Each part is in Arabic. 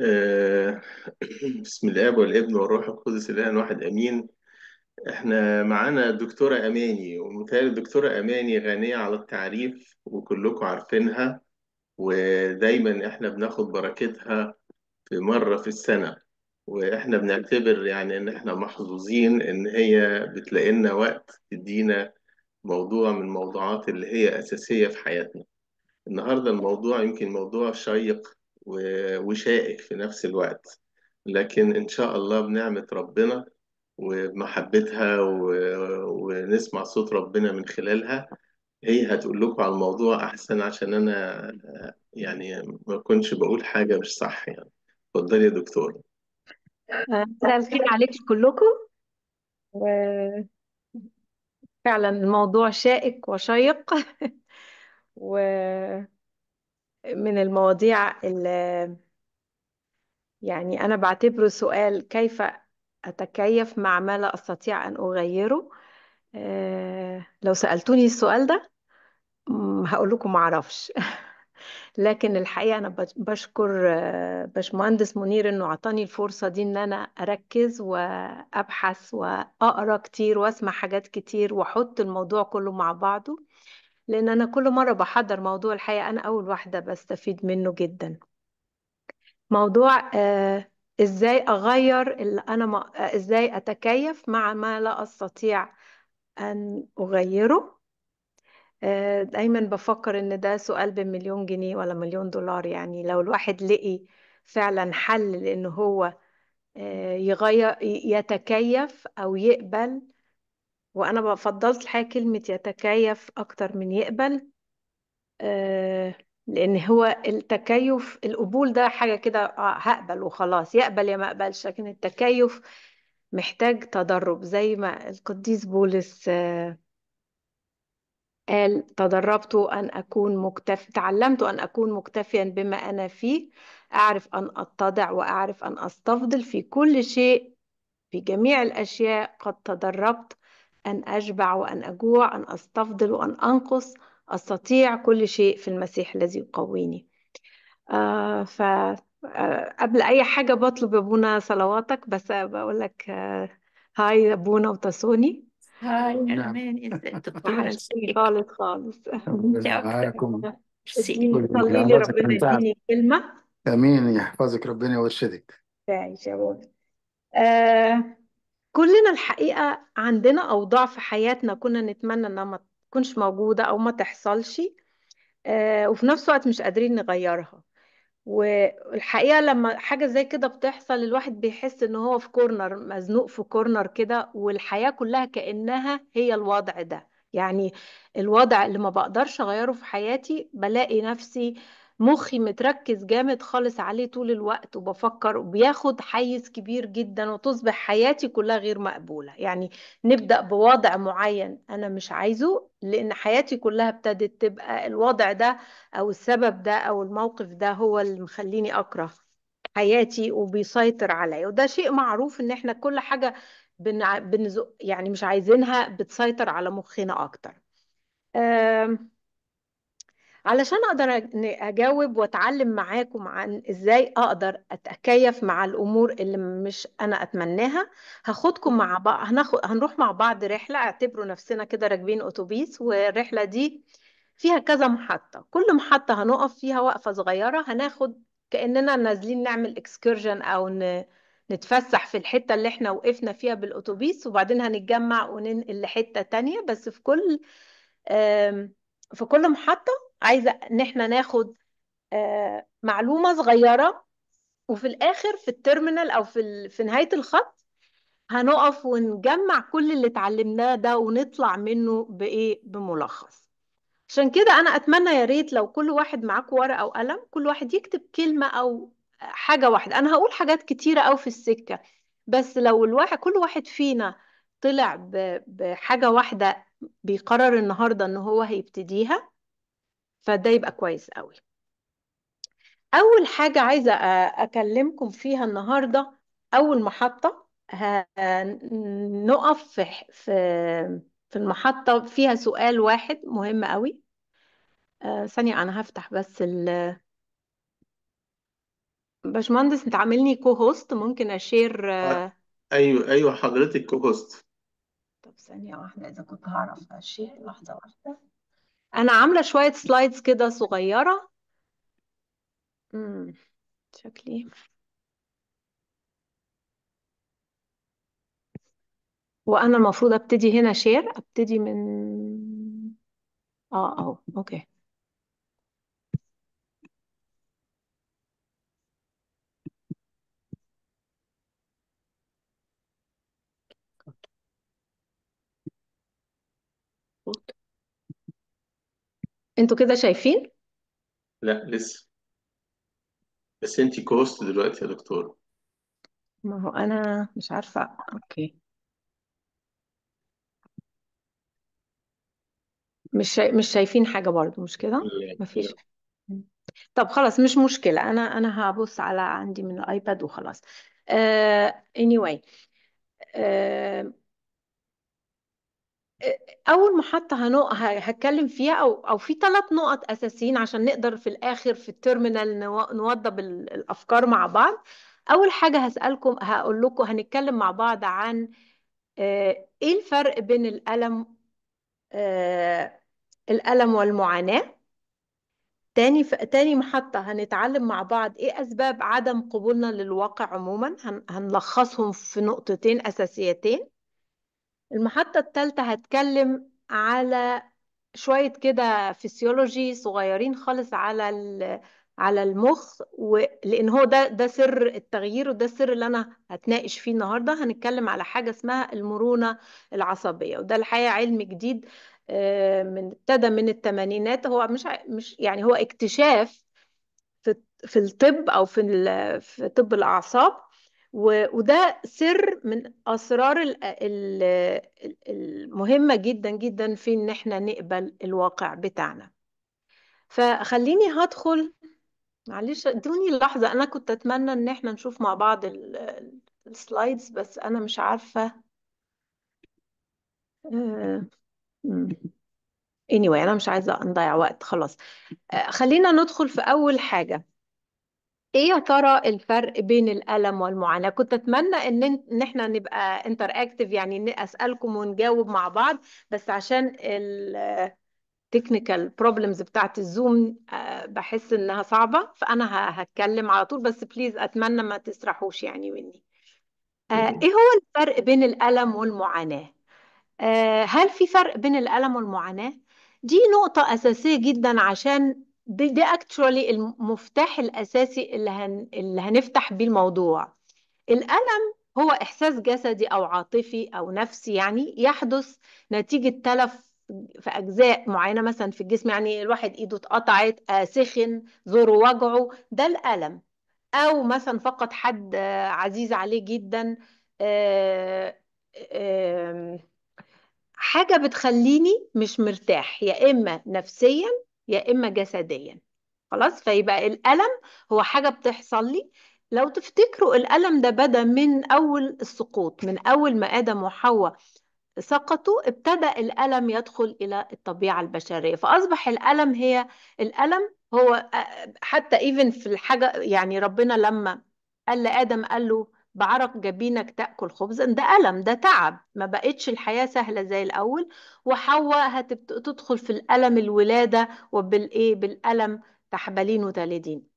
آه، بسم الآب والابن والروح القدس الآن واحد أمين احنا معانا الدكتورة أماني ومتهيألي الدكتورة أماني غنية على التعريف وكلكم عارفينها ودايما احنا بناخد بركتها في مرة في السنة واحنا بنعتبر يعني ان احنا محظوظين ان هي بتلاقي لنا وقت تدينا موضوع من الموضوعات اللي هي أساسية في حياتنا النهاردة الموضوع يمكن موضوع شيق وشائك في نفس الوقت لكن إن شاء الله بنعمة ربنا وبمحبتها و- ونسمع صوت ربنا من خلالها هي هتقول لكم على الموضوع أحسن عشان أنا يعني ما كنتش بقول حاجة مش صح يعني اتفضلي يا دكتور أه، مساء الخير عليكم كلكم فعلا الموضوع شائك وشيق و من المواضيع اللي يعني أنا بعتبره سؤال كيف أتكيف مع ما لا أستطيع أن أغيره آه، لو سألتوني السؤال ده هقول لكم معرفش لكن الحقيقة أنا بشكر آه، باشمهندس منير إنه أعطاني الفرصة دي إن أنا أركز وأبحث وأقرأ كتير وأسمع حاجات كتير وأحط الموضوع كله مع بعضه لأن أنا كل مرة بحضر موضوع الحقيقة أنا أول واحدة بستفيد منه جدا موضوع آه، إزاي أغير اللي أنا ما آه، إزاي أتكيف مع ما لا أستطيع أن أغيره آه، دايما بفكر إن ده سؤال بمليون جنيه ولا مليون دولار يعني لو الواحد لقي فعلا حل لأن هو يغير يتكيف أو يقبل وانا بفضلت الحقيقه كلمه يتكيف اكتر من يقبل آه، لان هو التكيف القبول ده حاجه كده آه، هقبل وخلاص يقبل يا ما اقبلش لكن التكيف محتاج تدرب زي ما القديس بولس آه، قال تدربت أن أكون مكتف تعلمت أن أكون مكتفيا بما أنا فيه أعرف أن أتضع وأعرف أن أستفضل في كل شيء في جميع الأشياء قد تدربت أن أشبع وأن أجوع أن أستفضل وأن أنقص أستطيع كل شيء في المسيح الذي يقويني آه, آه، قبل أي حاجة بطلب يا بونا صلواتك بس بقول لك آه، هاي أبونا وتسوني هاي نعم. أمان إيه، أنت خالص خالص معاكم صلي لي ربنا يديني كلمة آمين يحفظك ربنا ويرشدك تعيش يا بونا آه، كلنا الحقيقة عندنا أوضاع في حياتنا كنا نتمنى إنها ما تكونش موجودة أو ما تحصلش آه، وفي نفس الوقت مش قادرين نغيرها والحقيقة لما حاجة زي كده بتحصل الواحد بيحس إن هو في كورنر مزنوق في كورنر كده والحياة كلها كأنها هي الوضع ده يعني الوضع اللي ما بقدرش أغيره في حياتي بلاقي نفسي مخي متركز جامد خالص عليه طول الوقت وبفكر وبياخد حيز كبير جدا وتصبح حياتي كلها غير مقبولة يعني نبدأ بوضع معين أنا مش عايزه لأن حياتي كلها ابتدت تبقى الوضع ده أو السبب ده أو الموقف ده هو اللي مخليني أكره حياتي وبيسيطر عليا وده شيء معروف إن إحنا كل حاجة بنزق يعني مش عايزينها بتسيطر على مخنا أكتر أم علشان اقدر اجاوب واتعلم معاكم عن ازاي اقدر اتكيف مع الامور اللي مش انا اتمناها هاخدكم مع بعض هناخد هنروح مع بعض رحله اعتبروا نفسنا كده راكبين اتوبيس والرحله دي فيها كذا محطه كل محطه هنقف فيها وقفه صغيره هناخد كاننا نازلين نعمل اكسكيرجن او ن... نتفسح في الحتة اللي احنا وقفنا فيها بالأتوبيس وبعدين هنتجمع وننقل لحتة تانية بس في كل في كل محطة عايزه ان احنا ناخد آه، معلومه صغيره وفي الاخر في التيرمينال او في في نهايه الخط هنقف ونجمع كل اللي اتعلمناه ده ونطلع منه بايه بملخص عشان كده انا اتمنى يا ريت لو كل واحد معاكم ورقه وقلم كل واحد يكتب كلمه او حاجه واحده انا هقول حاجات كتيره قوي في السكه بس لو الواحد كل واحد فينا طلع بحاجه واحده بيقرر النهارده ان هو هيبتديها فده يبقى كويس قوي اول حاجه عايزه اكلمكم فيها النهارده اول محطه هنقف في في المحطه فيها سؤال واحد مهم قوي ثانيه انا هفتح بس ال باشمهندس انت عاملني كو هوست ممكن اشير ايوه ايوه حضرتك كو هوست طب ثانيه واحده اذا كنت هعرف اشير لحظه واحده انا عامله شويه سلايدز كده صغيره امم شكلي وانا المفروض ابتدي هنا شير ابتدي من اه اهو اوكي انتوا كده شايفين لا لسه بس انت كوست دلوقتي يا دكتور ما هو انا مش عارفة اوكي مش شا... مش شايفين حاجة برضو مش كده لا مفيش لا طب خلاص مش مشكلة انا انا هبص على عندي من الايباد وخلاص آه anyway uh, اول محطه هنق... هتكلم فيها او او في ثلاث نقط اساسيين عشان نقدر في الاخر في التيرمينال نو... نوضب الافكار مع بعض اول حاجه هسالكم هقول لكم هنتكلم مع بعض عن آه، ايه الفرق بين الالم آه... الالم والمعاناه تاني ف... تاني محطة هنتعلم مع بعض إيه أسباب عدم قبولنا للواقع عموما هن... هنلخصهم في نقطتين أساسيتين المحطة التالتة هتكلم على شوية كده فيسيولوجي صغيرين خالص على على المخ و... لأن هو ده ده سر التغيير وده السر اللي أنا هتناقش فيه النهاردة هنتكلم على حاجة اسمها المرونة العصبية وده الحقيقة علم جديد آه، من ابتدى من الثمانينات هو مش مش يعني هو اكتشاف في الطب أو في في طب الأعصاب وده سر من اسرار المهمه جدا جدا في ان احنا نقبل الواقع بتاعنا فخليني هدخل معلش ادوني لحظه انا كنت اتمنى ان احنا نشوف مع بعض السلايدز بس انا مش عارفه آه، anyway انا مش عايزه نضيع وقت خلاص آه، خلينا ندخل في اول حاجه إيه يا ترى الفرق بين الألم والمعاناة؟ كنت أتمنى إن إن إحنا نبقى انتر أكتف يعني إن أسألكم ونجاوب مع بعض بس عشان التكنيكال بروبلمز بتاعت الزوم بحس إنها صعبة فأنا هتكلم على طول بس بليز أتمنى ما تسرحوش يعني مني. آه، إيه هو الفرق بين الألم والمعاناة؟ آه، هل في فرق بين الألم والمعاناة؟ دي نقطة أساسية جدا عشان دي ده اكتشوالي المفتاح الاساسي اللي هن اللي هنفتح بيه الموضوع الالم هو احساس جسدي او عاطفي او نفسي يعني يحدث نتيجه تلف في اجزاء معينه مثلا في الجسم يعني الواحد ايده اتقطعت آه، سخن زوره وجعه ده الالم او مثلا فقد حد آه، عزيز عليه جدا آه، حاجه بتخليني مش مرتاح يا اما نفسيا يا إما جسديا خلاص فيبقى الألم هو حاجة بتحصل لي لو تفتكروا الألم ده بدأ من أول السقوط من أول ما آدم وحواء سقطوا ابتدى الألم يدخل إلى الطبيعة البشرية فأصبح الألم هي الألم هو آه، حتى إيفن في الحاجة يعني ربنا لما قال لآدم قال له بعرق جبينك تأكل خبزا ده ألم ده تعب ما بقتش الحياة سهلة زي الأول وحواء هتدخل في الألم الولادة وبالإيه بالألم تحبلين وتلدين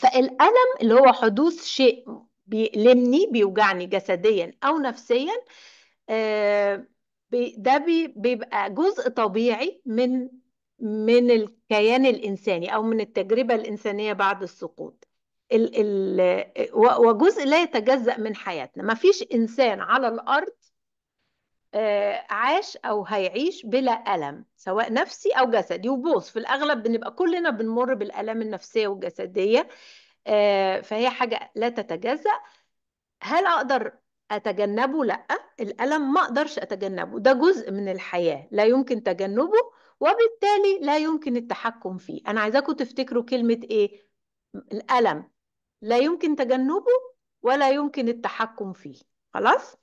فالألم اللي هو حدوث شيء بيألمني بيوجعني جسديا أو نفسيا آه، ده بيبقى جزء طبيعي من من الكيان الإنساني أو من التجربة الإنسانية بعد السقوط ال ال وجزء لا يتجزأ من حياتنا ما فيش إنسان على الأرض آه، عاش أو هيعيش بلا ألم سواء نفسي أو جسدي وبوث في الأغلب بنبقى كلنا بنمر بالآلام النفسية والجسدية آه، فهي حاجة لا تتجزأ هل أقدر أتجنبه؟ لأ الألم ما أقدرش أتجنبه ده جزء من الحياة لا يمكن تجنبه وبالتالي لا يمكن التحكم فيه أنا عايزاكم تفتكروا كلمة إيه؟ الألم لا يمكن تجنبه ولا يمكن التحكم فيه خلاص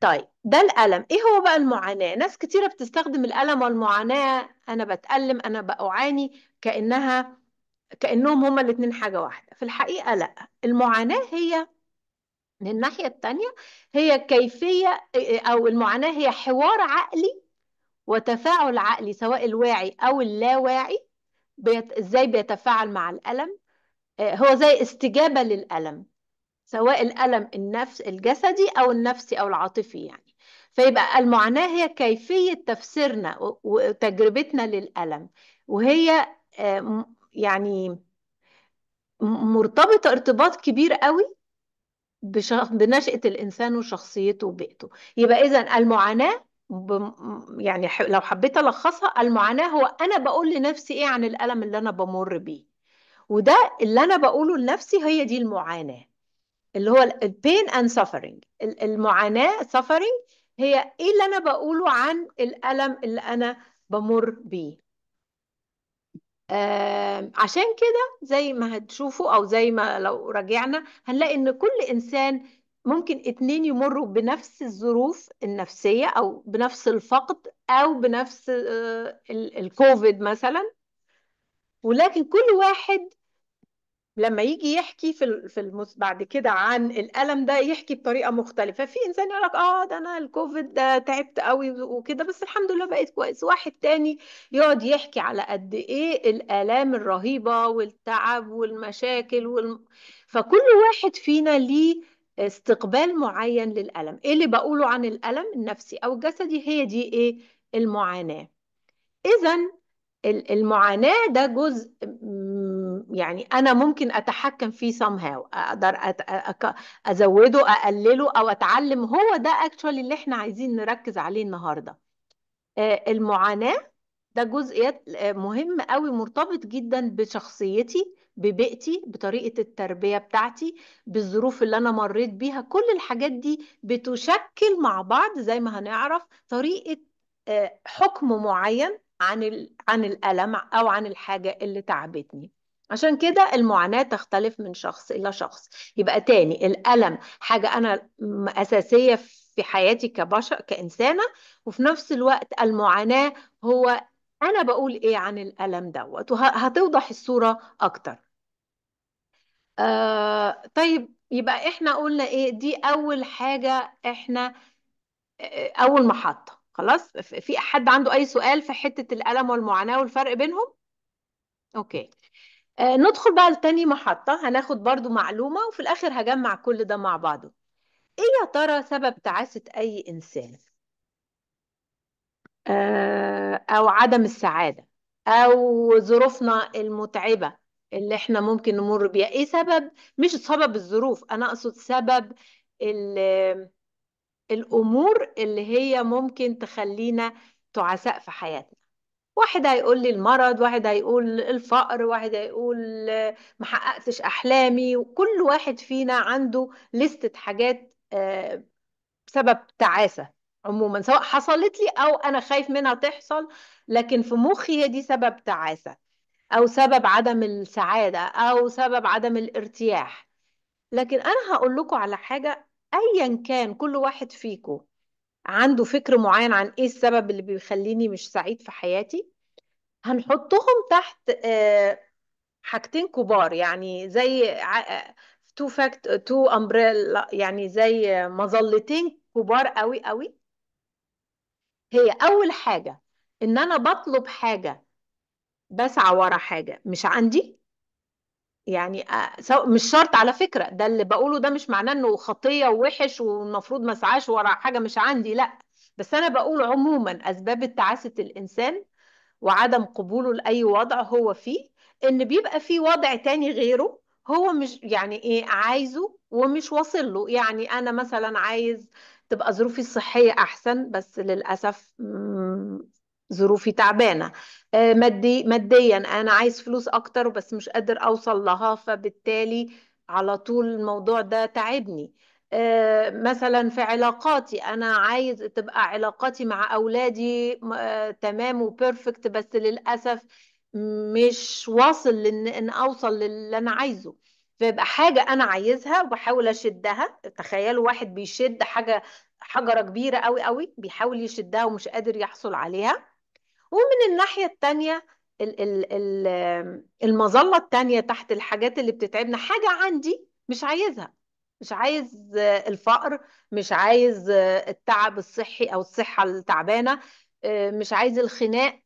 طيب ده الألم إيه هو بقى المعاناة ناس كتيرة بتستخدم الألم والمعاناة أنا بتألم أنا بعاني كأنها كأنهم هما الاتنين حاجة واحدة في الحقيقة لا المعاناة هي من الناحية التانية هي كيفية أو المعاناة هي حوار عقلي وتفاعل عقلي سواء الواعي أو اللاواعي إزاي بيتفاعل مع الألم آه، هو زي استجابة للألم سواء الألم النفس الجسدي أو النفسي أو العاطفي يعني فيبقى المعاناة هي كيفية تفسيرنا وتجربتنا للألم وهي آه، يعني مرتبطة ارتباط كبير قوي بنشأة الإنسان وشخصيته وبيئته يبقى إذا المعاناة يعني لو حبيت ألخصها المعاناة هو أنا بقول لنفسي إيه عن الألم اللي أنا بمر بيه وده اللي انا بقوله لنفسي هي دي المعاناه اللي هو البين اند سفرنج المعاناه سفرنج هي ايه اللي انا بقوله عن الالم اللي انا بمر بيه عشان كده زي ما هتشوفوا او زي ما لو راجعنا هنلاقي ان كل انسان ممكن اتنين يمروا بنفس الظروف النفسية او بنفس الفقد او بنفس آه، الكوفيد مثلا ولكن كل واحد لما يجي يحكي في في المس... بعد كده عن الالم ده يحكي بطريقه مختلفه في انسان يقول لك اه ده انا الكوفيد ده تعبت قوي وكده بس الحمد لله بقيت كويس واحد تاني يقعد يحكي على قد ايه الالام الرهيبه والتعب والمشاكل وال... فكل واحد فينا ليه استقبال معين للالم ايه اللي بقوله عن الالم النفسي او الجسدي هي دي ايه المعاناه اذا المعاناة ده جزء يعني أنا ممكن أتحكم فيه somehow أقدر أزوده أقلله أو أتعلم هو ده actually اللي إحنا عايزين نركز عليه النهاردة آه، المعاناة ده جزء آه، مهم قوي مرتبط جدا بشخصيتي ببيئتي بطريقة التربية بتاعتي بالظروف اللي أنا مريت بيها كل الحاجات دي بتشكل مع بعض زي ما هنعرف طريقة آه، حكم معين عن عن الألم أو عن الحاجة اللي تعبتني عشان كده المعاناة تختلف من شخص إلى شخص يبقى تاني الألم حاجة أنا أساسية في حياتي كبشر كإنسانة وفي نفس الوقت المعاناة هو أنا بقول إيه عن الألم دوت وهتوضح الصورة أكتر آه طيب يبقى إحنا قلنا إيه دي أول حاجة إحنا آه، أول محطة خلاص في حد عنده اي سؤال في حتة الألم والمعاناة والفرق بينهم اوكي آه ندخل بقى لتاني محطة هناخد برضو معلومة وفي الآخر هجمع كل ده مع بعضه ايه يا ترى سبب تعاسة اي انسان آه او عدم السعادة او ظروفنا المتعبة اللي احنا ممكن نمر بيها ايه سبب مش سبب الظروف انا اقصد سبب الأمور اللي هي ممكن تخلينا تعساء في حياتنا واحد هيقول لي المرض واحد هيقول الفقر واحد هيقول ما حققتش أحلامي وكل واحد فينا عنده لستة حاجات آه، سبب تعاسة عموما سواء حصلت لي أو أنا خايف منها تحصل لكن في مخي هي دي سبب تعاسة أو سبب عدم السعادة أو سبب عدم الارتياح لكن أنا هقول لكم على حاجة ايا كان كل واحد فيكم عنده فكر معين عن ايه السبب اللي بيخليني مش سعيد في حياتي هنحطهم تحت آه، حاجتين كبار يعني زي تو فاكت تو امبريلا يعني زي مظلتين كبار قوي قوي هي اول حاجه ان انا بطلب حاجه بسعى ورا حاجه مش عندي يعني آه، مش شرط على فكرة ده اللي بقوله ده مش معناه انه خطية ووحش والمفروض ما اسعاش ورا حاجة مش عندي لا بس انا بقول عموما اسباب التعاسه الانسان وعدم قبوله لاي وضع هو فيه ان بيبقى في وضع تاني غيره هو مش يعني ايه عايزه ومش واصل له يعني انا مثلا عايز تبقى ظروفي الصحية احسن بس للاسف ظروفي تعبانه آه، مادي ماديا انا عايز فلوس اكتر بس مش قادر اوصل لها فبالتالي على طول الموضوع ده تعبني آه، مثلا في علاقاتي انا عايز تبقى علاقاتي مع اولادي آه، تمام وبيرفكت بس للاسف مش واصل لان ان اوصل للي انا عايزه فيبقى حاجه انا عايزها وبحاول اشدها تخيلوا واحد بيشد حاجه حجره كبيره قوي قوي بيحاول يشدها ومش قادر يحصل عليها ومن الناحية التانية المظلة التانية تحت الحاجات اللي بتتعبنا حاجة عندي مش عايزها مش عايز الفقر مش عايز التعب الصحي أو الصحة التعبانة آه، مش عايز الخناق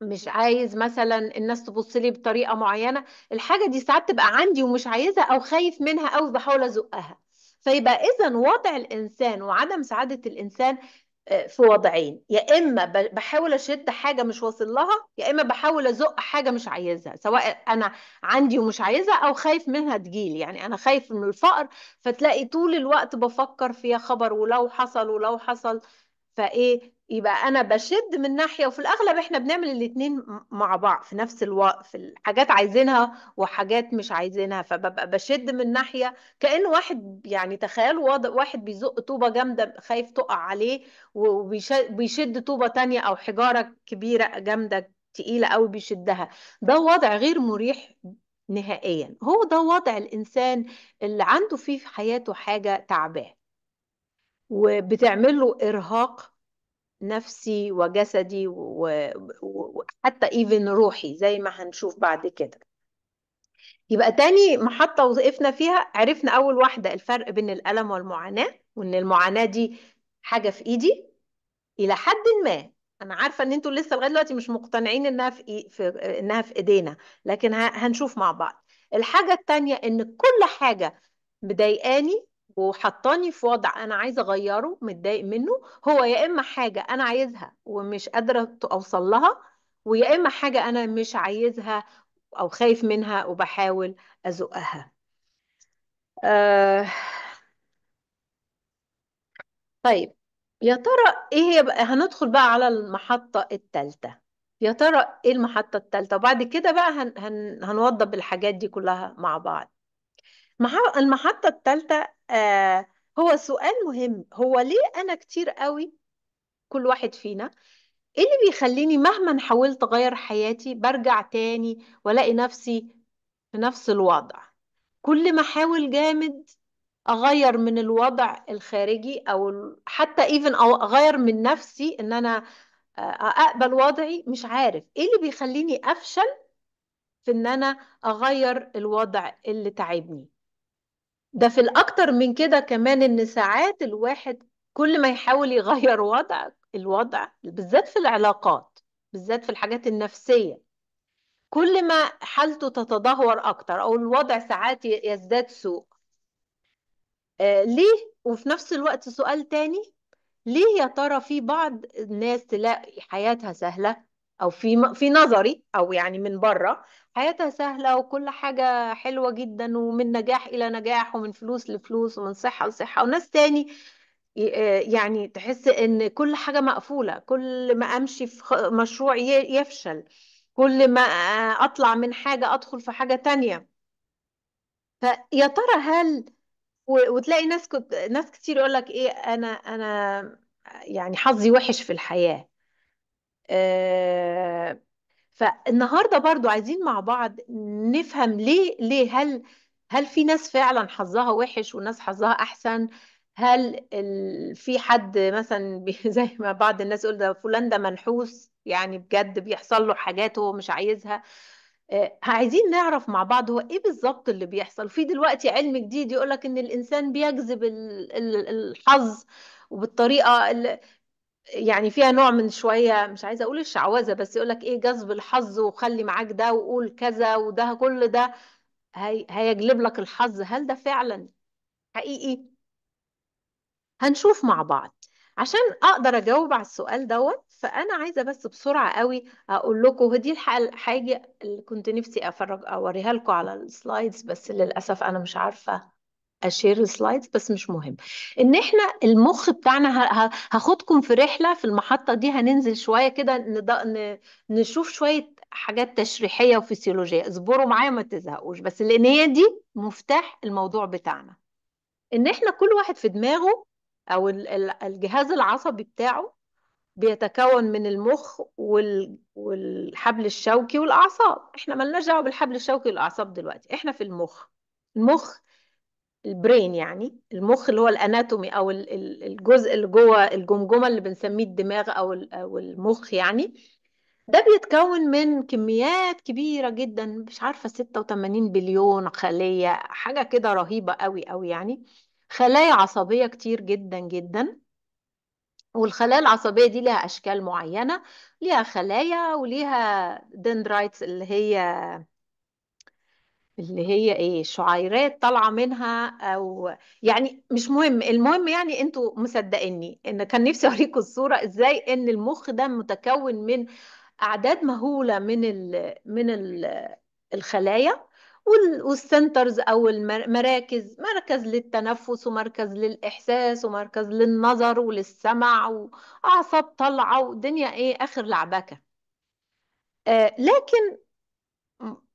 مش عايز مثلا الناس تبص لي بطريقه معينه الحاجه دي ساعات تبقى عندي ومش عايزها او خايف منها او بحاول ازقها فيبقى اذا وضع الانسان وعدم سعاده الانسان في وضعين يا اما بحاول اشد حاجه مش واصل لها يا اما بحاول ازق حاجه مش عايزها سواء انا عندي ومش عايزها او خايف منها تجيلي يعني انا خايف من الفقر فتلاقي طول الوقت بفكر في يا خبر ولو حصل ولو حصل فايه يبقى انا بشد من ناحيه وفي الاغلب احنا بنعمل الاتنين مع بعض في نفس الوقت في حاجات عايزينها وحاجات مش عايزينها فببقى بشد من ناحيه كان واحد يعني تخيل واحد بيزق طوبه جامده خايف تقع عليه وبيشد طوبه تانية او حجاره كبيره جامده تقيله قوي بيشدها ده وضع غير مريح نهائيا هو ده وضع الانسان اللي عنده فيه في حياته حاجه تعباه وبتعمل له إرهاق نفسي وجسدي وحتى ايفن روحي زي ما هنشوف بعد كده يبقى تاني محطة وقفنا فيها عرفنا أول واحدة الفرق بين الألم والمعاناة وإن المعاناة دي حاجة في إيدي إلى حد ما أنا عارفة إن أنتوا لسه لغاية دلوقتي مش مقتنعين إنها في, في إنها في إيدينا لكن هنشوف مع بعض الحاجة التانية إن كل حاجة مضايقاني وحطاني في وضع انا عايزه اغيره متضايق منه هو يا اما حاجه انا عايزها ومش قادره اوصل لها ويا اما حاجه انا مش عايزها او خايف منها وبحاول ازقها آه طيب يا ترى ايه هي بقى هندخل بقى على المحطه الثالثه يا ترى ايه المحطه الثالثه وبعد كده بقى هن... هن... هنوضب الحاجات دي كلها مع بعض المحطة الثالثة آه، هو سؤال مهم هو ليه أنا كتير قوي كل واحد فينا ايه اللي بيخليني مهما حاولت اغير حياتي برجع تاني والاقي نفسي في نفس الوضع كل ما احاول جامد اغير من الوضع الخارجي او حتى ايفن او اغير من نفسي ان انا آه، اقبل وضعي مش عارف ايه اللي بيخليني افشل في ان انا اغير الوضع اللي تعبني ده في الأكتر من كده كمان إن ساعات الواحد كل ما يحاول يغير وضع الوضع بالذات في العلاقات بالذات في الحاجات النفسية كل ما حالته تتدهور أكتر أو الوضع ساعات يزداد سوء آه ليه وفي نفس الوقت سؤال تاني ليه يا ترى في بعض الناس تلاقي حياتها سهلة او في في نظري او يعني من بره حياتها سهله وكل حاجه حلوه جدا ومن نجاح الى نجاح ومن فلوس لفلوس ومن صحه لصحه وناس تاني آه، يعني تحس ان كل حاجه مقفوله كل ما امشي في مشروع يفشل كل ما اطلع من حاجه ادخل في حاجه تانية فيا ترى هل وتلاقي ناس كت... ناس كتير يقول لك ايه انا انا يعني حظي وحش في الحياه آه، فالنهارده برضو عايزين مع بعض نفهم ليه ليه هل هل في ناس فعلا حظها وحش وناس حظها احسن هل في حد مثلا زي ما بعض الناس يقول ده فلان ده منحوس يعني بجد بيحصل له حاجات هو مش عايزها آه، عايزين نعرف مع بعض هو ايه بالظبط اللي بيحصل في دلوقتي علم جديد يقولك ان الانسان بيجذب الحظ وبالطريقه يعني فيها نوع من شوية مش عايزة أقول الشعوذة بس يقول لك إيه جذب الحظ وخلي معاك ده وقول كذا وده كل ده هي هيجلب لك الحظ هل ده فعلا حقيقي؟ هنشوف مع بعض عشان أقدر أجاوب على السؤال دوت فأنا عايزة بس بسرعة قوي أقول لكم ودي الحاجة اللي كنت نفسي أفرج أوريها لكم على السلايدز بس للأسف أنا مش عارفة اشير السلايدز بس مش مهم ان احنا المخ بتاعنا هاخدكم في رحله في المحطه دي هننزل شويه كده نشوف شويه حاجات تشريحيه وفسيولوجيه اصبروا معايا ما تزهقوش بس لان هي دي مفتاح الموضوع بتاعنا ان احنا كل واحد في دماغه او الجهاز العصبي بتاعه بيتكون من المخ والحبل الشوكي والاعصاب احنا ملناش دعوه بالحبل الشوكي والاعصاب دلوقتي احنا في المخ المخ البرين يعني المخ اللي هو الاناتومي او الجزء اللي جوه الجمجمه اللي بنسميه الدماغ او المخ يعني ده بيتكون من كميات كبيره جدا مش عارفه 86 بليون خليه حاجه كده رهيبه قوي قوي يعني خلايا عصبيه كتير جدا جدا والخلايا العصبية دي لها أشكال معينة ليها خلايا وليها دندرايتس اللي هي اللي هي ايه شعيرات طالعه منها او يعني مش مهم المهم يعني انتوا مصدقيني ان كان نفسي اوريكم الصوره ازاي ان المخ ده متكون من اعداد مهوله من ال من ال الخلايا والسنترز او المراكز مركز للتنفس ومركز للاحساس ومركز للنظر وللسمع واعصاب طالعه ودنيا ايه اخر لعبكه آه لكن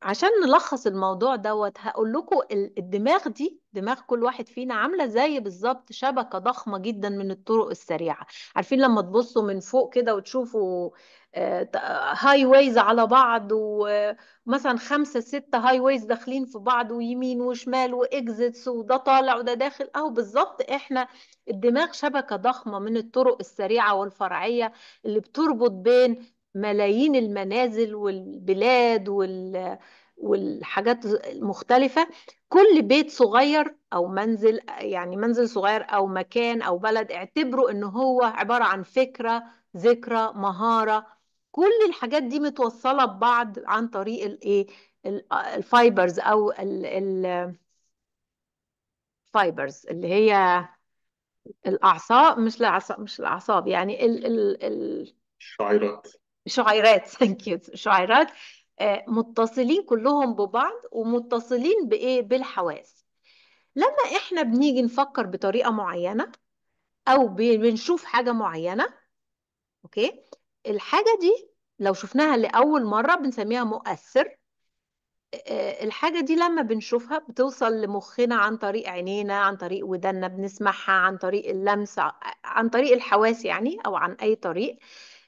عشان نلخص الموضوع دوت هقول لكم الدماغ دي دماغ كل واحد فينا عامله زي بالظبط شبكه ضخمه جدا من الطرق السريعه عارفين لما تبصوا من فوق كده وتشوفوا هاي آه، ويز على بعض ومثلا خمسه سته هاي ويز داخلين في بعض ويمين وشمال واكزيتس وده طالع وده داخل اهو بالظبط احنا الدماغ شبكه ضخمه من الطرق السريعه والفرعيه اللي بتربط بين ملايين المنازل والبلاد وال والحاجات المختلفة كل بيت صغير أو منزل يعني منزل صغير أو مكان أو بلد اعتبروا إن هو عبارة عن فكرة ذكرى مهارة كل الحاجات دي متوصلة ببعض عن طريق الإيه الفايبرز أو الفايبرز اللي هي الأعصاب مش الأعصاب مش الأعصاب يعني ال ال الشعيرات شعيرات ثانك شعيرات آه، متصلين كلهم ببعض ومتصلين بايه بالحواس لما احنا بنيجي نفكر بطريقه معينه او بنشوف حاجه معينه اوكي الحاجه دي لو شفناها لاول مره بنسميها مؤثر آه، الحاجة دي لما بنشوفها بتوصل لمخنا عن طريق عينينا عن طريق ودنا بنسمعها عن طريق اللمس عن طريق الحواس يعني أو عن أي طريق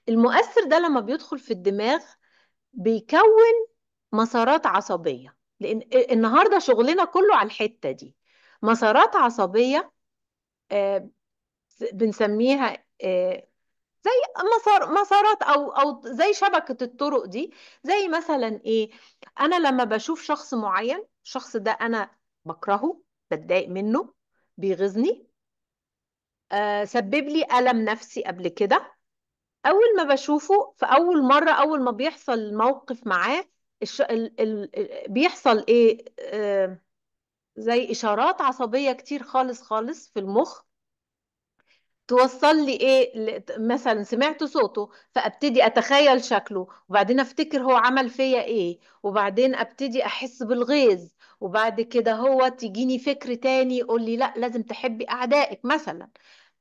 المؤثر ده لما بيدخل في الدماغ بيكون مسارات عصبية لأن النهاردة شغلنا كله على الحتة دي مسارات عصبية آه، بنسميها آه، زي مسار مسارات او او زي شبكه الطرق دي زي مثلا ايه انا لما بشوف شخص معين الشخص ده انا بكرهه بتضايق منه بيغيظني آه سبب لي الم نفسي قبل كده اول ما بشوفه في اول مره اول ما بيحصل موقف معاه الش... ال... ال... بيحصل ايه آه... زي اشارات عصبيه كتير خالص خالص في المخ توصل لي ايه مثلا سمعت صوته فابتدي اتخيل شكله وبعدين افتكر هو عمل فيا ايه وبعدين ابتدي احس بالغيظ وبعد كده هو تجيني فكر تاني يقول لي لا لازم تحبي اعدائك مثلا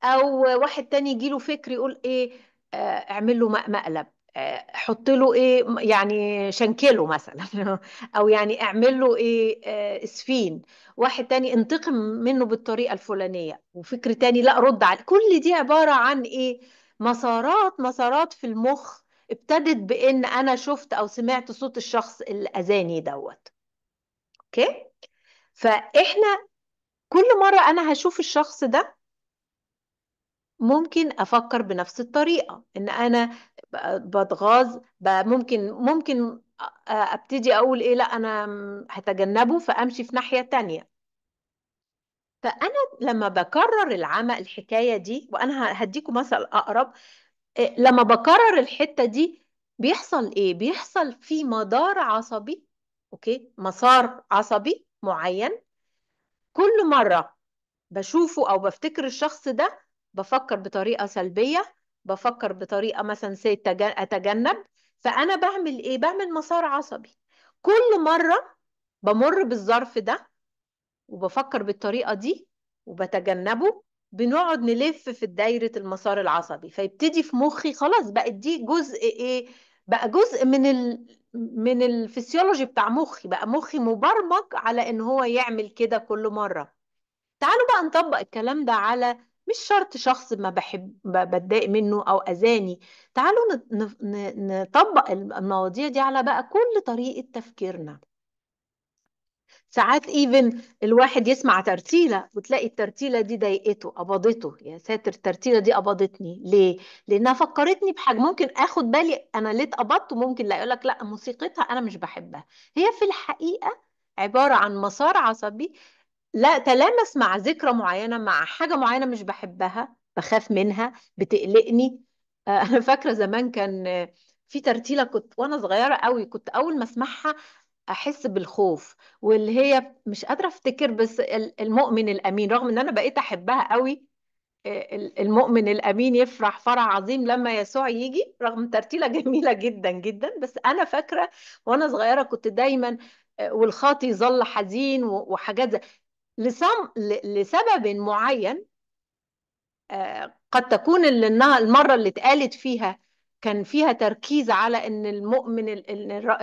او واحد تاني يجيله فكر يقول ايه آه، اعمل له مقلب آه، حط له ايه يعني شنكله مثلا او يعني اعمل له ايه اسفين آه، واحد تاني انتقم منه بالطريقه الفلانيه وفكر تاني لا رد على كل دي عباره عن ايه مسارات مسارات في المخ ابتدت بان انا شفت او سمعت صوت الشخص اللي اذاني دوت اوكي فاحنا كل مره انا هشوف الشخص ده ممكن افكر بنفس الطريقه ان انا بتغاظ ممكن ممكن ابتدي اقول ايه لا انا هتجنبه فامشي في ناحيه تانية فانا لما بكرر العمل الحكايه دي وانا هديكم مثل اقرب إيه، لما بكرر الحته دي بيحصل ايه بيحصل في مدار عصبي اوكي مسار عصبي معين كل مره بشوفه او بفتكر الشخص ده بفكر بطريقه سلبيه بفكر بطريقه مثلا سي اتجنب فانا بعمل ايه بعمل مسار عصبي كل مره بمر بالظرف ده وبفكر بالطريقه دي وبتجنبه بنقعد نلف في دايره المسار العصبي فيبتدي في مخي خلاص بقت دي جزء ايه بقى جزء من ال... من الفسيولوجي بتاع مخي بقى مخي مبرمج على ان هو يعمل كده كل مره تعالوا بقى نطبق الكلام ده على مش شرط شخص ما بحب بتضايق منه او اذاني تعالوا نطبق المواضيع دي على بقى كل طريقة تفكيرنا ساعات ايفن الواحد يسمع ترتيله وتلاقي الترتيله دي ضايقته قبضته يا ساتر الترتيله دي قبضتني ليه لانها فكرتني بحاجه ممكن اخد بالي انا ليه اتقبضت وممكن لا لك لا موسيقتها انا مش بحبها هي في الحقيقه عباره عن مسار عصبي لا تلامس مع ذكرى معينة مع حاجة معينة مش بحبها بخاف منها بتقلقني آه، أنا فاكرة زمان كان في ترتيلة كنت وأنا صغيرة قوي كنت أول ما أسمعها أحس بالخوف واللي هي مش قادرة أفتكر بس المؤمن الأمين رغم إن أنا بقيت أحبها قوي آه، المؤمن الأمين يفرح فرح عظيم لما يسوع يجي رغم ترتيلة جميلة جدا جدا بس أنا فاكرة وأنا صغيرة كنت دايما آه، والخاطي ظل حزين وحاجات زي لسم... لسبب معين آه، قد تكون انها المرة اللي اتقالت فيها كان فيها تركيز على ان المؤمن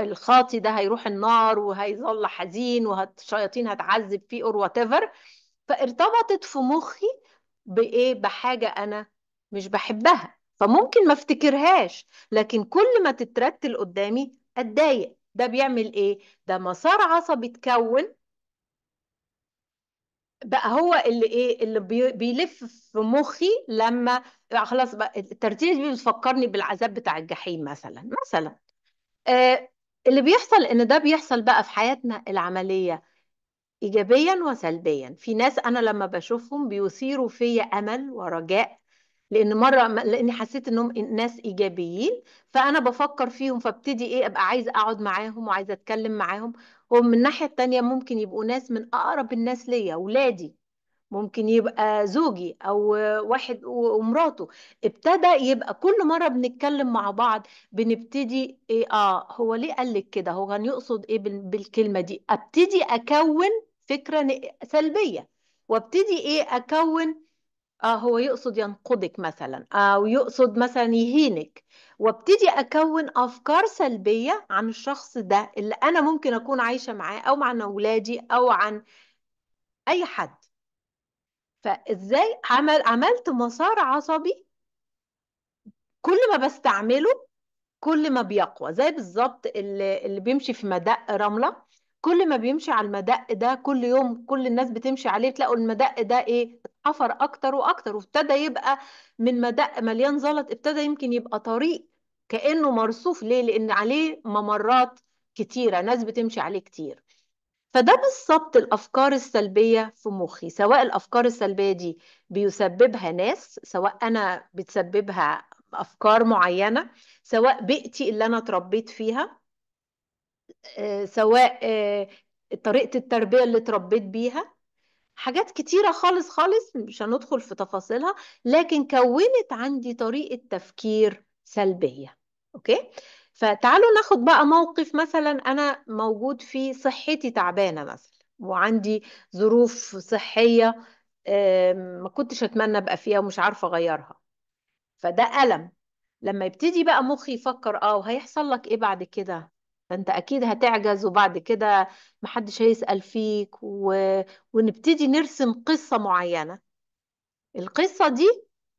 الخاطي ده هيروح النار وهيظل حزين والشياطين هتعذب فيه اور وات فارتبطت في مخي بايه بحاجه انا مش بحبها فممكن ما افتكرهاش لكن كل ما تترتل قدامي اتضايق ده بيعمل ايه ده مسار عصبي اتكون بقى هو اللي ايه اللي بيلف في مخي لما خلاص بقى الترتيب دي بتفكرني بالعذاب بتاع الجحيم مثلا مثلا آه اللي بيحصل ان ده بيحصل بقى في حياتنا العمليه ايجابيا وسلبيا في ناس انا لما بشوفهم بيثيروا فيا امل ورجاء لان مره لاني حسيت انهم ناس ايجابيين فانا بفكر فيهم فابتدي ايه ابقى عايزه اقعد معاهم وعايزه اتكلم معاهم ومن الناحية التانية ممكن يبقوا ناس من أقرب الناس ليا ولادي ممكن يبقى زوجي أو واحد ومراته ابتدى يبقى كل مرة بنتكلم مع بعض بنبتدي إيه آه هو ليه قالك كده هو كان يقصد إيه بالكلمة دي أبتدي أكون فكرة سلبية وابتدي إيه أكون آه هو يقصد ينقضك مثلا أو يقصد مثلا يهينك وابتدي أكون أفكار سلبية عن الشخص ده اللي أنا ممكن أكون عايشة معاه أو عن أولادي أو عن أي حد فإزاي عمل عملت مسار عصبي كل ما بستعمله كل ما بيقوى زي بالظبط اللي, اللي بيمشي في مدق رملة كل ما بيمشي على المدق ده كل يوم كل الناس بتمشي عليه تلاقوا المدق ده ايه اتحفر اكتر واكتر وابتدى يبقى من مدق مليان زلط ابتدى يمكن يبقى طريق كانه مرصوف ليه لان عليه ممرات كتيره ناس بتمشي عليه كتير فده بالظبط الافكار السلبيه في مخي سواء الافكار السلبيه دي بيسببها ناس سواء انا بتسببها افكار معينه سواء بيئتي اللي انا اتربيت فيها آه، سواء آه، طريقة التربية اللي اتربيت بيها حاجات كتيرة خالص خالص مش هندخل في تفاصيلها لكن كونت عندي طريقة تفكير سلبية أوكي؟ فتعالوا ناخد بقى موقف مثلا أنا موجود في صحتي تعبانة مثلا وعندي ظروف صحية ما كنتش أتمنى أبقى فيها ومش عارفة أغيرها فده ألم لما يبتدي بقى مخي يفكر اه وهيحصل لك ايه بعد كده فانت اكيد هتعجز وبعد كده محدش هيسأل فيك و... ونبتدي نرسم قصة معينة القصة دي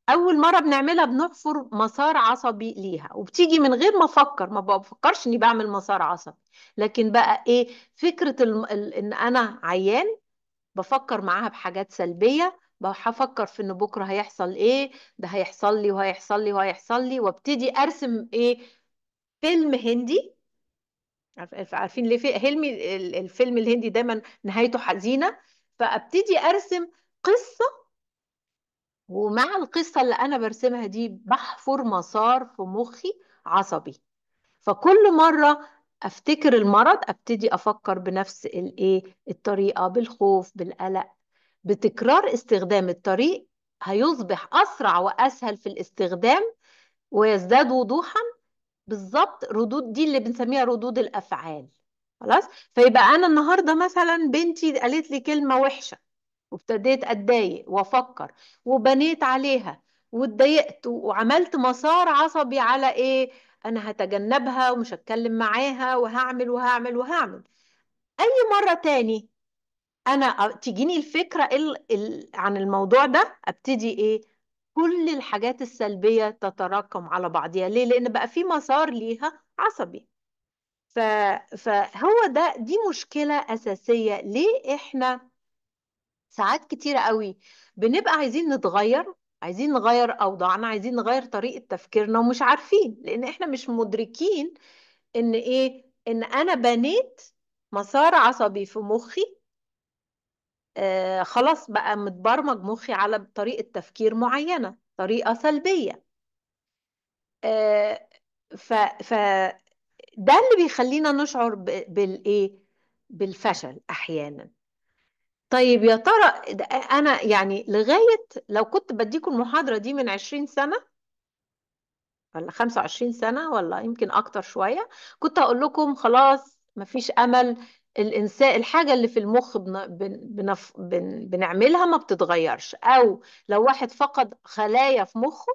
اول مرة بنعملها بنحفر مسار عصبي ليها وبتيجي من غير ما افكر ما بفكرش اني بعمل مسار عصبي لكن بقى ايه فكرة ال... ال... ان انا عيان بفكر معاها بحاجات سلبية بفكر في ان بكرة هيحصل ايه ده هيحصل لي وهيحصل لي وهيحصل لي وابتدي ارسم ايه فيلم هندي عارفين ليه في هلمي الفيلم الهندي دايما نهايته حزينة فابتدي ارسم قصة ومع القصة اللي انا برسمها دي بحفر مسار في مخي عصبي فكل مرة افتكر المرض ابتدي افكر بنفس الايه الطريقة بالخوف بالقلق بتكرار استخدام الطريق هيصبح اسرع واسهل في الاستخدام ويزداد وضوحا بالظبط ردود دي اللي بنسميها ردود الافعال خلاص فيبقى انا النهارده مثلا بنتي قالت لي كلمه وحشه وابتديت اتضايق وافكر وبنيت عليها واتضايقت وعملت مسار عصبي على ايه انا هتجنبها ومش هتكلم معاها وهعمل وهعمل وهعمل اي مره تاني انا تجيني الفكره عن الموضوع ده ابتدي ايه كل الحاجات السلبية تتراكم على بعضها ليه؟ لأن بقى في مسار ليها عصبي ف... فهو ده دي مشكلة أساسية ليه إحنا ساعات كتيرة قوي بنبقى عايزين نتغير عايزين نغير أوضاعنا عايزين نغير طريقة تفكيرنا ومش عارفين لأن إحنا مش مدركين إن إيه إن أنا بنيت مسار عصبي في مخي آه، خلاص بقى متبرمج مخي على طريقة تفكير معينة طريقة سلبية آه ف, ف ده اللي بيخلينا نشعر بالايه بالفشل احيانا طيب يا ترى انا يعني لغايه لو كنت بديكم المحاضره دي من 20 سنه ولا 25 سنه ولا يمكن اكتر شويه كنت هقول لكم خلاص مفيش امل الإنسان الحاجة اللي في المخ بن... بنف... بن... بنعملها ما بتتغيرش أو لو واحد فقد خلايا في مخه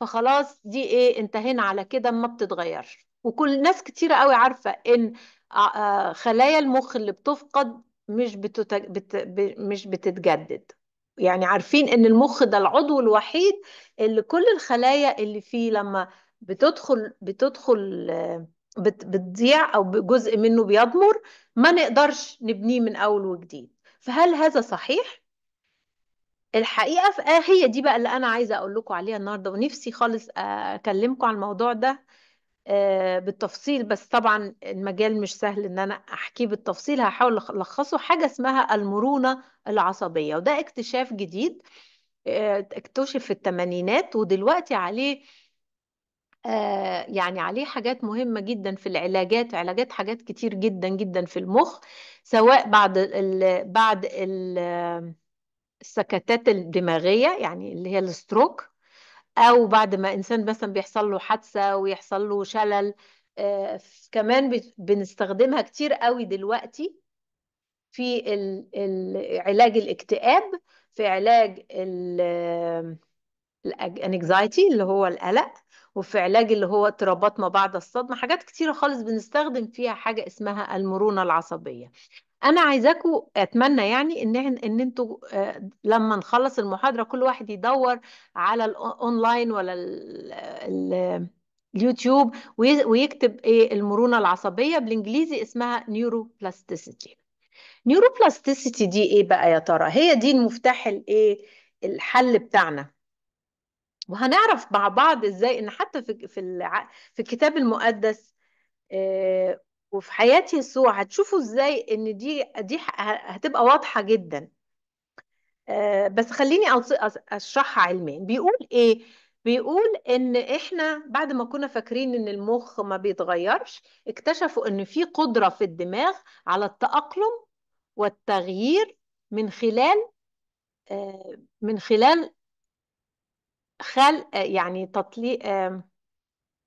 فخلاص دي إيه انتهينا على كده ما بتتغيرش وكل ناس كتيرة قوي عارفة إن خلايا المخ اللي بتفقد مش بتت... بت... ب... مش بتتجدد يعني عارفين إن المخ ده العضو الوحيد اللي كل الخلايا اللي فيه لما بتدخل بتدخل بتضيع او جزء منه بيضمر ما نقدرش نبنيه من اول وجديد فهل هذا صحيح الحقيقه في آه، هي دي بقى اللي انا عايزه اقول لكم عليها النهارده ونفسي خالص آه، اكلمكم عن الموضوع ده آه، بالتفصيل بس طبعا المجال مش سهل ان انا احكيه بالتفصيل هحاول الخصه حاجه اسمها المرونه العصبيه وده اكتشاف جديد اكتشف في الثمانينات ودلوقتي عليه آه، يعني عليه حاجات مهمة جدا في العلاجات علاجات حاجات كتير جدا جدا في المخ سواء بعد الـ بعد الـ السكتات الدماغية يعني اللي هي الستروك أو بعد ما إنسان مثلا بيحصل له حادثة ويحصل له شلل آه كمان بنستخدمها كتير قوي دلوقتي في علاج الاكتئاب في علاج الانكزايتي اللي هو القلق وفي علاج اللي هو اضطرابات ما بعد الصدمة حاجات كتيرة خالص بنستخدم فيها حاجة اسمها المرونة العصبية انا عايزاكم اتمنى يعني ان ان انتوا آه، لما نخلص المحاضره كل واحد يدور على الاونلاين ولا اليوتيوب ويكتب ايه المرونه العصبيه بالانجليزي اسمها نيورو بلاستيسيتي نيورو بلاستيسيتي دي ايه بقى يا ترى هي دي المفتاح الايه الحل بتاعنا وهنعرف مع بعض ازاي ان حتى في في في الكتاب المقدس آه، وفي حياة يسوع هتشوفوا ازاي ان دي دي هتبقى واضحة جدا آه، بس خليني اشرحها علميا بيقول ايه بيقول ان احنا بعد ما كنا فاكرين ان المخ ما بيتغيرش اكتشفوا ان في قدرة في الدماغ على التأقلم والتغيير من خلال آه، من خلال خلق يعني تطليق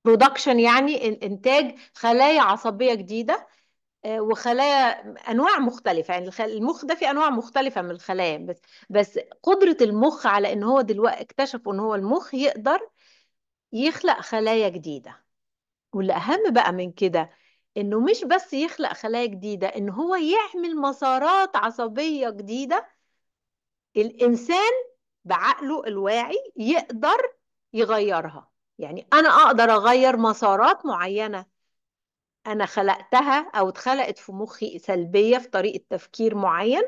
برودكشن يعني انتاج خلايا عصبيه جديده آه، وخلايا انواع مختلفه يعني المخ ده فيه انواع مختلفه من الخلايا بس بس قدره المخ على ان هو دلوقتي اكتشفوا ان هو المخ يقدر يخلق خلايا جديده والاهم بقى من كده انه مش بس يخلق خلايا جديده ان هو يعمل مسارات عصبيه جديده الانسان بعقله الواعي يقدر يغيرها يعني انا اقدر اغير مسارات معينه انا خلقتها او اتخلقت في مخي سلبيه في طريقه تفكير معين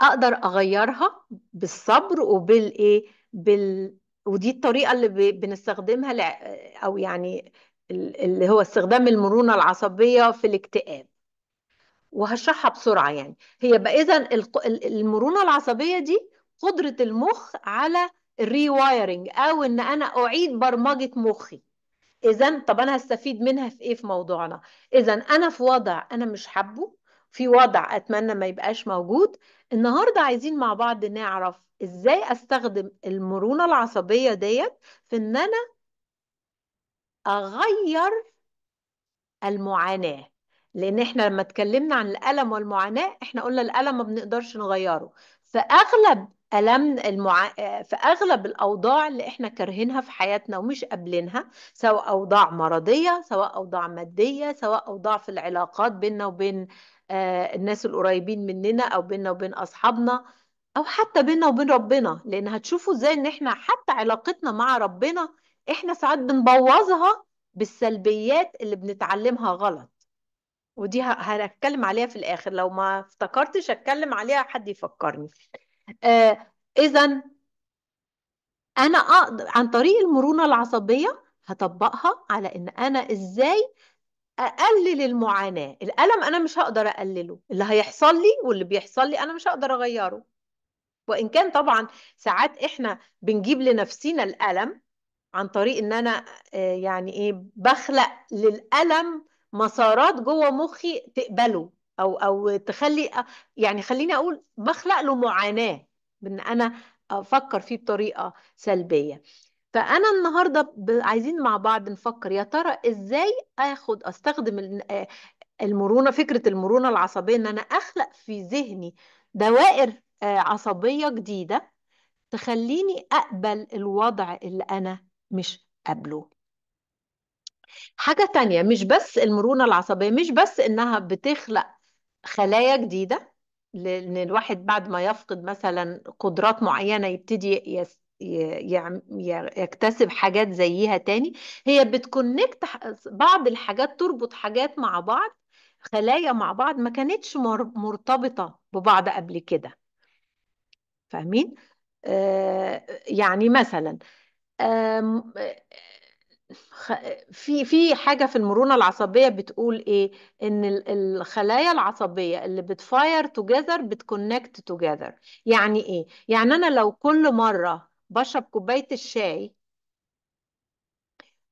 اقدر اغيرها بالصبر وبالايه بال ودي الطريقه اللي بنستخدمها ل... او يعني اللي هو استخدام المرونه العصبيه في الاكتئاب وهشرحها بسرعه يعني هي بقى اذا المرونه العصبيه دي قدرة المخ على الريوايرنج او ان انا اعيد برمجة مخي اذا طب انا هستفيد منها في ايه في موضوعنا اذا انا في وضع انا مش حابه في وضع اتمنى ما يبقاش موجود النهارده عايزين مع بعض نعرف ازاي استخدم المرونة العصبية ديت في ان انا اغير المعاناة لان احنا لما اتكلمنا عن الالم والمعاناة احنا قلنا الالم ما بنقدرش نغيره فاغلب ألم المع... في أغلب الأوضاع اللي إحنا كارهينها في حياتنا ومش قابلينها سواء أوضاع مرضية سواء أوضاع مادية سواء أوضاع في العلاقات بيننا وبين آه، الناس القريبين مننا أو بيننا وبين أصحابنا أو حتى بيننا وبين ربنا لأن هتشوفوا إزاي إن إحنا حتى علاقتنا مع ربنا إحنا ساعات بنبوظها بالسلبيات اللي بنتعلمها غلط ودي هنتكلم عليها في الاخر لو ما افتكرتش هتكلم عليها حد يفكرني آه اذا انا اقدر عن طريق المرونة العصبية هطبقها على ان انا ازاي اقلل المعاناة الالم انا مش هقدر اقلله اللي هيحصل لي واللي بيحصل لي انا مش هقدر اغيره وان كان طبعا ساعات احنا بنجيب لنفسينا الالم عن طريق ان انا آه، يعني ايه بخلق للالم مسارات جوه مخي تقبله او او تخلي يعني خليني اقول بخلق له معاناه بان انا افكر فيه بطريقه سلبيه فانا النهارده عايزين مع بعض نفكر يا ترى ازاي اخد استخدم آه، المرونه فكره المرونه العصبيه ان انا اخلق في ذهني دوائر آه، عصبيه جديده تخليني اقبل الوضع اللي انا مش قابله حاجة تانية مش بس المرونة العصبية مش بس إنها بتخلق خلايا جديدة لأن الواحد بعد ما يفقد مثلا قدرات معينة يبتدي يس يكتسب حاجات زيها تاني هي بتكونكت بعض الحاجات تربط حاجات مع بعض خلايا مع بعض ما كانتش مرتبطة ببعض قبل كده فاهمين؟ آه يعني مثلا آه في في حاجة في المرونة العصبية بتقول ايه ان الخلايا العصبية اللي بتفاير توجذر بتكونكت توجذر يعني ايه يعني انا لو كل مرة بشرب كوباية الشاي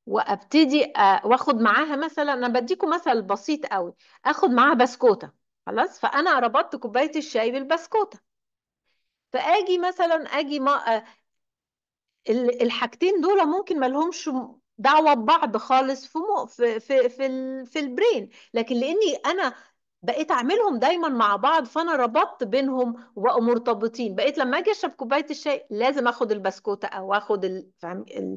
وابتدي واخد معاها مثلا انا بديكم مثل بسيط قوي اخد معاها بسكوتة خلاص فانا ربطت كوباية الشاي بالبسكوتة فاجي مثلا اجي ما... الحاجتين دول ممكن ما لهمش دعوه ببعض خالص في مو في في في, ال في البرين لكن لاني انا بقيت اعملهم دايما مع بعض فانا ربطت بينهم وبقوا مرتبطين بقيت لما اجي اشرب كوبايه الشاي لازم اخد البسكوته او اخد ال... ال...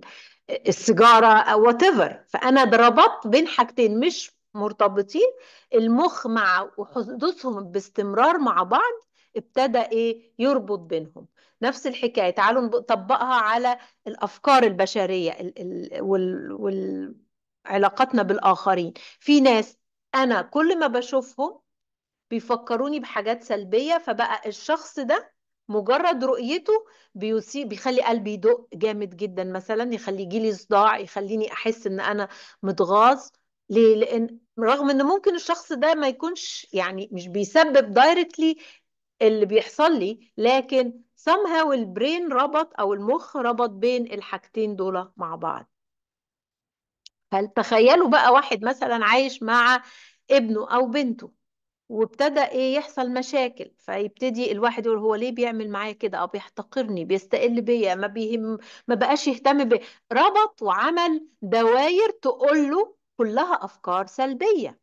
السيجاره او وات فانا ربطت بين حاجتين مش مرتبطين المخ مع وحدوثهم باستمرار مع بعض ابتدى ايه يربط بينهم نفس الحكاية تعالوا نطبقها على الأفكار البشرية وعلاقتنا بالآخرين في ناس أنا كل ما بشوفهم بيفكروني بحاجات سلبية فبقى الشخص ده مجرد رؤيته بيسي بيخلي قلبي يدق جامد جدا مثلا يخلي يجيلي صداع يخليني احس ان انا متغاظ ليه لان رغم ان ممكن الشخص ده ما يكونش يعني مش بيسبب دايركتلي اللي بيحصل لي لكن somehow البرين ربط أو المخ ربط بين الحاجتين دول مع بعض فتخيلوا بقى واحد مثلا عايش مع ابنه أو بنته وابتدى ايه يحصل مشاكل فيبتدي الواحد يقول هو ليه بيعمل معايا كده او بيحتقرني بيستقل بيا ما بيهم ما بقاش يهتم بيه ربط وعمل دواير تقول له كلها افكار سلبيه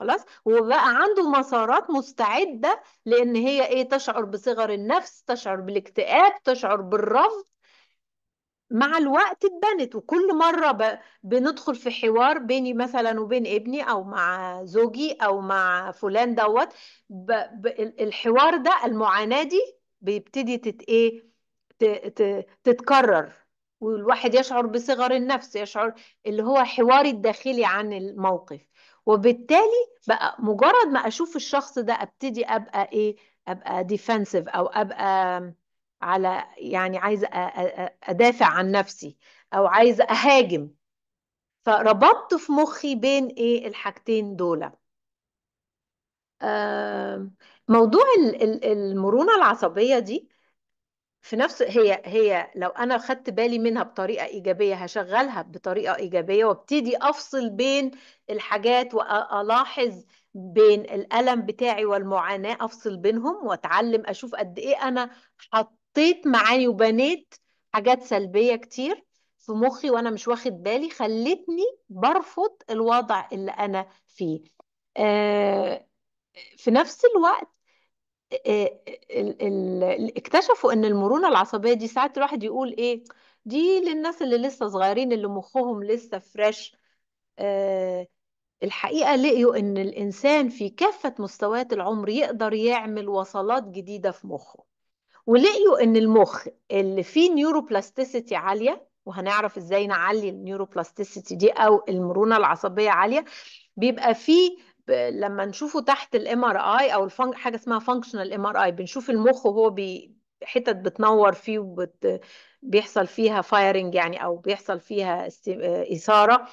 خلاص وبقى عنده مسارات مستعدة لأن هي إيه تشعر بصغر النفس تشعر بالاكتئاب تشعر بالرفض مع الوقت اتبنت وكل مرة ب... بندخل في حوار بيني مثلا وبين ابني أو مع زوجي أو مع فلان دوت ب... ب... الحوار ده المعاناة دي بيبتدي تت... إيه؟ ت... ت... تتكرر والواحد يشعر بصغر النفس يشعر اللي هو حواري الداخلي عن الموقف وبالتالي بقى مجرد ما اشوف الشخص ده ابتدي ابقى ايه ابقى ديفنسيف او ابقى على يعني عايزه ادافع عن نفسي او عايزه اهاجم فربطت في مخي بين ايه الحاجتين دول موضوع المرونه العصبيه دي في نفس هي هي لو انا خدت بالي منها بطريقه ايجابيه هشغلها بطريقه ايجابيه وابتدي افصل بين الحاجات والاحظ بين الالم بتاعي والمعاناه افصل بينهم واتعلم اشوف قد ايه انا حطيت معاني وبنيت حاجات سلبيه كتير في مخي وانا مش واخد بالي خلتني برفض الوضع اللي انا فيه آه، في نفس الوقت آه، ال- ال- اكتشفوا ان المرونه العصبيه دي ساعات الواحد يقول ايه دي للناس اللي لسه صغيرين اللي مخهم لسه فريش آه، الحقيقه لقيوا ان الانسان في كافه مستويات العمر يقدر يعمل وصلات جديده في مخه ولقيوا ان المخ اللي فيه نيوروبلاستيسيتي عاليه وهنعرف ازاي نعلي النيوروبلاستيسيتي دي او المرونه العصبيه عاليه بيبقى فيه لما نشوفه تحت الام ار اي او حاجه اسمها فانكشنال ام ار اي بنشوف المخ وهو بي... حتت بتنور فيه وبت... بيحصل فيها فايرنج يعني او بيحصل فيها اثاره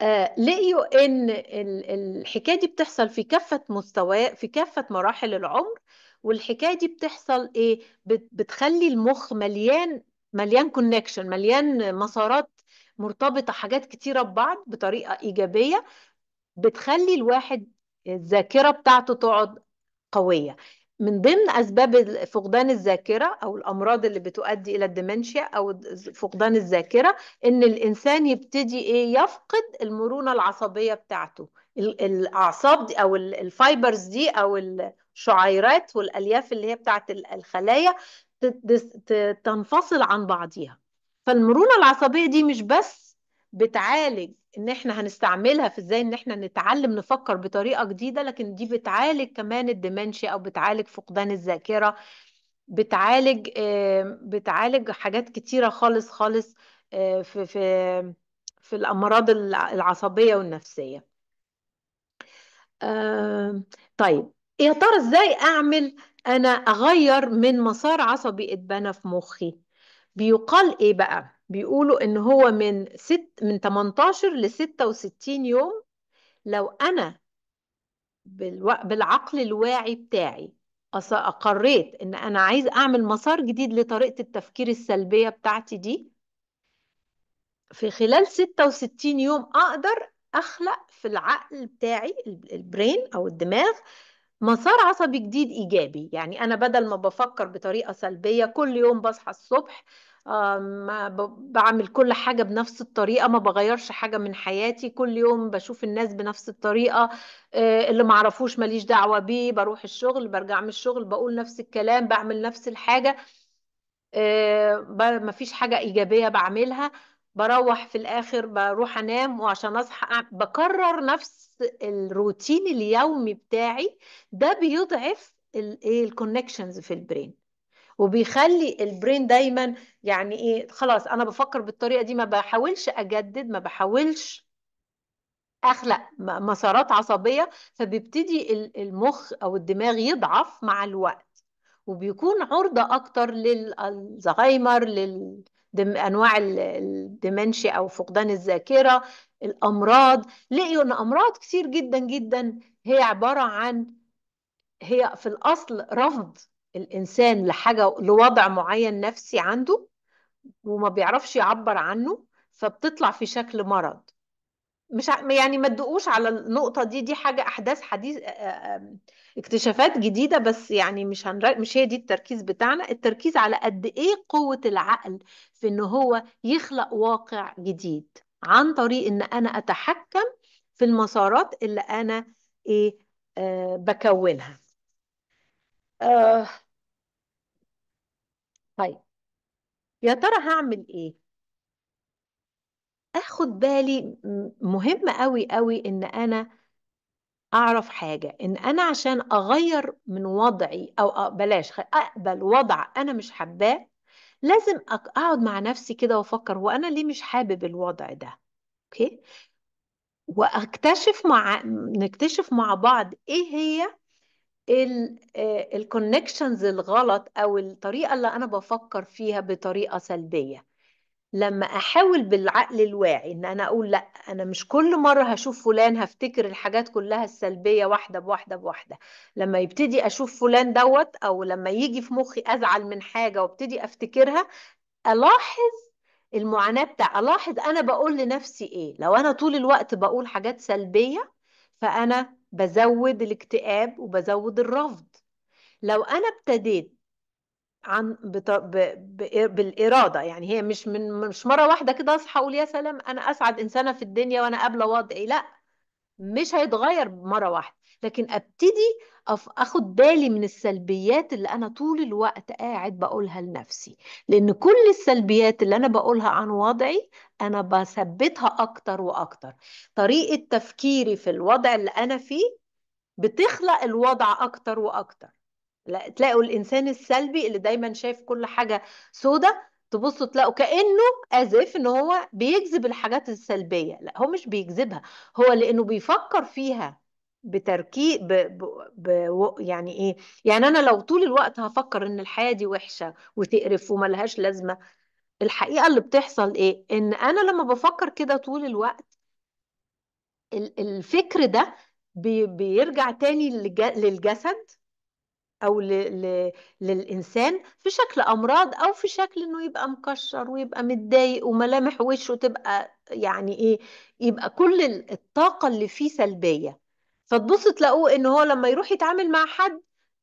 آه، لقيوا ان الحكايه دي بتحصل في كافه مستوى في كافه مراحل العمر والحكايه دي بتحصل ايه بتخلي المخ مليان مليان كونكشن مليان مسارات مرتبطه حاجات كتيره ببعض بطريقه ايجابيه بتخلي الواحد الذاكرة بتاعته تقعد قوية من ضمن أسباب فقدان الذاكرة أو الأمراض اللي بتؤدي إلى الدمنشيا أو فقدان الذاكرة إن الإنسان يبتدي إيه يفقد المرونة العصبية بتاعته الأعصاب دي أو الفايبرز دي أو الشعيرات والألياف اللي هي بتاعت الخلايا تنفصل عن بعضيها فالمرونة العصبية دي مش بس بتعالج ان احنا هنستعملها في ازاي ان احنا نتعلم نفكر بطريقه جديده لكن دي بتعالج كمان الدمنشي او بتعالج فقدان الذاكره بتعالج بتعالج حاجات كتيره خالص خالص آه، في في في الامراض العصبيه والنفسيه طيب يا ترى ازاي اعمل انا اغير من مسار عصبي اتبنى في مخي بيقال ايه بقى بيقولوا ان هو من ست من 18 ل 66 يوم لو انا بالعقل الواعي بتاعي اقريت ان انا عايز اعمل مسار جديد لطريقه التفكير السلبيه بتاعتي دي في خلال 66 يوم اقدر اخلق في العقل بتاعي البرين او الدماغ مسار عصبي جديد ايجابي يعني انا بدل ما بفكر بطريقه سلبيه كل يوم بصحى الصبح ما بعمل كل حاجة بنفس الطريقة ما بغيرش حاجة من حياتي كل يوم بشوف الناس بنفس الطريقة آه، اللي معرفوش ماليش دعوة بيه بروح الشغل برجع من الشغل بقول نفس الكلام بعمل نفس الحاجة آه، مفيش حاجة إيجابية بعملها بروح في الآخر بروح أنام وعشان أصحى بكرر نفس الروتين اليومي بتاعي ده بيضعف الايه الكونكشنز في البرين وبيخلي البرين دايما يعني ايه خلاص انا بفكر بالطريقه دي ما بحاولش اجدد ما بحاولش اخلق مسارات عصبيه فبيبتدي المخ او الدماغ يضعف مع الوقت وبيكون عرضه اكتر للزهايمر لل دم... انواع الدمنشي او فقدان الذاكره الامراض لقيوا ان امراض كتير جدا جدا هي عباره عن هي في الاصل رفض الإنسان لحاجة لوضع معين نفسي عنده وما بيعرفش يعبر عنه فبتطلع في شكل مرض مش يعني ما تدقوش على النقطة دي دي حاجة أحداث حديث اكتشافات جديدة بس يعني مش هنر... مش هي دي التركيز بتاعنا التركيز على قد إيه قوة العقل في إن هو يخلق واقع جديد عن طريق إن أنا أتحكم في المسارات اللي أنا إيه آه بكونها آه. طيب يا ترى هعمل ايه اخد بالي مهم قوي قوي ان انا اعرف حاجة ان انا عشان اغير من وضعي او بلاش اقبل وضع انا مش حباه لازم اقعد مع نفسي كده وافكر هو انا ليه مش حابب الوضع ده اوكي واكتشف مع نكتشف مع بعض ايه هي الكونكشنز آه، الغلط او الطريقه اللي انا بفكر فيها بطريقه سلبيه لما احاول بالعقل الواعي ان انا اقول لا انا مش كل مره هشوف فلان هفتكر الحاجات كلها السلبيه واحده بواحده بواحده لما يبتدي اشوف فلان دوت او لما يجي في مخي ازعل من حاجه وابتدي افتكرها الاحظ المعاناه بتاع الاحظ انا بقول لنفسي ايه لو انا طول الوقت بقول حاجات سلبيه فأنا بزود الاكتئاب وبزود الرفض لو أنا ابتديت عن بط... ب... ب... بالاراده يعني هي مش من مش مره واحده كده اصحى اقول يا سلام انا اسعد انسانه في الدنيا وانا قابله وضعي لا مش هيتغير مره واحده لكن ابتدي اخد بالي من السلبيات اللي انا طول الوقت قاعد بقولها لنفسي لان كل السلبيات اللي انا بقولها عن وضعي انا بثبتها اكتر واكتر طريقه تفكيري في الوضع اللي انا فيه بتخلق الوضع اكتر واكتر لا تلاقوا الانسان السلبي اللي دايما شايف كل حاجه سودة تبصوا تلاقوا كانه ازف ان هو بيجذب الحاجات السلبيه لا هو مش بيجذبها هو لانه بيفكر فيها بتركيب ب... ب... ب... يعني ايه يعني انا لو طول الوقت هفكر ان الحياه دي وحشه وتقرف وملهاش لازمه الحقيقه اللي بتحصل ايه ان انا لما بفكر كده طول الوقت الفكر ده بي... بيرجع تاني للج... للجسد او ل... ل... للانسان في شكل امراض او في شكل انه يبقى مكشر ويبقى متضايق وملامح وشه تبقى يعني ايه يبقى كل الطاقه اللي فيه سلبيه فتبص تلاقوه ان هو لما يروح يتعامل مع حد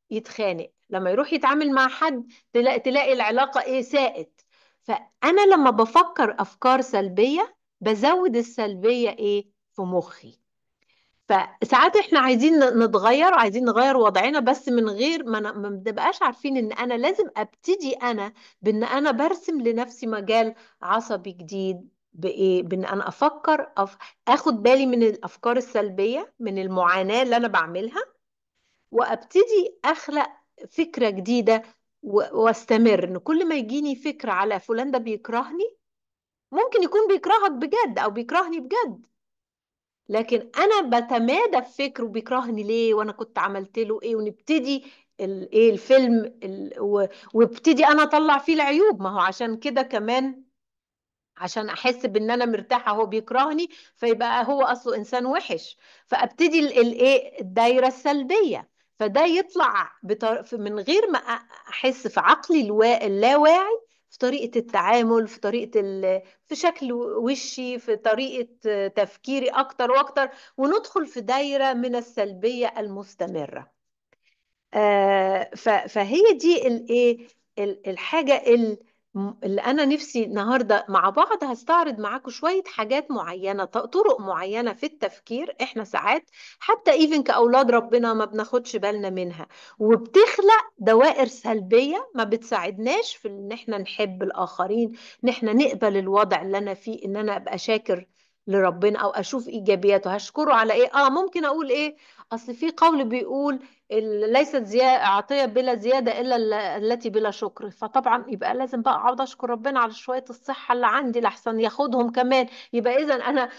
يتخانق لما يروح يتعامل مع حد تلاقي, تلاقي العلاقة ايه ساءت فأنا لما بفكر أفكار سلبية بزود السلبية ايه في مخي فساعات احنا عايزين نتغير عايزين نغير وضعنا بس من غير ما, ما بنبقاش عارفين ان انا لازم ابتدي انا بان انا برسم لنفسي مجال عصبي جديد بايه بان انا افكر أف... اخد بالي من الافكار السلبيه من المعاناه اللي انا بعملها وابتدي اخلق فكره جديده و... واستمر ان كل ما يجيني فكره على فلان ده بيكرهني ممكن يكون بيكرهك بجد او بيكرهني بجد لكن انا بتمادى في فكره وبيكرهني ليه وانا كنت عملت له ايه ونبتدي ايه الفيلم ال... وابتدي انا اطلع فيه العيوب ما هو عشان كده كمان عشان احس بان انا مرتاحه هو بيكرهني فيبقى هو اصله انسان وحش فابتدي الايه الدايره السلبيه فده يطلع من غير ما احس في عقلي اللاواعي في طريقه التعامل في طريقه في شكل وشي في طريقه تفكيري اكتر واكتر وندخل في دايره من السلبيه المستمره آه فهي دي الايه الحاجه اللي اللي انا نفسي النهارده مع بعض هستعرض معاكم شويه حاجات معينه طرق معينه في التفكير احنا ساعات حتى ايفن كاولاد ربنا ما بناخدش بالنا منها وبتخلق دوائر سلبيه ما بتساعدناش في ان احنا نحب الاخرين ان احنا نقبل الوضع اللي انا فيه ان انا ابقى شاكر لربنا او اشوف ايجابياته هشكره على ايه اه ممكن اقول ايه اصل في قول بيقول ليست زيادة عطية بلا زيادة إلا التي بلا شكر فطبعا يبقى لازم بقى أقعد أشكر ربنا على شوية الصحة اللي عندي لحسن ياخدهم كمان يبقى إذا أنا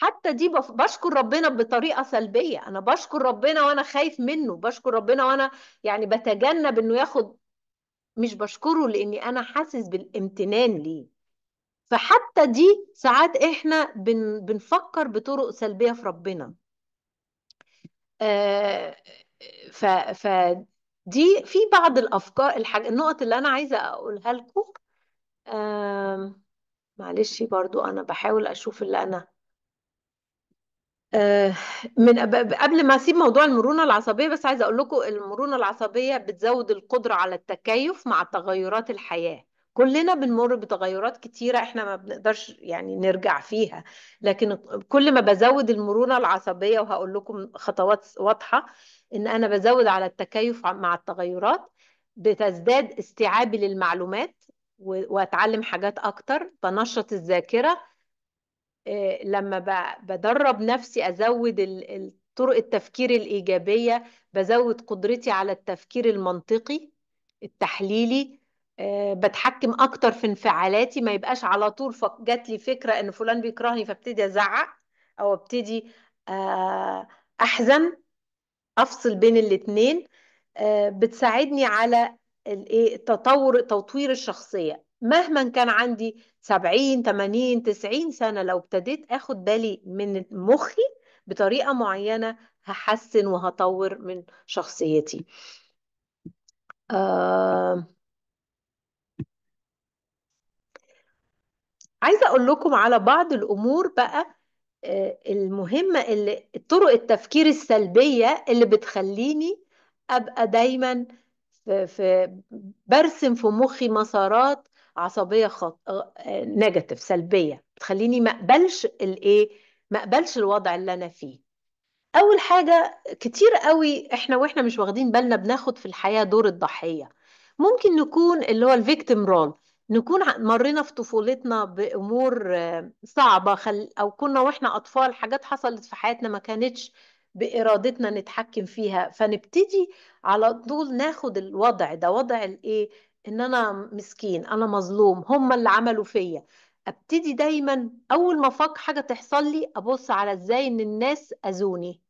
حتى دي بشكر ربنا بطريقه سلبيه انا بشكر ربنا وانا خايف منه بشكر ربنا وانا يعني بتجنب انه ياخد مش بشكره لاني انا حاسس بالامتنان ليه فحتى دي ساعات احنا بن بنفكر بطرق سلبيه في ربنا آه ف دي في بعض الافكار الحاج... النقط اللي انا عايزه اقولها لكم آم... معلش برضو انا بحاول اشوف اللي انا آه، من قبل ما اسيب موضوع المرونه العصبيه بس عايزه اقول لكم المرونه العصبيه بتزود القدره على التكيف مع تغيرات الحياه كلنا بنمر بتغيرات كتيرة احنا ما بنقدرش يعني نرجع فيها لكن كل ما بزود المرونة العصبية وهقول لكم خطوات واضحة ان انا بزود على التكيف مع التغيرات بتزداد استيعابي للمعلومات واتعلم حاجات اكتر بنشط الذاكرة آه، لما بدرب نفسي ازود طرق التفكير الإيجابية بزود قدرتي على التفكير المنطقي التحليلي آه، بتحكم اكتر في انفعالاتي ما يبقاش على طول جات لي فكره ان فلان بيكرهني فابتدي ازعق او ابتدي آه، احزن افصل بين الاتنين آه، بتساعدني على الايه تطور تطوير الشخصيه مهما كان عندي 70 80 90 سنه لو ابتديت اخد بالي من مخي بطريقه معينه هحسن وهطور من شخصيتي آه عايزة أقول لكم على بعض الأمور بقى آه، المهمة اللي طرق التفكير السلبية اللي بتخليني أبقى دايما في, في برسم في مخي مسارات عصبية خط... نيجاتيف آه، سلبية بتخليني ما أقبلش الإيه ما أقبلش الوضع اللي أنا فيه أول حاجة كتير قوي إحنا وإحنا مش واخدين بالنا بناخد في الحياة دور الضحية ممكن نكون اللي هو الفيكتيم رول نكون مرينا في طفولتنا بأمور آه، صعبة خل... أو كنا وإحنا أطفال حاجات حصلت في حياتنا ما كانتش بإرادتنا نتحكم فيها فنبتدي على طول ناخد الوضع ده وضع الإيه إن أنا مسكين أنا مظلوم هم اللي عملوا فيا ابتدي دايما أول ما أفكر حاجة تحصل لي أبص على إزاي إن الناس أذوني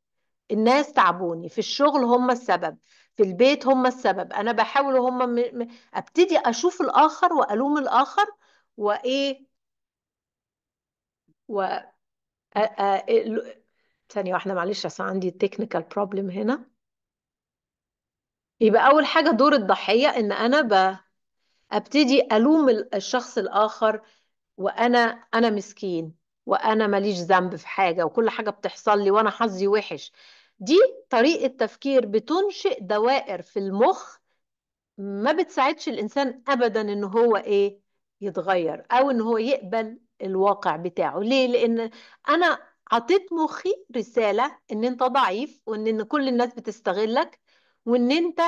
الناس تعبوني في الشغل هم السبب في البيت هم السبب انا بحاول هم م... م... ابتدي اشوف الاخر والوم الاخر وايه و ثانيه واحده معلش عشان عندي تكنيكال بروبلم هنا يبقى اول حاجه دور الضحيه ان انا ب... ابتدي الوم الشخص الاخر وانا انا مسكين وانا ماليش ذنب في حاجه وكل حاجه بتحصل لي وانا حظي وحش دي طريقة تفكير بتنشئ دوائر في المخ ما بتساعدش الإنسان أبدا إن هو إيه يتغير أو إن هو يقبل الواقع بتاعه ليه؟ لأن أنا عطيت مخي رسالة إن أنت ضعيف وإن إن كل الناس بتستغلك وإن أنت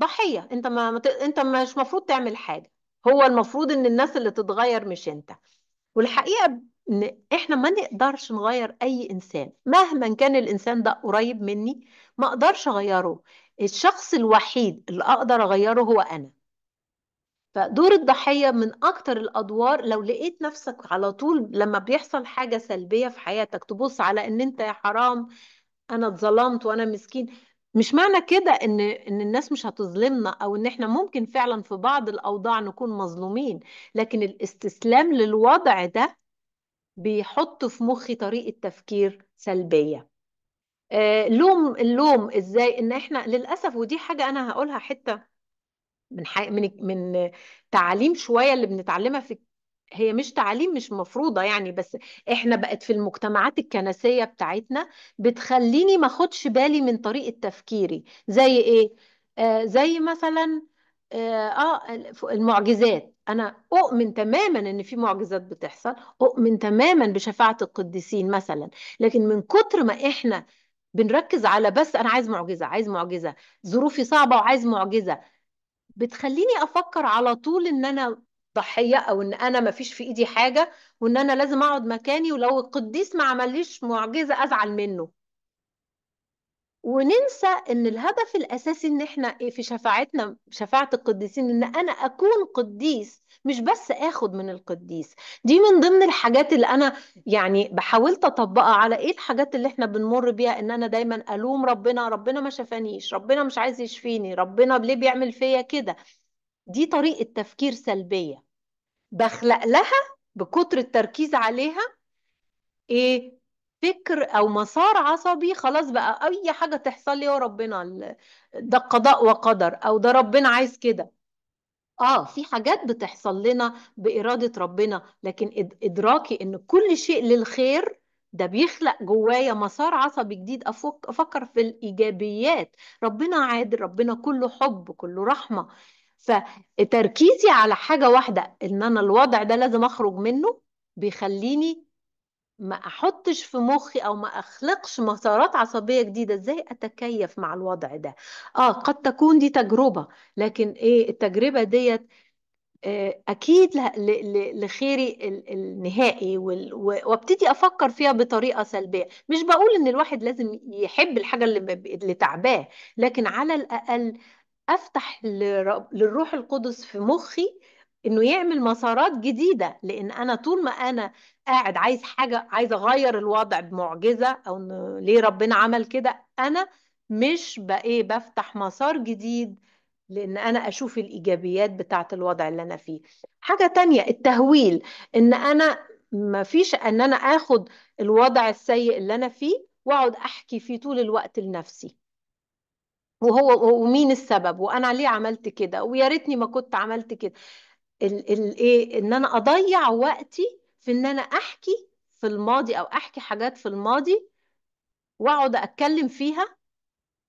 ضحية أنت ما أنت مش مفروض تعمل حاجة هو المفروض إن الناس اللي تتغير مش أنت والحقيقة ان احنا ما نقدرش نغير اي انسان مهما كان الانسان ده قريب مني ما اقدرش اغيره الشخص الوحيد اللي اقدر اغيره هو انا فدور الضحيه من اكتر الادوار لو لقيت نفسك على طول لما بيحصل حاجه سلبيه في حياتك تبص على ان انت يا حرام انا اتظلمت وانا مسكين مش معنى كده ان ان الناس مش هتظلمنا او ان احنا ممكن فعلا في بعض الاوضاع نكون مظلومين لكن الاستسلام للوضع ده بيحط في مخي طريقة تفكير سلبية آه، لوم اللوم ازاي ان احنا للاسف ودي حاجة انا هقولها حتة من حي... من من تعاليم شوية اللي بنتعلمها في هي مش تعليم مش مفروضة يعني بس احنا بقت في المجتمعات الكنسية بتاعتنا بتخليني ما اخدش بالي من طريقة تفكيري زي ايه آه زي مثلا اه, آه، المعجزات أنا أؤمن تماما إن في معجزات بتحصل أؤمن تماما بشفاعة القديسين مثلا لكن من كتر ما إحنا بنركز على بس أنا عايز معجزة عايز معجزة ظروفي صعبة وعايز معجزة بتخليني أفكر على طول إن أنا ضحية أو إن أنا مفيش في إيدي حاجة وإن أنا لازم أقعد مكاني ولو القديس ما عمليش معجزة أزعل منه وننسى ان الهدف الاساسي ان احنا إيه في شفاعتنا شفاعه القديسين ان انا اكون قديس مش بس اخد من القديس دي من ضمن الحاجات اللي انا يعني بحاولت اطبقها على ايه الحاجات اللي احنا بنمر بيها ان انا دايما الوم ربنا ربنا ما شفانيش ربنا مش عايز يشفيني ربنا ليه بيعمل فيا كده دي طريقه تفكير سلبيه بخلق لها بكتر التركيز عليها ايه فكر او مسار عصبي خلاص بقى اي حاجه تحصل لي يا ربنا ده قضاء وقدر او ده ربنا عايز كده اه في حاجات بتحصل لنا باراده ربنا لكن ادراكي ان كل شيء للخير ده بيخلق جوايا مسار عصبي جديد أفك افكر في الايجابيات ربنا عادل ربنا كله حب كله رحمه فتركيزي على حاجه واحده ان انا الوضع ده لازم اخرج منه بيخليني ما احطش في مخي او ما اخلقش مسارات عصبيه جديده ازاي اتكيف مع الوضع ده اه قد تكون دي تجربه لكن ايه التجربه ديت آه، اكيد لخيري النهائي وابتدي افكر فيها بطريقه سلبيه مش بقول ان الواحد لازم يحب الحاجه اللي اللي تعباه لكن على الاقل افتح للروح القدس في مخي انه يعمل مسارات جديده لان انا طول ما انا قاعد عايز حاجه عايز اغير الوضع بمعجزه او انه ليه ربنا عمل كده انا مش بايه بفتح مسار جديد لان انا اشوف الايجابيات بتاعه الوضع اللي انا فيه حاجه تانية التهويل ان انا ما فيش ان انا اخد الوضع السيء اللي انا فيه واقعد احكي فيه طول الوقت لنفسي وهو ومين السبب وانا ليه عملت كده ويا ريتني ما كنت عملت كده الايه ان انا اضيع وقتي في ان انا احكي في الماضي او احكي حاجات في الماضي واقعد اتكلم فيها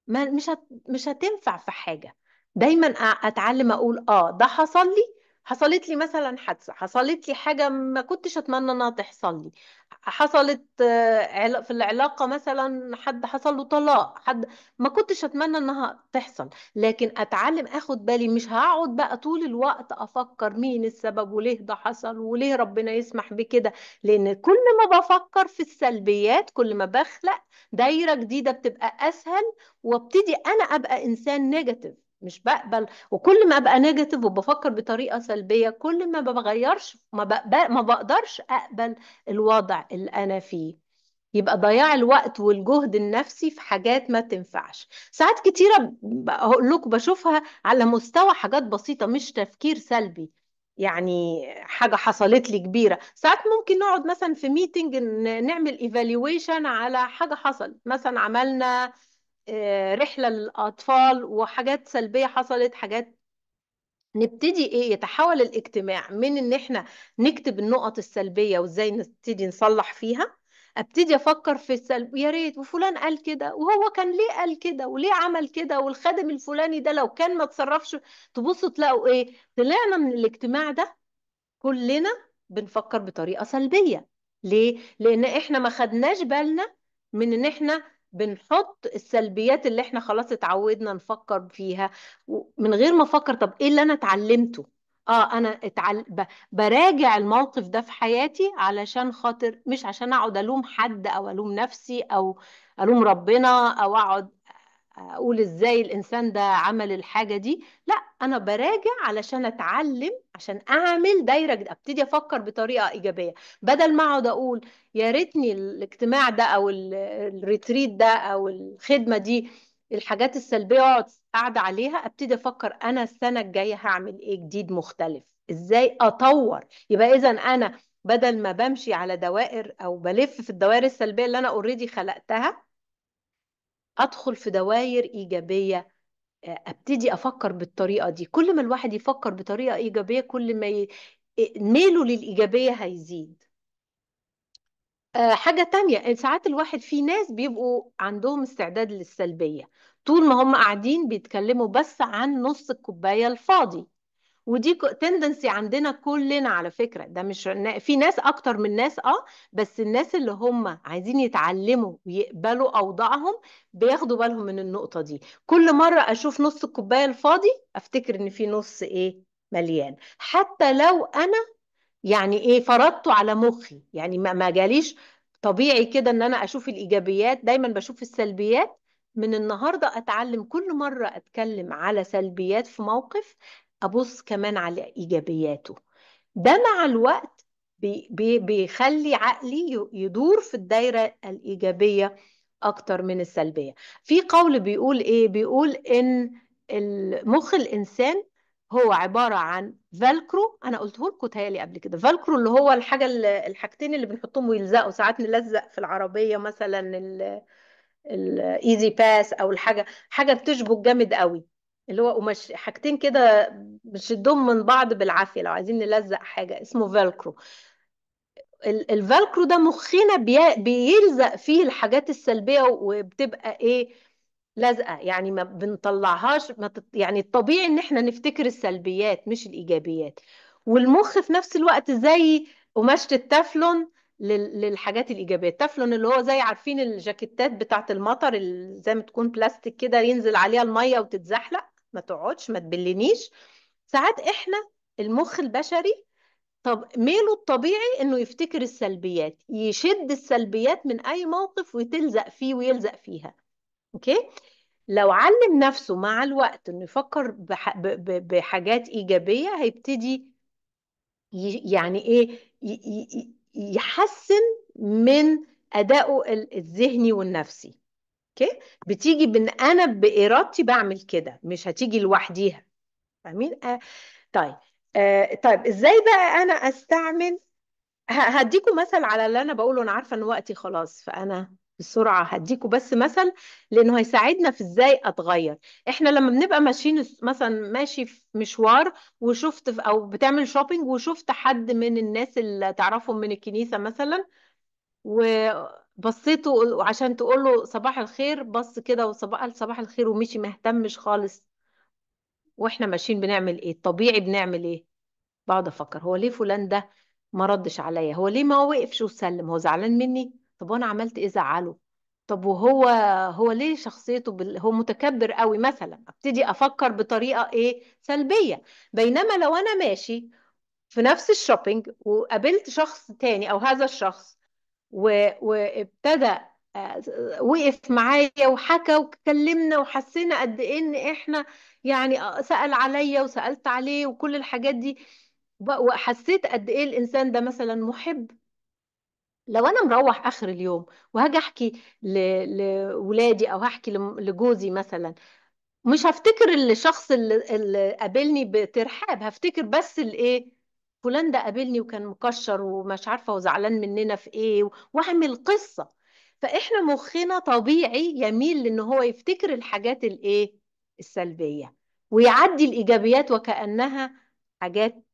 ما مش هت... مش هتنفع في حاجه دايما اتعلم اقول اه ده حصل لي حصلت لي مثلا حادثه حصلت لي حاجه ما كنتش اتمنى انها تحصل لي حصلت آه، في العلاقه مثلا حد حصل له طلاق حد ما كنتش اتمنى انها تحصل لكن اتعلم اخد بالي مش هقعد بقى طول الوقت افكر مين السبب وليه ده حصل وليه ربنا يسمح بكده لان كل ما بفكر في السلبيات كل ما بخلق دايره جديده بتبقى اسهل وابتدي انا ابقى انسان نيجاتيف مش بقبل وكل ما ابقى نيجاتيف وبفكر بطريقه سلبيه كل ما بغيرش ما, بقبل ما بقدرش اقبل الوضع اللي انا فيه يبقى ضياع الوقت والجهد النفسي في حاجات ما تنفعش ساعات كتيره بقول لكم بشوفها على مستوى حاجات بسيطه مش تفكير سلبي يعني حاجه حصلت لي كبيره ساعات ممكن نقعد مثلا في ميتنج نعمل ايفالويشن على حاجه حصلت مثلا عملنا آه آه، رحلة للأطفال وحاجات سلبية حصلت حاجات نبتدي ايه يتحول الاجتماع من ان احنا نكتب النقط السلبية وازاي نبتدي نصلح فيها ابتدي افكر في السلب يا ريت وفلان قال كده وهو كان ليه قال كده وليه عمل كده والخادم الفلاني ده لو كان ما تصرفش تبصوا تلاقوا ايه طلعنا من الاجتماع ده كلنا بنفكر بطريقه سلبيه ليه لان احنا ما خدناش بالنا من ان احنا بنحط السلبيات اللي احنا خلاص اتعودنا نفكر فيها من غير ما افكر طب ايه اللي انا اتعلمته اه انا اتعل... ب... براجع الموقف ده في حياتي علشان خاطر مش عشان اقعد الوم حد او الوم نفسي او الوم ربنا او اقعد اقول ازاي الانسان ده عمل الحاجه دي لا انا براجع علشان اتعلم عشان اعمل دايره جديده ابتدي افكر بطريقه ايجابيه بدل ما اقعد اقول يا ريتني الاجتماع ده او الريتريت ده او الخدمه دي الحاجات السلبيه اقعد قاعده عليها ابتدي افكر انا السنه الجايه هعمل ايه جديد مختلف ازاي اطور يبقى اذا انا بدل ما بمشي على دوائر او بلف في الدوائر السلبيه اللي انا اوريدي خلقتها ادخل في دوائر ايجابيه ابتدي افكر بالطريقه دي كل ما الواحد يفكر بطريقه ايجابيه كل ما ي... ميله للايجابيه هيزيد آه، حاجة تانية ساعات الواحد في ناس بيبقوا عندهم استعداد للسلبية طول ما هم قاعدين بيتكلموا بس عن نص الكوباية الفاضي ودي تندنسي عندنا كلنا على فكره ده مش في ناس اكتر من ناس اه بس الناس اللي هم عايزين يتعلموا ويقبلوا اوضاعهم بياخدوا بالهم من النقطه دي كل مره اشوف نص الكوبايه الفاضي افتكر ان في نص ايه مليان حتى لو انا يعني ايه فرضته على مخي يعني ما, ما جاليش طبيعي كده ان انا اشوف الايجابيات دايما بشوف السلبيات من النهارده اتعلم كل مره اتكلم على سلبيات في موقف ابص كمان على ايجابياته ده مع الوقت بيخلي عقلي يدور في الدايره الايجابيه اكتر من السلبيه في قول بيقول ايه بيقول ان مخ الانسان هو عباره عن فالكرو انا قلته لكم تهيألي قبل كده فالكرو اللي هو الحاجه الحاجتين اللي بنحطهم ويلزقوا ساعات نلزق في العربيه مثلا الايزي باس او الحاجه حاجه بتشبك جامد قوي اللي هو قماش حاجتين كده بنشدهم من بعض بالعافية لو عايزين نلزق حاجة اسمه فالكرو الفالكرو ده مخنا بيلزق فيه الحاجات السلبية وبتبقى ايه لازقة يعني ما بنطلعهاش ما تط... يعني الطبيعي ان احنا نفتكر السلبيات مش الايجابيات والمخ في نفس الوقت زي قماشة التافلون للحاجات الايجابيه التافلون اللي هو زي عارفين الجاكيتات بتاعه المطر اللي زي ما تكون بلاستيك كده ينزل عليها الميه وتتزحلق ما تقعدش ما تبلنيش ساعات احنا المخ البشري طب ميله الطبيعي انه يفتكر السلبيات يشد السلبيات من اي موقف وتلزق فيه ويلزق فيها اوكي لو علم نفسه مع الوقت انه يفكر بح بحاجات ايجابيه هيبتدي يعني ايه يحسن من ادائه الذهني والنفسي اوكي بتيجي بان انا بارادتي بعمل كده مش هتيجي لوحديها فاهمين آه، طيب آه، طيب ازاي بقى انا استعمل هديكوا مثل على اللي انا بقوله انا عارفه ان وقتي خلاص فانا بسرعه هديكوا بس مثل لانه هيساعدنا في ازاي اتغير احنا لما بنبقى ماشيين مثلا ماشي في مشوار وشفت في او بتعمل شوبينج وشفت حد من الناس اللي تعرفهم من الكنيسه مثلا و بصيته وعشان تقول له صباح الخير بص كده وصباح قال صباح الخير ومشي ما اهتمش خالص واحنا ماشيين بنعمل ايه طبيعي بنعمل ايه بقعد افكر هو ليه فلان ده ما ردش عليا هو ليه ما وقفش وسلم هو زعلان مني طب وانا عملت ايه زعله طب وهو هو ليه شخصيته بال... هو متكبر قوي مثلا ابتدي افكر بطريقه ايه سلبيه بينما لو انا ماشي في نفس الشوبينج وقابلت شخص تاني او هذا الشخص وابتدى آه، وقف معايا وحكى وكلمنا وحسينا قد ايه ان احنا يعني آه، سأل عليا وسألت عليه وكل الحاجات دي وحسيت قد ايه الانسان ده مثلا محب لو انا مروح اخر اليوم وهاجي احكي لولادي او هحكي لجوزي مثلا مش هفتكر الشخص اللي قابلني بترحاب هفتكر بس الايه فلان ده قابلني وكان مكشر ومش عارفه وزعلان مننا في ايه واعمل قصه فاحنا مخنا طبيعي يميل لان هو يفتكر الحاجات الايه السلبيه ويعدي الايجابيات وكانها حاجات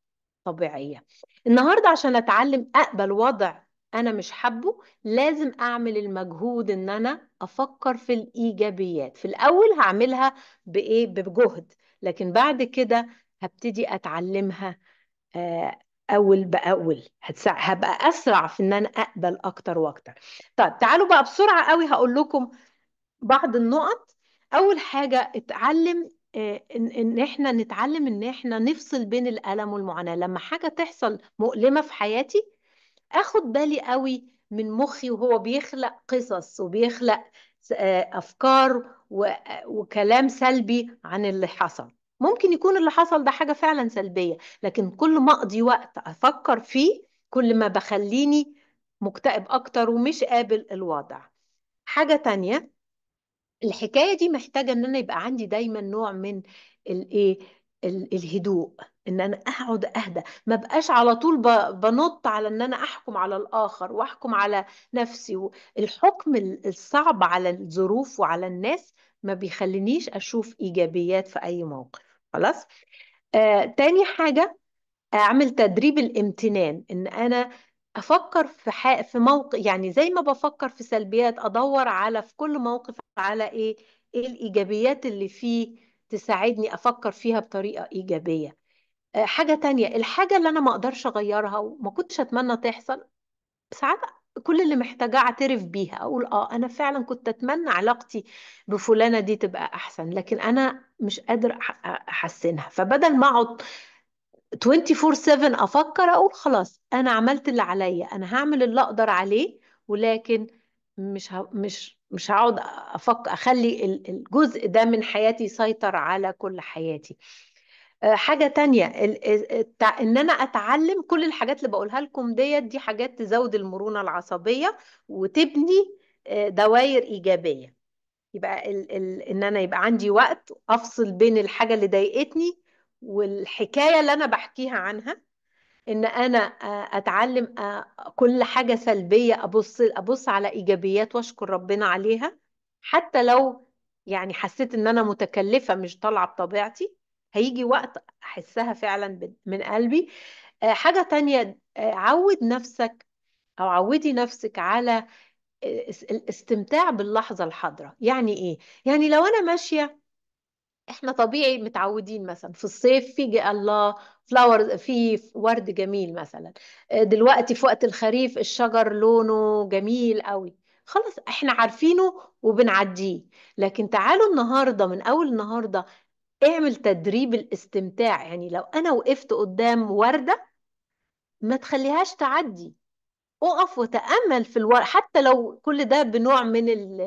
طبيعيه النهارده عشان اتعلم اقبل وضع انا مش حابه لازم اعمل المجهود ان انا افكر في الايجابيات في الاول هعملها بايه بجهد لكن بعد كده هبتدي اتعلمها آه، اول باول هتسع... هبقى اسرع في ان انا اقبل اكتر واكتر طيب تعالوا بقى بسرعه قوي هقول لكم بعض النقط اول حاجه اتعلم آه، ان ان احنا نتعلم ان احنا نفصل بين الالم والمعاناه لما حاجه تحصل مؤلمه في حياتي اخد بالي قوي من مخي وهو بيخلق قصص وبيخلق آه، افكار وكلام سلبي عن اللي حصل ممكن يكون اللي حصل ده حاجة فعلا سلبية لكن كل ما أقضي وقت أفكر فيه كل ما بخليني مكتئب أكتر ومش قابل الوضع حاجة تانية الحكاية دي محتاجة إن أنا يبقى عندي دايما نوع من الإيه الهدوء ان انا اقعد اهدى ما بقاش على طول بنط على ان انا احكم على الاخر واحكم على نفسي الحكم الصعب على الظروف وعلى الناس ما بيخلينيش اشوف ايجابيات في اي موقف خلاص آه، تاني حاجة أعمل تدريب الامتنان إن أنا أفكر في ح... في موقف يعني زي ما بفكر في سلبيات أدور على في كل موقف على إيه إيه الإيجابيات اللي فيه تساعدني أفكر فيها بطريقة إيجابية آه، حاجة تانية الحاجة اللي أنا ما أقدرش أغيرها وما كنتش أتمنى تحصل ساعات كل اللي محتاجة اعترف بيها اقول اه انا فعلا كنت اتمنى علاقتي بفلانه دي تبقى احسن لكن انا مش قادر احسنها فبدل ما اقعد 24 7 افكر اقول خلاص انا عملت اللي عليا انا هعمل اللي اقدر عليه ولكن مش ه... مش مش هقعد افكر اخلي الجزء ده من حياتي يسيطر على كل حياتي آه، حاجة تانية ان انا اتعلم كل الحاجات اللي بقولها لكم ديت دي حاجات تزود المرونة العصبية وتبني آه، دوائر ايجابية يبقى ال ال ان انا يبقى عندي وقت افصل بين الحاجة اللي ضايقتني والحكاية اللي انا بحكيها عنها ان انا آه، اتعلم كل حاجة سلبية ابص ابص على ايجابيات واشكر ربنا عليها حتى لو يعني حسيت ان انا متكلفة مش طالعة بطبيعتي هيجي وقت احسها فعلا من قلبي آه، حاجة تانية آه، عود نفسك او عودي نفسك على آه، الاستمتاع باللحظة الحاضرة يعني ايه؟ يعني لو انا ماشية احنا طبيعي متعودين مثلا في الصيف في الله فلاور في ورد جميل مثلا دلوقتي في وقت الخريف الشجر لونه جميل قوي خلاص احنا عارفينه وبنعديه لكن تعالوا النهارده من اول النهارده اعمل تدريب الاستمتاع يعني لو انا وقفت قدام ورده ما تخليهاش تعدي اقف وتامل في الورد حتى لو كل ده بنوع من ال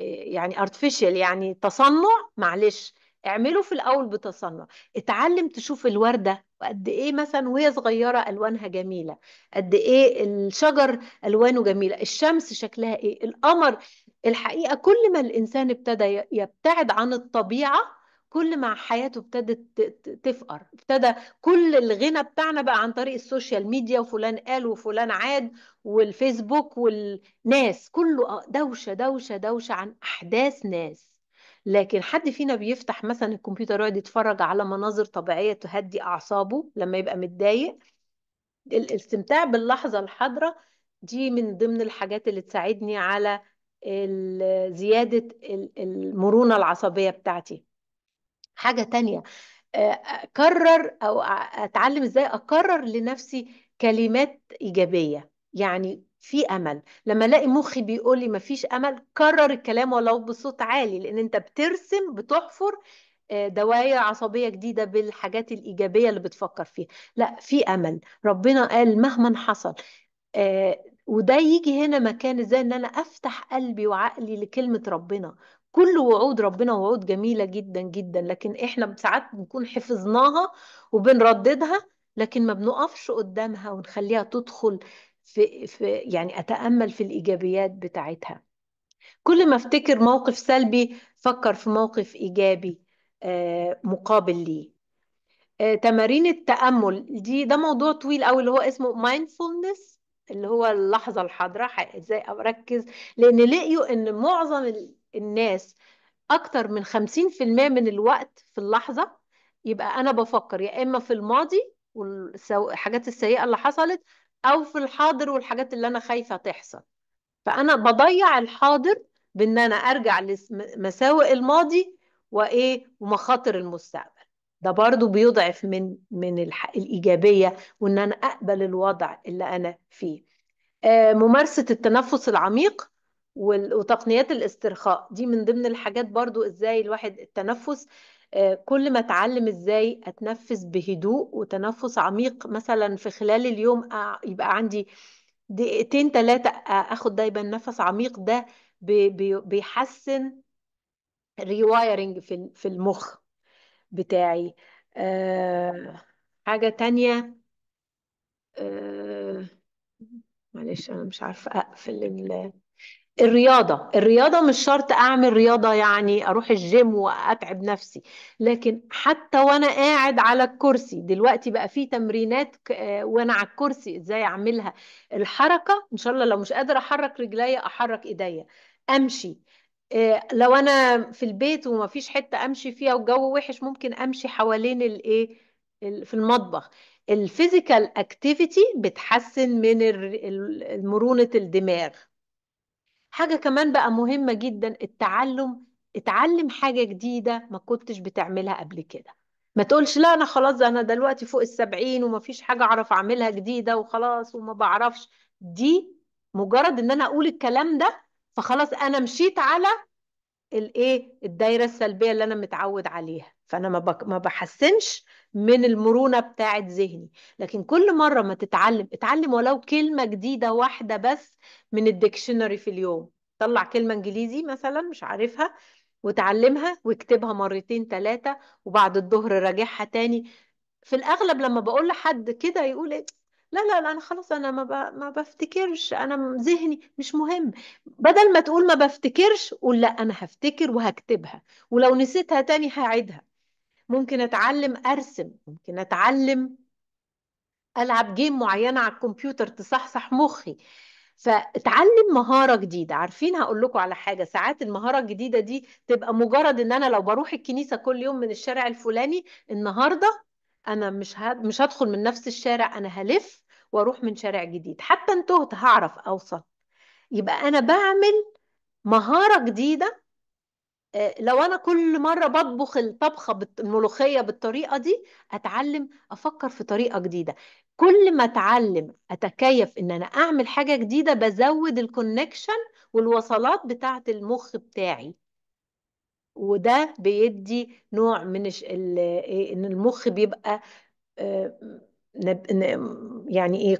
آه، يعني ارتفيشال يعني تصنع معلش اعمله في الاول بتصنع اتعلم تشوف الورده وقد ايه مثلا وهي صغيره الوانها جميله قد ايه الشجر الوانه جميله الشمس شكلها ايه القمر الحقيقه كل ما الانسان ابتدى يبتعد عن الطبيعه كل ما حياته ابتدت تفقر ابتدى كل الغنى بتاعنا بقى عن طريق السوشيال ميديا وفلان قال وفلان عاد والفيسبوك والناس كله دوشة دوشة دوشة عن أحداث ناس لكن حد فينا بيفتح مثلا الكمبيوتر ويقعد يتفرج على مناظر طبيعية تهدي أعصابه لما يبقى متضايق الاستمتاع باللحظة الحاضرة دي من ضمن الحاجات اللي تساعدني على زيادة المرونة العصبية بتاعتي حاجة تانية آه، أكرر أو أتعلم إزاي أكرر لنفسي كلمات إيجابية يعني في امل لما الاقي مخي بيقول لي مفيش امل كرر الكلام ولو بصوت عالي لان انت بترسم بتحفر آه، دواير عصبيه جديده بالحاجات الايجابيه اللي بتفكر فيها لا في امل ربنا قال مهما حصل آه، وده يجي هنا مكان ازاي ان انا افتح قلبي وعقلي لكلمه ربنا كل وعود ربنا وعود جميلة جدا جدا لكن احنا ساعات بنكون حفظناها وبنرددها لكن ما بنقفش قدامها ونخليها تدخل في, في يعني أتأمل في الإيجابيات بتاعتها كل ما افتكر موقف سلبي فكر في موقف إيجابي آه، مقابل ليه آه، تمارين التأمل دي ده موضوع طويل قوي اللي هو اسمه مايندفولنس اللي هو اللحظة الحاضرة ازاي اركز لان لقيوا ان معظم الناس أكتر من 50% من الوقت في اللحظة يبقى أنا بفكر يا إما في الماضي والحاجات السيئة اللي حصلت أو في الحاضر والحاجات اللي أنا خايفة تحصل فأنا بضيع الحاضر بإن أنا أرجع لمساوئ الماضي وإيه ومخاطر المستقبل ده برضو بيضعف من من الإيجابية وإن أنا أقبل الوضع اللي أنا فيه آه، ممارسة التنفس العميق وتقنيات الاسترخاء دي من ضمن الحاجات برضو ازاي الواحد التنفس آه، كل ما اتعلم ازاي اتنفس بهدوء وتنفس عميق مثلا في خلال اليوم آه، يبقى عندي دقيقتين ثلاثة آه، اخد دايما نفس عميق ده بيحسن ريوايرنج في المخ بتاعي حاجة تانية معلش انا مش عارفة اقفل الرياضة الرياضة مش شرط أعمل رياضة يعني أروح الجيم وأتعب نفسي لكن حتى وأنا قاعد على الكرسي دلوقتي بقى في تمرينات وأنا على الكرسي إزاي أعملها الحركة إن شاء الله لو مش قادر أحرك رجليا أحرك إيديا أمشي آه، لو أنا في البيت ومفيش حتة أمشي فيها والجو وحش ممكن أمشي حوالين الإيه في المطبخ الفيزيكال اكتيفيتي بتحسن من مرونة الدماغ حاجة كمان بقى مهمة جدا التعلم اتعلم حاجة جديدة ما كنتش بتعملها قبل كده ما تقولش لا أنا خلاص أنا دلوقتي فوق السبعين ومفيش حاجة أعرف أعملها جديدة وخلاص وما بعرفش دي مجرد إن أنا أقول الكلام ده فخلاص أنا مشيت على الايه الدايرة السلبية اللي أنا متعود عليها فانا ما ما بحسنش من المرونه بتاعه ذهني لكن كل مره ما تتعلم اتعلم ولو كلمه جديده واحده بس من الديكشنري في اليوم طلع كلمه انجليزي مثلا مش عارفها وتعلمها واكتبها مرتين ثلاثه وبعد الظهر راجعها تاني في الاغلب لما بقول لحد كده يقول ايه لا لا لا انا خلاص انا ما ب... ما بفتكرش انا ذهني مش مهم بدل ما تقول ما بفتكرش قول لا انا هفتكر وهكتبها ولو نسيتها تاني هعيدها ممكن اتعلم ارسم ممكن اتعلم العب جيم معينه على الكمبيوتر تصحصح مخي فاتعلم مهاره جديده عارفين هقول لكم على حاجه ساعات المهاره الجديده دي تبقى مجرد ان انا لو بروح الكنيسه كل يوم من الشارع الفلاني النهارده انا مش مش هدخل من نفس الشارع انا هلف واروح من شارع جديد حتى انتهت هعرف اوصل يبقى انا بعمل مهاره جديده آه، لو انا كل مره بطبخ الطبخه الملوخيه بالطريقه دي اتعلم افكر في طريقه جديده كل ما اتعلم اتكيف ان انا اعمل حاجه جديده بزود الكونكشن والوصلات بتاعه المخ بتاعي وده بيدي نوع من إيه، ان المخ بيبقى آه، يعني ايه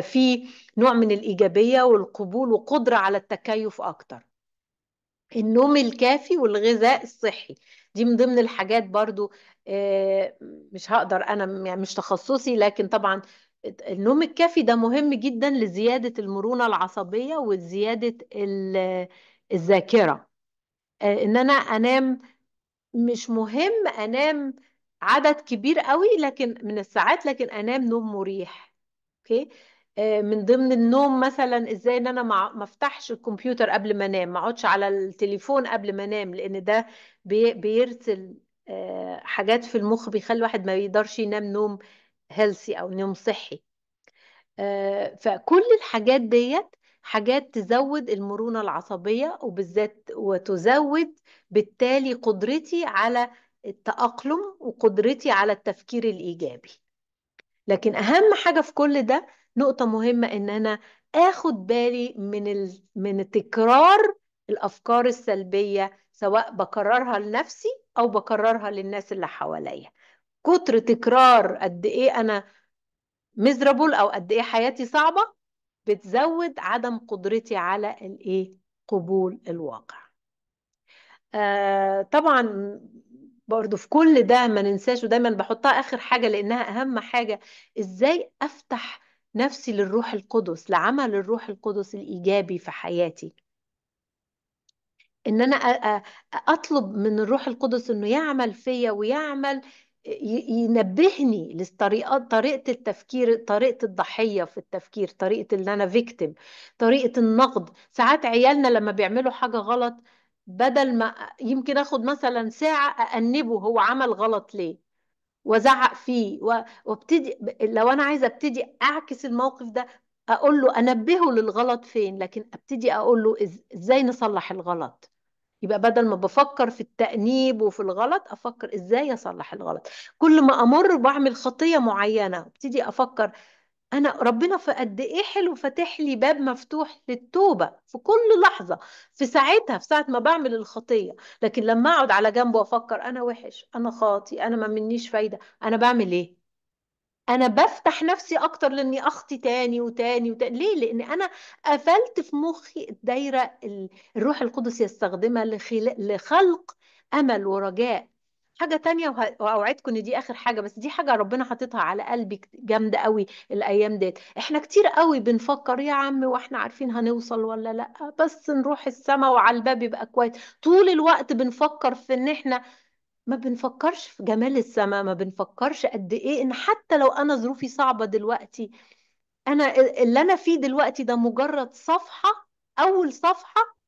في نوع من الايجابيه والقبول وقدره على التكيف اكتر النوم الكافي والغذاء الصحي دي من ضمن الحاجات برضو آه، مش هقدر انا يعني مش تخصصي لكن طبعا النوم الكافي ده مهم جدا لزيادة المرونة العصبية وزيادة الذاكرة آه، ان انا انام مش مهم انام عدد كبير قوي لكن من الساعات لكن انام نوم مريح اوكي آه، من ضمن النوم مثلا ازاي ان انا ما افتحش الكمبيوتر قبل ما انام ما اقعدش على التليفون قبل ما انام لان ده بيرسل آه، حاجات في المخ بيخلي الواحد ما يقدرش ينام نوم هيلثي او نوم صحي آه، فكل الحاجات ديت حاجات تزود المرونة العصبية وبالذات وتزود بالتالي قدرتي على التأقلم وقدرتي على التفكير الإيجابي لكن أهم حاجة في كل ده نقطة مهمة إن أنا آخد بالي من ال... من تكرار الأفكار السلبية سواء بكررها لنفسي أو بكررها للناس اللي حواليا كتر تكرار قد إيه أنا مزربول أو قد إيه حياتي صعبة بتزود عدم قدرتي على الإيه قبول الواقع آه طبعا برضو في كل ده ما ننساش ودايما بحطها اخر حاجه لانها اهم حاجه ازاي افتح نفسي للروح القدس لعمل الروح القدس الإيجابي في حياتي إن أنا أطلب من الروح القدس إنه يعمل فيا ويعمل ينبهني لطريقه طريقة التفكير طريقة الضحية في التفكير طريقة اللي أنا فيكتم طريقة النقد ساعات عيالنا لما بيعملوا حاجة غلط بدل ما يمكن اخد مثلا ساعة أأنبه هو عمل غلط ليه وزعق فيه وابتدي لو انا عايزه ابتدي اعكس الموقف ده اقول له انبهه للغلط فين لكن ابتدي اقول له ازاي نصلح الغلط يبقى بدل ما بفكر في التأنيب وفي الغلط أفكر إزاي أصلح الغلط كل ما أمر بعمل خطية معينة ابتدي أفكر انا ربنا في قد ايه حلو فاتح لي باب مفتوح للتوبه في كل لحظه في ساعتها في ساعه ما بعمل الخطيه لكن لما اقعد على جنب وافكر انا وحش انا خاطي انا ما منيش فايده انا بعمل ايه انا بفتح نفسي اكتر لاني اخطي تاني وتاني وتاني ليه لان انا قفلت في مخي الدايره الروح القدس يستخدمها لخلق امل ورجاء حاجة تانية وه... وأوعدكم إن دي آخر حاجة بس دي حاجة ربنا حاططها على قلبي جامدة قوي الأيام ديت إحنا كتير قوي بنفكر يا عم وإحنا عارفين هنوصل ولا لأ بس نروح السما وعلى الباب يبقى كويس طول الوقت بنفكر في إن إحنا ما بنفكرش في جمال السما ما بنفكرش قد إيه إن حتى لو أنا ظروفي صعبة دلوقتي أنا اللي أنا فيه دلوقتي ده مجرد صفحة أول صفحة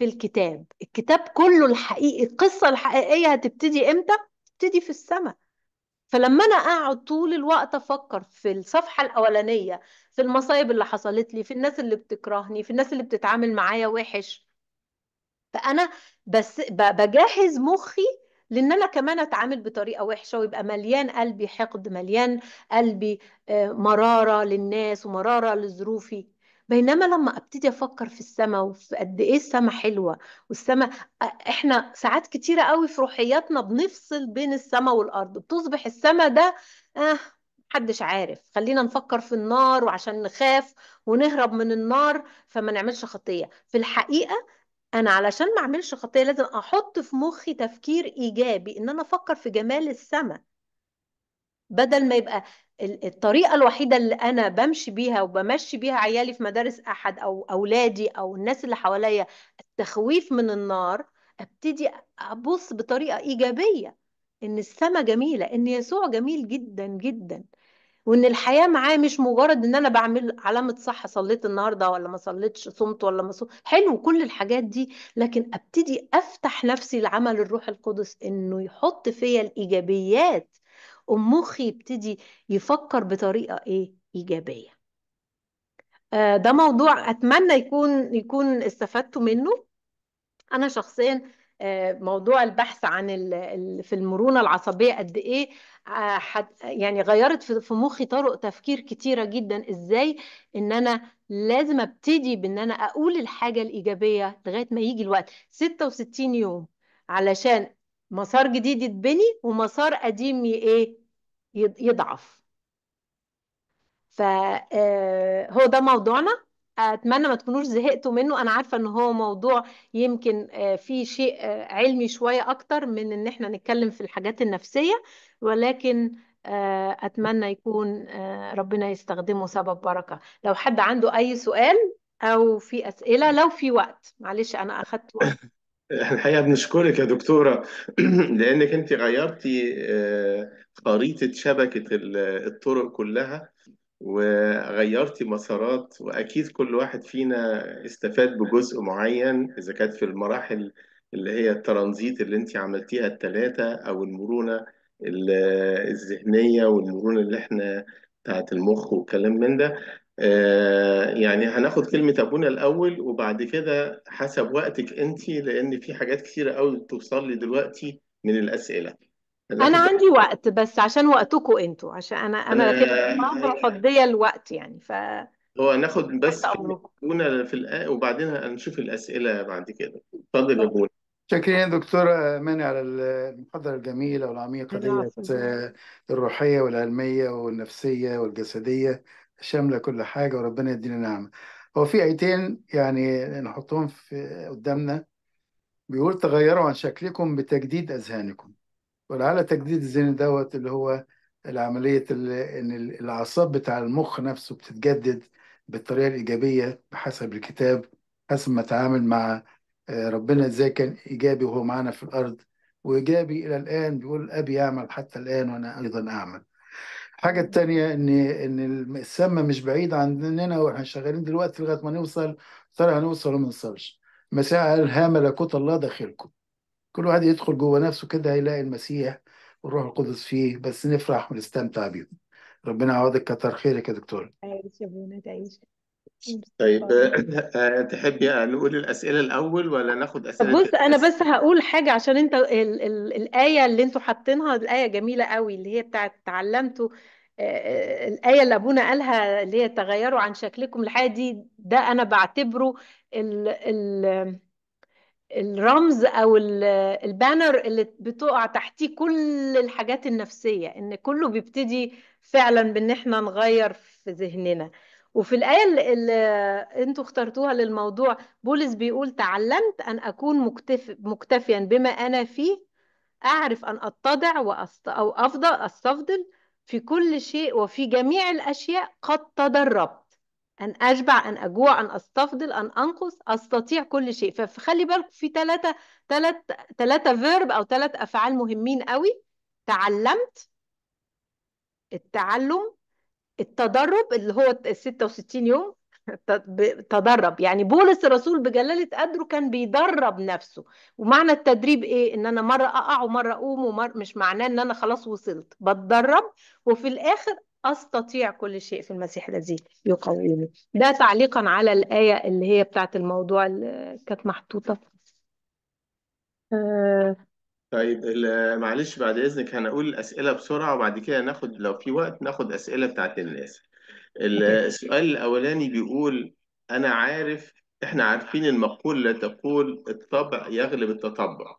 في الكتاب الكتاب كله الحقيقي القصة الحقيقية هتبتدي امتى؟ تبتدي في السماء فلما انا اقعد طول الوقت افكر في الصفحه الاولانيه في المصايب اللي حصلت لي في الناس اللي بتكرهني في الناس اللي بتتعامل معايا وحش فانا بس بجهز مخي لان انا كمان اتعامل بطريقه وحشه ويبقى مليان قلبي حقد مليان قلبي آه، مراره للناس ومراره لظروفي بينما لما ابتدي افكر في السماء وفي قد ايه السماء حلوه والسماء احنا ساعات كتيره قوي في روحياتنا بنفصل بين السماء والارض بتصبح السماء ده اه محدش عارف خلينا نفكر في النار وعشان نخاف ونهرب من النار فما نعملش خطيه في الحقيقه انا علشان ما اعملش خطيه لازم احط في مخي تفكير ايجابي ان انا افكر في جمال السماء بدل ما يبقى الطريقه الوحيده اللي انا بمشي بيها وبمشي بيها عيالي في مدارس احد او اولادي او الناس اللي حواليا التخويف من النار ابتدي ابص بطريقه ايجابيه ان السماء جميله ان يسوع جميل جدا جدا وان الحياه معاه مش مجرد ان انا بعمل علامه صح صليت النهارده ولا ما صليتش صمت ولا ما صمت حلو كل الحاجات دي لكن ابتدي افتح نفسي لعمل الروح القدس انه يحط فيا الايجابيات مخي يبتدي يفكر بطريقه ايه ايجابيه آه، ده موضوع اتمنى يكون يكون استفدتوا منه انا شخصيا آه، موضوع البحث عن في المرونه العصبيه قد ايه آه، يعني غيرت في مخي طرق تفكير كتيره جدا ازاي ان انا لازم ابتدي بان انا اقول الحاجه الايجابيه لغايه ما يجي الوقت 66 يوم علشان مسار جديد يتبني ومسار قديم ايه يضعف فهو آه، ده موضوعنا اتمنى ما تكونوش زهقتوا منه انا عارفه ان هو موضوع يمكن آه، فيه شيء آه، علمي شويه اكتر من ان احنا نتكلم في الحاجات النفسيه ولكن اتمنى يكون ربنا يستخدمه سبب بركه لو حد عنده اي سؤال او في اسئله لو في وقت معلش انا اخدت وقت الحقيقة بنشكرك يا دكتورة لأنك أنت غيرتي آه، خريطة شبكة الطرق كلها وغيرتي مسارات وأكيد كل واحد فينا استفاد بجزء معين إذا كانت في المراحل اللي هي الترانزيت اللي أنت عملتيها الثلاثة أو المرونة الذهنية والمرونة اللي إحنا بتاعت المخ والكلام من ده آه، يعني هناخد كلمة أبونا الأول وبعد كده حسب وقتك أنت لأن في حاجات كتيرة قوي بتوصل لي دلوقتي من الأسئلة أنا عندي وقت بس عشان وقتكم أنتوا عشان أنا أنا كده النهارده حدية آه، الوقت يعني ف هو هناخد بس أبونا في الآ... وبعدين هنشوف الأسئلة بعد كده اتفضل يا أبونا شكرا دكتورة ماني على المحاضرة الجميلة والعميقة دي آه، الروحية والعلمية والنفسية والجسدية شامله كل حاجه وربنا يدينا نعمه هو في ايتين يعني نحطهم في قدامنا بيقول تغيروا عن شكلكم بتجديد اذهانكم ولعل تجديد الذهن دوت اللي هو العمليه اللي ان الاعصاب بتاع المخ نفسه بتتجدد بالطريقه الايجابيه بحسب الكتاب حسب ما اتعامل مع آه، ربنا ازاي كان ايجابي وهو معانا في الارض وايجابي الى الان بيقول ابي يعمل حتى الان وانا ايضا اعمل الحاجة التانية إن إن السامة مش بعيد عننا وإحنا شغالين دلوقتي لغاية ما نوصل ترى هنوصل وما نوصلش المسيح قال ها ملكوت الله داخلكم كل واحد يدخل جوه نفسه كده هيلاقي المسيح والروح القدس فيه بس نفرح ونستمتع بيهم ربنا يعوضك كتر خيرك يا دكتور عايش يا بونا تعيش طيب, طيب. آه، تحبي نقول الأسئلة الأول ولا ناخد أسئلة بص انا بس هقول حاجه عشان انت الـ الـ الايه اللي انتوا حاطينها الايه جميله قوي اللي هي بتاعت تعلمتوا آه، آه، الايه اللي ابونا قالها اللي هي تغيروا عن شكلكم الحقيقه دي ده انا بعتبره الـ الـ الرمز او البانر اللي بتقع تحتيه كل الحاجات النفسيه ان كله بيبتدي فعلا بان احنا نغير في ذهننا وفي الآية اللي انتوا اخترتوها للموضوع بولس بيقول تعلمت أن أكون مكتف مكتفيا بما أنا فيه أعرف أن أتضع وأست... أو أفضل أستفضل في كل شيء وفي جميع الأشياء قد تدربت أن أشبع أن أجوع أن أستفضل أن أنقص أستطيع كل شيء فخلي بالك في ثلاثة ثلاثة ثلاثة فيرب أو ثلاثة أفعال مهمين قوي تعلمت التعلم التدرب اللي هو ال 66 يوم تدرب يعني بولس الرسول بجلالة قدره كان بيدرب نفسه ومعنى التدريب ايه ان انا مرة اقع ومرة اقوم ومرة مش معناه ان انا خلاص وصلت بتدرب وفي الاخر استطيع كل شيء في المسيح الذي يقويني ده تعليقا على الآية اللي هي بتاعت الموضوع اللي كانت محطوطة أه طيب معلش بعد إذنك هنقول الأسئلة بسرعة وبعد كده ناخد لو في وقت ناخد أسئلة بتاعت الناس السؤال الأولاني بيقول أنا عارف إحنا عارفين المقولة تقول الطبع يغلب التطبع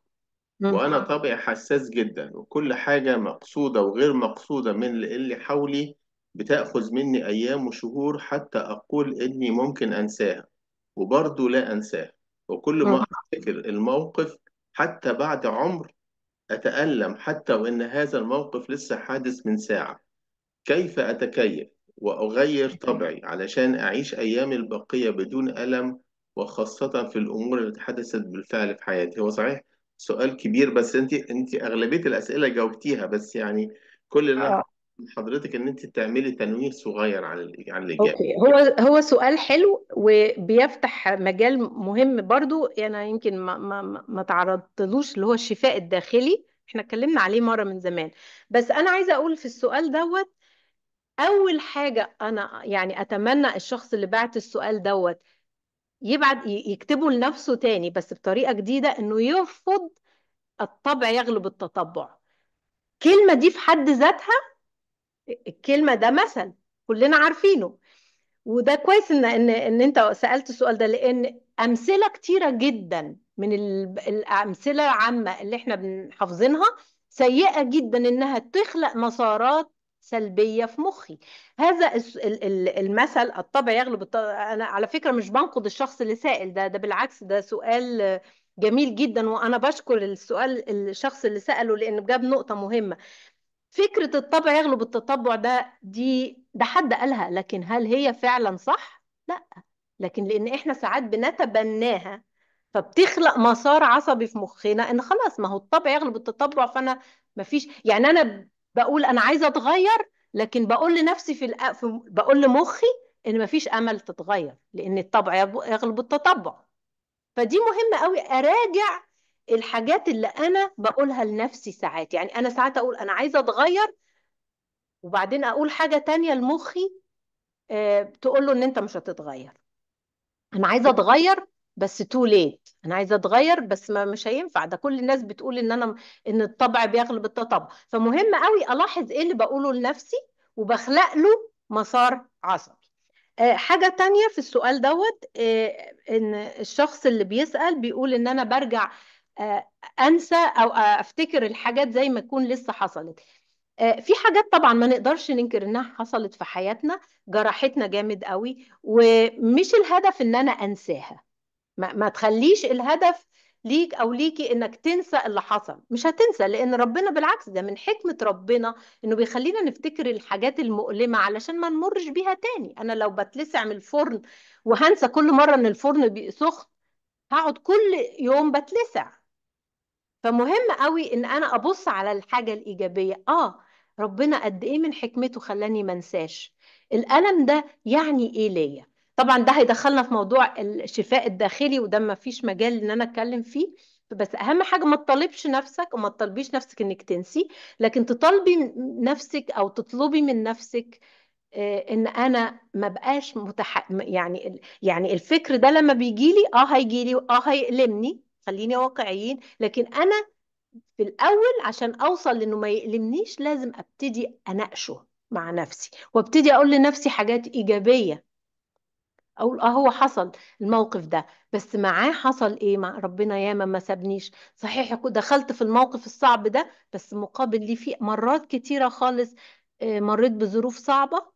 وأنا طبعي حساس جدا وكل حاجة مقصودة وغير مقصودة من اللي حولي بتأخذ مني أيام وشهور حتى أقول إني ممكن أنساها وبرضه لا أنساها وكل ما أفتكر الموقف حتى بعد عمر أتألم حتى وإن هذا الموقف لسه حادث من ساعة كيف أتكيف وأغير طبعي علشان أعيش أيامي البقية بدون ألم وخاصة في الأمور التي حدثت بالفعل في حياتي هو صحيح سؤال كبير بس أنت أنت أغلبية الأسئلة جاوبتيها بس يعني كل اللي أنا آه. حضرتك ان انت تعملي تنويه صغير على على الاجابه اوكي هو هو سؤال حلو وبيفتح مجال مهم برضو انا يمكن ما ما ما تعرضتلوش اللي هو الشفاء الداخلي احنا اتكلمنا عليه مره من زمان بس انا عايزه اقول في السؤال دوت اول حاجه انا يعني اتمنى الشخص اللي بعت السؤال دوت يبعت يكتبه لنفسه تاني بس بطريقه جديده انه يرفض الطبع يغلب التطبع الكلمه دي في حد ذاتها الكلمه ده مثل كلنا عارفينه وده كويس ان ان ان انت سالت السؤال ده لان امثله كتيره جدا من الامثله العامه اللي احنا حافظينها سيئه جدا انها تخلق مسارات سلبيه في مخي هذا المثل الطبع يغلب الطبع انا على فكره مش بنقد الشخص اللي سائل ده ده بالعكس ده سؤال جميل جدا وانا بشكر السؤال الشخص اللي ساله لأنه جاب نقطه مهمه فكرة الطبع يغلب التطبع ده دي ده حد قالها لكن هل هي فعلا صح؟ لا لكن لأن إحنا ساعات بنتبناها فبتخلق مسار عصبي في مخنا إن خلاص ما هو الطبع يغلب التطبع فأنا ما فيش يعني أنا بقول أنا عايزة أتغير لكن بقول لنفسي في, الأ... في بقول لمخي إن ما فيش أمل تتغير لأن الطبع يغلب التطبع فدي مهمة قوي أراجع الحاجات اللي انا بقولها لنفسي ساعات يعني انا ساعات اقول انا عايزه اتغير وبعدين اقول حاجه تانية لمخي آه، تقول له ان انت مش هتتغير انا عايزه اتغير بس تو ليت انا عايزه اتغير بس ما مش هينفع ده كل الناس بتقول ان انا ان الطبع بيغلب التطبع فمهم قوي الاحظ ايه اللي بقوله لنفسي وبخلق له مسار عصبي آه، حاجه تانية في السؤال دوت آه، ان الشخص اللي بيسال بيقول ان انا برجع آه، انسى او آه، افتكر الحاجات زي ما تكون لسه حصلت آه، في حاجات طبعا ما نقدرش ننكر انها حصلت في حياتنا جرحتنا جامد قوي ومش الهدف ان انا انساها ما, ما تخليش الهدف ليك او ليكي انك تنسى اللي حصل مش هتنسى لان ربنا بالعكس ده من حكمه ربنا انه بيخلينا نفتكر الحاجات المؤلمه علشان ما نمرش بيها تاني انا لو بتلسع من الفرن وهنسى كل مره ان الفرن سخن هقعد كل يوم بتلسع فمهم قوي ان انا ابص على الحاجه الايجابيه اه ربنا قد ايه من حكمته خلاني ما انساش الالم ده يعني ايه ليا طبعا ده هيدخلنا في موضوع الشفاء الداخلي وده ما فيش مجال ان انا اتكلم فيه بس اهم حاجه ما تطالبش نفسك وما تطالبيش نفسك انك تنسي لكن تطالبي نفسك او تطلبي من نفسك آه، ان انا ما بقاش متح... يعني يعني الفكر ده لما بيجي لي اه هيجي لي اه هيألمني خليني واقعيين لكن انا في الاول عشان اوصل لانه ما يألمنيش لازم ابتدي اناقشه مع نفسي وابتدي اقول لنفسي حاجات ايجابيه اقول اه هو حصل الموقف ده بس معاه حصل ايه مع ربنا ياما ما سابنيش صحيح دخلت في الموقف الصعب ده بس مقابل لي في مرات كتيره خالص آه، مريت بظروف صعبه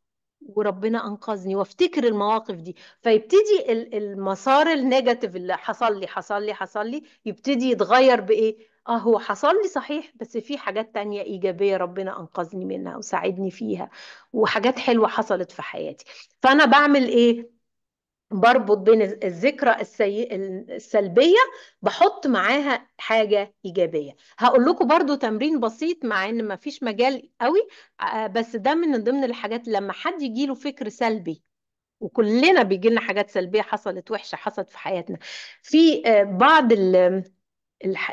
وربنا انقذني وافتكر المواقف دي فيبتدي المسار النيجاتيف اللي حصل لي حصل لي حصل لي يبتدي يتغير بايه اه هو حصل لي صحيح بس في حاجات تانية ايجابيه ربنا انقذني منها وساعدني فيها وحاجات حلوه حصلت في حياتي فانا بعمل ايه بربط بين الذكرى السي... السلبية بحط معاها حاجة إيجابية هقول لكم برضو تمرين بسيط مع إن ما فيش مجال قوي آه، بس ده من ضمن الحاجات لما حد يجي له فكر سلبي وكلنا بيجي لنا حاجات سلبية حصلت وحشة حصلت في حياتنا في آه، بعض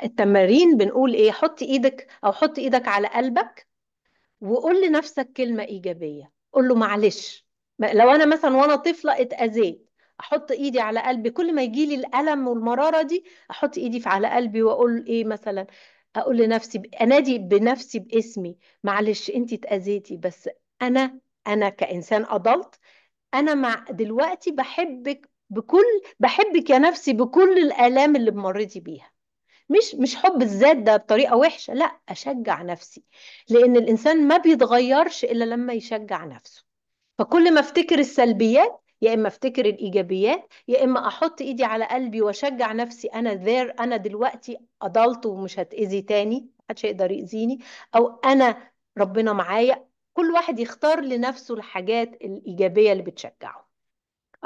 التمارين بنقول إيه حط إيدك أو حط إيدك على قلبك وقول لنفسك كلمة إيجابية قول له معلش لو أنا مثلا وأنا طفلة اتأذيت احط ايدي على قلبي كل ما يجي لي الالم والمراره دي احط ايدي على قلبي واقول ايه مثلا اقول لنفسي انادي بنفسي باسمي معلش انت اتاذيتي بس انا انا كانسان اضلت انا مع دلوقتي بحبك بكل بحبك يا نفسي بكل الالام اللي مريتي بيها مش مش حب الذات ده بطريقه وحشه لا اشجع نفسي لان الانسان ما بيتغيرش الا لما يشجع نفسه فكل ما افتكر السلبيات يا اما افتكر الايجابيات يا اما احط ايدي على قلبي واشجع نفسي انا ذير انا دلوقتي اضلت ومش هتاذي تاني محدش يقدر يأذيني او انا ربنا معايا كل واحد يختار لنفسه الحاجات الايجابيه اللي بتشجعه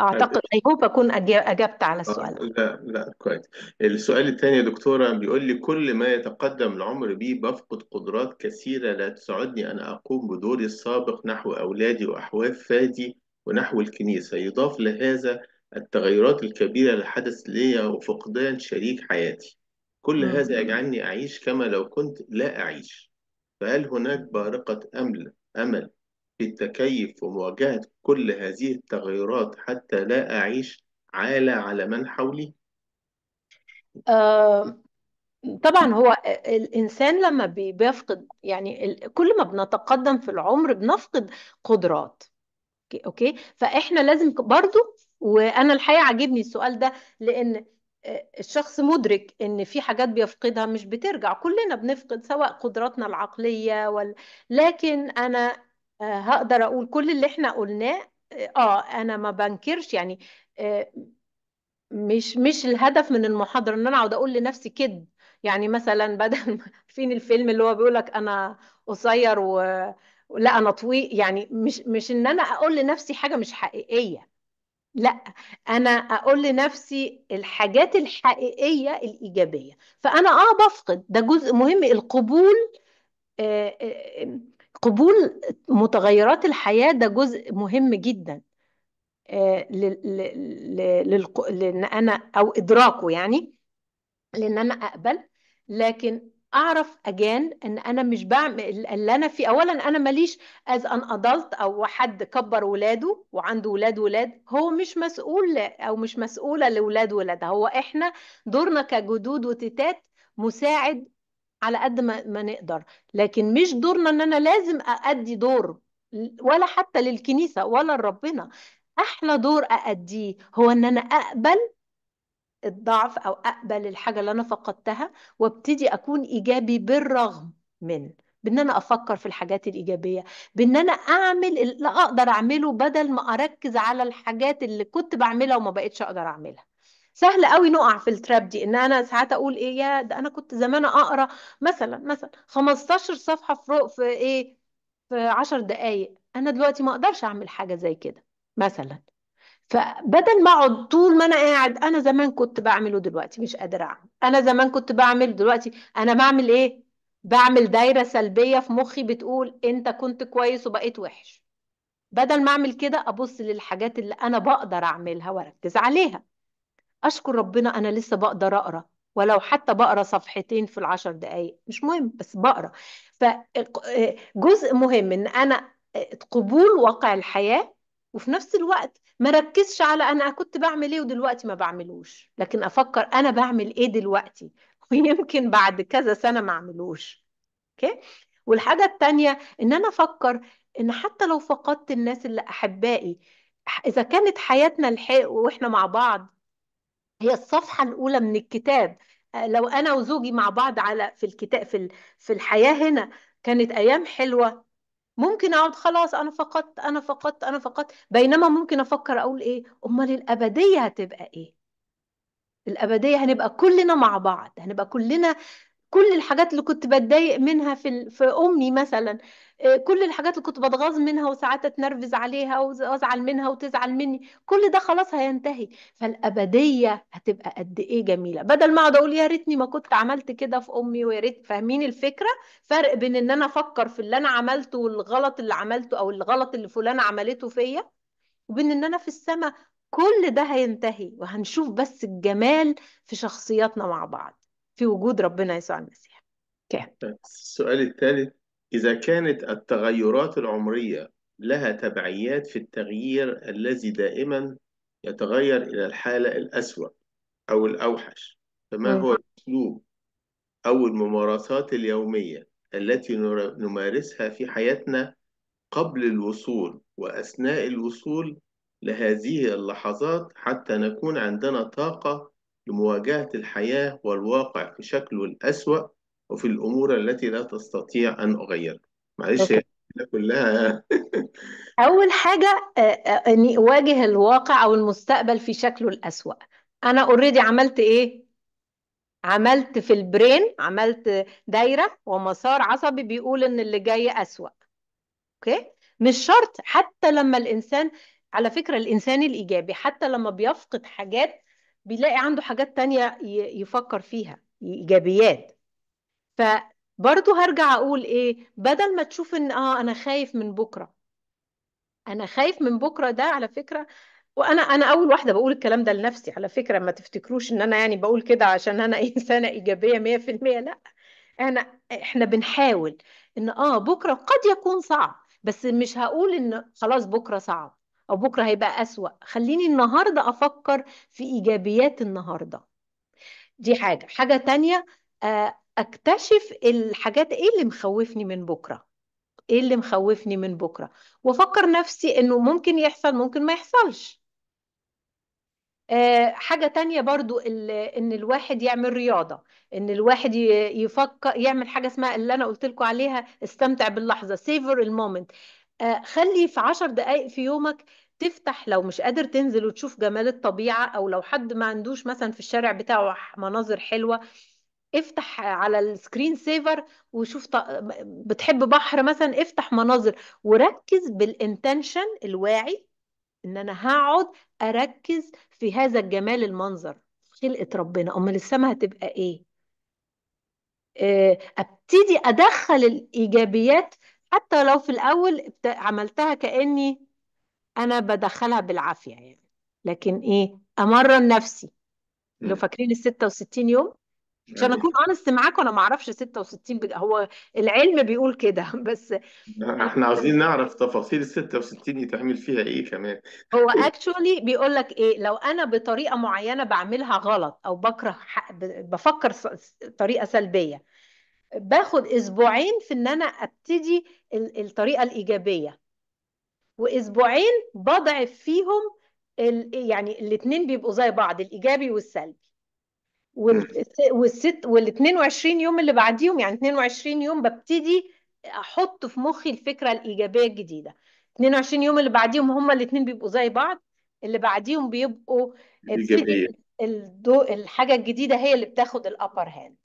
اعتقد اي هوب اكون اجبت على آه، السؤال لا لا كويس السؤال الثاني يا دكتوره بيقول لي كل ما يتقدم العمر بي بفقد قدرات كثيره لا تساعدني ان اقوم بدوري السابق نحو اولادي واحواف فادي ونحو الكنيسة يضاف لهذا التغيرات الكبيرة اللي حدث لي وفقدان شريك حياتي كل مم. هذا يجعلني أعيش كما لو كنت لا أعيش فهل هناك بارقة أمل أمل في التكيف ومواجهة كل هذه التغيرات حتى لا أعيش عالة على من حولي؟ آه، طبعا هو الإنسان لما بيفقد يعني كل ما بنتقدم في العمر بنفقد قدرات اوكي فاحنا لازم برضو وانا الحقيقه عاجبني السؤال ده لان آه، الشخص مدرك ان في حاجات بيفقدها مش بترجع كلنا بنفقد سواء قدراتنا العقليه ولا لكن انا آه، هقدر اقول كل اللي احنا قلناه اه, آه، انا ما بنكرش يعني مش مش الهدف من المحاضره ان انا اقعد اقول لنفسي كد يعني مثلا بدل ما عارفين الفيلم اللي هو بيقول لك انا قصير و لا انا طويل يعني مش مش ان انا اقول لنفسي حاجه مش حقيقيه لا انا اقول لنفسي الحاجات الحقيقيه الايجابيه فانا اه بفقد ده جزء مهم القبول آه، آه، قبول متغيرات الحياه ده جزء مهم جدا آه، لان انا او ادراكه يعني لان انا اقبل لكن اعرف اجان ان انا مش بعمل اللي انا فيه اولا انا ماليش از ان ادلت او حد كبر ولاده وعنده ولاد ولاد هو مش مسؤول او مش مسؤوله لولاد ولادها هو احنا دورنا كجدود وتتات مساعد على قد ما, ما نقدر لكن مش دورنا ان انا لازم اادي دور ولا حتى للكنيسه ولا لربنا احلى دور ااديه هو ان انا اقبل الضعف او اقبل الحاجه اللي انا فقدتها وابتدي اكون ايجابي بالرغم من بان انا افكر في الحاجات الايجابيه بان انا اعمل اللي اقدر اعمله بدل ما اركز على الحاجات اللي كنت بعملها وما بقتش اقدر اعملها سهل قوي نقع في التراب دي ان انا ساعات اقول ايه يا ده انا كنت زمان اقرا مثلا مثلا 15 صفحه في في ايه في 10 دقائق انا دلوقتي ما اقدرش اعمل حاجه زي كده مثلا فبدل ما اقعد طول ما انا قاعد انا زمان كنت بعمله دلوقتي مش قادره اعمل انا زمان كنت بعمل دلوقتي انا بعمل ايه بعمل دايره سلبيه في مخي بتقول انت كنت كويس وبقيت وحش بدل ما اعمل كده ابص للحاجات اللي انا بقدر اعملها واركز عليها اشكر ربنا انا لسه بقدر اقرا ولو حتى بقرا صفحتين في العشر دقايق مش مهم بس بقرا فجزء مهم ان انا قبول واقع الحياه وفي نفس الوقت ما ركزش على انا كنت بعمل ايه ودلوقتي ما بعملوش لكن افكر انا بعمل ايه دلوقتي ويمكن بعد كذا سنه ما اعملوش اوكي والحاجه الثانيه ان انا افكر ان حتى لو فقدت الناس اللي احبائي اذا كانت حياتنا الحق واحنا مع بعض هي الصفحه الاولى من الكتاب آه، لو انا وزوجي مع بعض على في الكتاب في في الحياه هنا كانت ايام حلوه ممكن اقعد خلاص انا فقدت انا فقدت انا فقدت بينما ممكن افكر اقول ايه امال الابديه هتبقى ايه الابديه هنبقى كلنا مع بعض هنبقى كلنا كل الحاجات اللي كنت بتضايق منها في في امي مثلا آه، كل الحاجات اللي كنت بتغاظ منها وساعات اتنرفز عليها وازعل منها وتزعل مني كل ده خلاص هينتهي فالابديه هتبقى قد ايه جميله بدل ما اقعد اقول يا ريتني ما كنت عملت كده في امي ويا ريت فاهمين الفكره فرق بين ان انا افكر في اللي انا عملته والغلط اللي عملته او الغلط اللي فلان عملته فيا وبين ان انا في السماء كل ده هينتهي وهنشوف بس الجمال في شخصياتنا مع بعض في وجود ربنا يسوع المسيح كان طيب، السؤال الثالث إذا كانت التغيرات العمرية لها تبعيات في التغيير الذي دائما يتغير إلى الحالة الأسوأ أو الأوحش فما م. هو الأسلوب أو الممارسات اليومية التي نمارسها في حياتنا قبل الوصول وأثناء الوصول لهذه اللحظات حتى نكون عندنا طاقة لمواجهة الحياة والواقع في شكله الأسوأ وفي الأمور التي لا تستطيع أن أغيرها معلش كلها أول حاجة آه، آه، إني أواجه الواقع أو المستقبل في شكله الأسوأ أنا أوريدي عملت إيه؟ عملت في البرين عملت دايرة ومسار عصبي بيقول إن اللي جاي أسوأ أوكي؟ مش شرط حتى لما الإنسان على فكرة الإنسان الإيجابي حتى لما بيفقد حاجات بيلاقي عنده حاجات تانية يفكر فيها ايجابيات فبرضه هرجع اقول ايه بدل ما تشوف ان اه انا خايف من بكره انا خايف من بكره ده على فكره وانا انا اول واحده بقول الكلام ده لنفسي على فكره ما تفتكروش ان انا يعني بقول كده عشان انا انسانه ايجابيه 100% لا انا احنا بنحاول ان اه بكره قد يكون صعب بس مش هقول ان خلاص بكره صعب او بكره هيبقى اسوا خليني النهارده افكر في ايجابيات النهارده دي حاجه حاجه تانية آه، اكتشف الحاجات ايه اللي مخوفني من بكره ايه اللي مخوفني من بكره وافكر نفسي انه ممكن يحصل ممكن ما يحصلش آه، حاجة تانية برضو إن الواحد يعمل رياضة إن الواحد يفكر يعمل حاجة اسمها اللي أنا قلت لكم عليها استمتع باللحظة سيفر المومنت آه، خلي في عشر دقايق في يومك تفتح لو مش قادر تنزل وتشوف جمال الطبيعة أو لو حد ما عندوش مثلا في الشارع بتاعه مناظر حلوة افتح على السكرين سيفر وشوف بتحب بحر مثلا افتح مناظر وركز بالانتنشن الواعي ان انا هقعد اركز في هذا الجمال المنظر خلقة ربنا امال السماء هتبقى ايه آه، ابتدي ادخل الايجابيات حتى لو في الأول عملتها كأني أنا بدخلها بالعافية يعني لكن إيه أمرن نفسي لو فاكرين ال 66 يوم عشان أكون أونست معاكم أنا ما أعرفش 66 بجد هو العلم بيقول كده بس احنا عاوزين نعرف تفاصيل ال 66 يتعمل فيها ايه كمان هو اكشولي بيقول لك ايه لو انا بطريقه معينه بعملها غلط او بكره بفكر طريقه سلبيه باخد اسبوعين في ان انا ابتدي الطريقه الايجابيه واسبوعين بضعف فيهم ال... يعني الاثنين بيبقوا زي بعض الايجابي والسلبي وال... والست وال 22 يوم اللي بعديهم يعني 22 يوم ببتدي احط في مخي الفكره الايجابيه الجديده 22 يوم اللي بعديهم هما الاثنين بيبقوا زي بعض اللي بعديهم بيبقوا ايجابيه الدو... الحاجه الجديده هي اللي بتاخد الابر هاند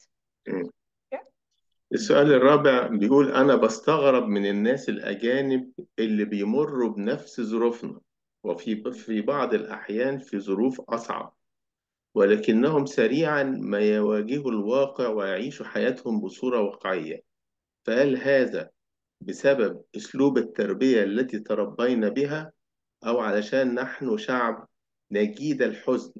السؤال الرابع بيقول أنا بستغرب من الناس الأجانب اللي بيمروا بنفس ظروفنا وفي في بعض الأحيان في ظروف أصعب ولكنهم سريعا ما يواجهوا الواقع ويعيشوا حياتهم بصورة واقعية فهل هذا بسبب أسلوب التربية التي تربينا بها أو علشان نحن شعب نجيد الحزن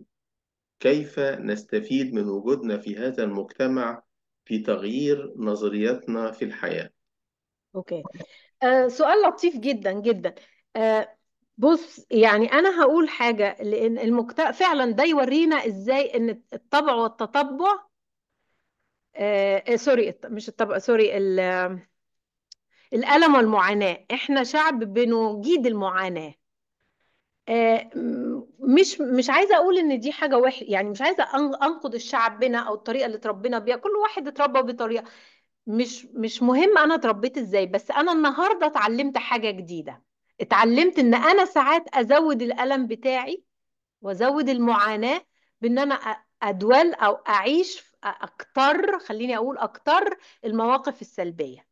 كيف نستفيد من وجودنا في هذا المجتمع في تغيير نظرياتنا في الحياة اوكي آه سؤال لطيف جدا جدا آه بص يعني انا هقول حاجه لان المجتمع فعلا ده يورينا ازاي ان الطبع والتطبع آه سوري مش الطبع سوري ال- الالم والمعاناه احنا شعب بنجيد المعاناه آه، مش مش عايزه اقول ان دي حاجه وحشه يعني مش عايزه انقد الشعب بنا او الطريقه اللي اتربينا بيها كل واحد اتربى بطريقه مش مش مهم انا اتربيت ازاي بس انا النهارده اتعلمت حاجه جديده اتعلمت ان انا ساعات ازود الالم بتاعي وازود المعاناه بان انا ادول او اعيش اكتر خليني اقول اكتر المواقف السلبيه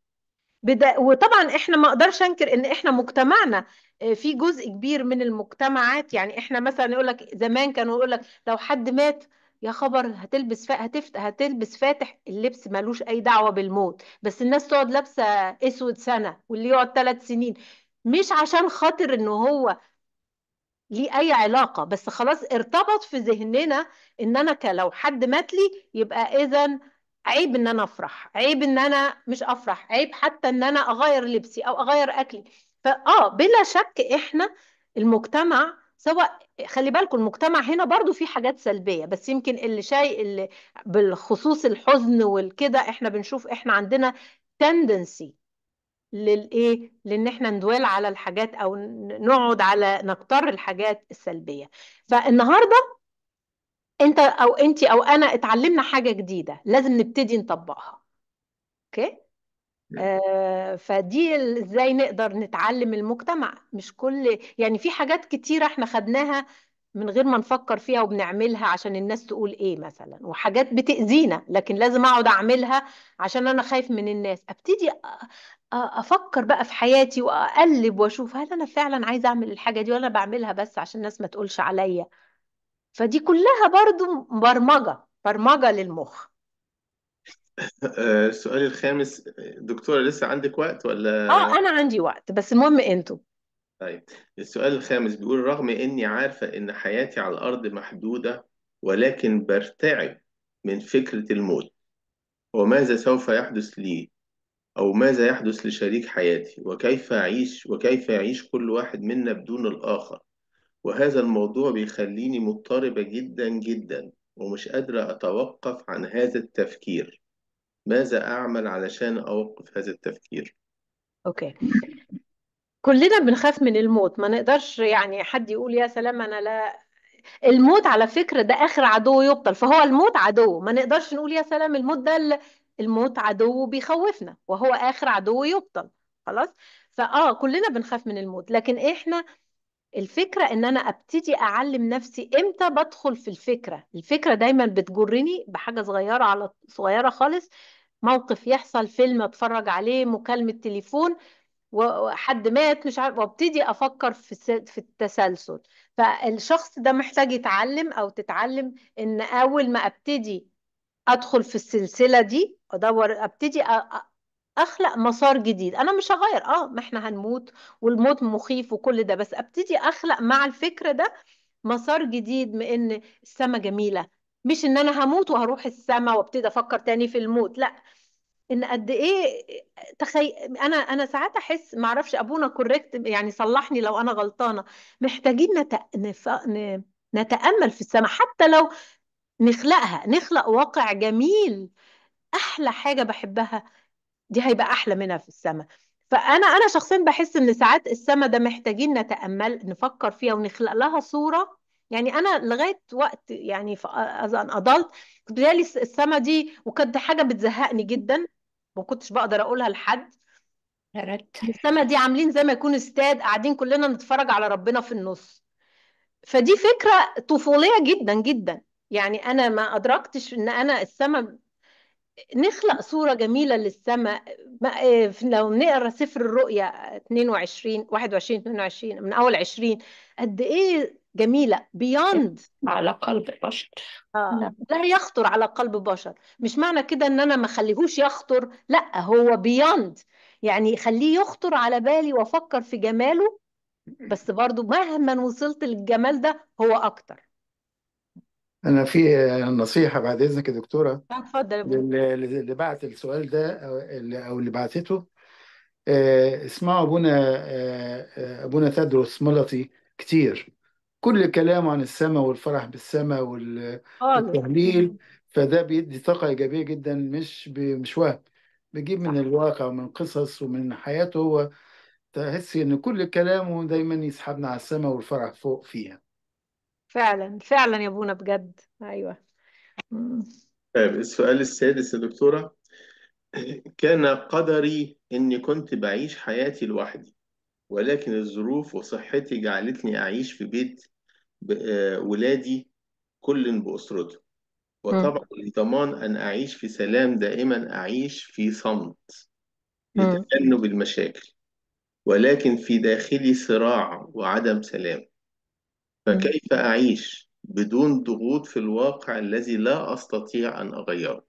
بدا وطبعا احنا ما اقدرش انكر ان احنا مجتمعنا آه، في جزء كبير من المجتمعات يعني احنا مثلا يقول لك زمان كانوا يقول لك لو حد مات يا خبر هتلبس هتفت... هتلبس فاتح اللبس ملوش اي دعوه بالموت بس الناس تقعد لابسه اسود سنه واللي يقعد ثلاث سنين مش عشان خاطر ان هو ليه اي علاقه بس خلاص ارتبط في ذهننا ان انا لو حد مات لي يبقى اذا عيب ان انا افرح عيب ان انا مش افرح عيب حتى ان انا اغير لبسي او اغير اكلي فاه بلا شك احنا المجتمع سواء خلي بالكم المجتمع هنا برضو فيه حاجات سلبية بس يمكن اللي شيء اللي بالخصوص الحزن والكده احنا بنشوف احنا عندنا تندنسي للايه لان احنا ندويل على الحاجات او نقعد على نكتر الحاجات السلبية فالنهارده انت او انت او انا اتعلمنا حاجه جديده لازم نبتدي نطبقها اوكي آه فدي ازاي نقدر نتعلم المجتمع مش كل يعني في حاجات كتيره احنا خدناها من غير ما نفكر فيها وبنعملها عشان الناس تقول ايه مثلا وحاجات بتأذينا لكن لازم اقعد اعملها عشان انا خايف من الناس ابتدي افكر بقى في حياتي واقلب واشوف هل انا فعلا عايزه اعمل الحاجه دي ولا بعملها بس عشان الناس ما تقولش عليا فدي كلها برضو برمجة برمجة للمخ آه، السؤال الخامس دكتورة لسه عندك وقت ولا اه انا عندي وقت بس المهم انتوا طيب السؤال الخامس بيقول رغم اني عارفة ان حياتي على الارض محدودة ولكن برتعب من فكرة الموت وماذا سوف يحدث لي او ماذا يحدث لشريك حياتي وكيف اعيش وكيف يعيش كل واحد منا بدون الاخر وهذا الموضوع بيخليني مضطربة جدا جدا ومش قادرة أتوقف عن هذا التفكير ماذا أعمل علشان أوقف هذا التفكير؟ أوكي كلنا بنخاف من الموت ما نقدرش يعني حد يقول يا سلام أنا لا الموت على فكرة ده آخر عدو يبطل فهو الموت عدو ما نقدرش نقول يا سلام الموت ده الموت عدو بيخوفنا وهو آخر عدو يبطل خلاص فآه كلنا بنخاف من الموت لكن إحنا الفكرة ان انا ابتدي اعلم نفسي امتى بدخل في الفكرة الفكرة دايما بتجرني بحاجة صغيرة على صغيرة خالص موقف يحصل فيلم اتفرج عليه مكالمة تليفون وحد مات مش عارف وابتدي افكر في في التسلسل فالشخص ده محتاج يتعلم او تتعلم ان اول ما ابتدي ادخل في السلسلة دي ادور ابتدي اخلق مسار جديد انا مش هغير اه ما احنا هنموت والموت مخيف وكل ده بس ابتدي اخلق مع الفكر ده مسار جديد من ان السماء جميله مش ان انا هموت وهروح السماء وابتدي افكر تاني في الموت لا ان قد ايه تخي... انا انا ساعات احس ما اعرفش ابونا كوريكت يعني صلحني لو انا غلطانه محتاجين نت... نف... ن... نتامل في السماء حتى لو نخلقها نخلق واقع جميل احلى حاجه بحبها دي هيبقى احلى منها في السماء فانا انا شخصيا بحس ان ساعات السماء ده محتاجين نتامل نفكر فيها ونخلق لها صوره يعني انا لغايه وقت يعني از ان ادلت كنت بتهيألي السما دي وكانت حاجه بتزهقني جدا ما كنتش بقدر اقولها لحد يا السما دي عاملين زي ما يكون استاد قاعدين كلنا نتفرج على ربنا في النص فدي فكره طفوليه جدا جدا يعني انا ما ادركتش ان انا السما نخلق صورة جميلة للسماء إيه، لو نقرا سفر الرؤيا 22 21 22 من أول 20 قد إيه جميلة بياند على قلب بشر آه. نعم. لا يخطر على قلب بشر مش معنى كده إن أنا ما أخليهوش يخطر لا هو بياند يعني خليه يخطر على بالي وأفكر في جماله بس برضو مهما وصلت للجمال ده هو أكتر أنا في نصيحة بعد إذنك يا دكتورة آه، اتفضل يا ابوي اللي بعت السؤال ده أو اللي بعتته آه، اسمعوا أبونا آه، آه، أبونا تدرس ملطي كتير كل كلامه عن السماء والفرح بالسماء خالص والتهليل فده بيدي طاقة إيجابية جدا مش مش وهم بيجيب من الواقع ومن قصص ومن حياته هو تحس إن كل كلامه دايما يسحبنا على السماء والفرح فوق فيها فعلا فعلا يا ابونا بجد ايوه طيب السؤال السادس يا دكتورة كان قدري إني كنت بعيش حياتي لوحدي ولكن الظروف وصحتي جعلتني أعيش في بيت ب- ولادي كل بأسرته وطبعا لضمان أن أعيش في سلام دائما أعيش في صمت لتجنب المشاكل ولكن في داخلي صراع وعدم سلام فكيف أعيش بدون ضغوط في الواقع الذي لا أستطيع أن أغيره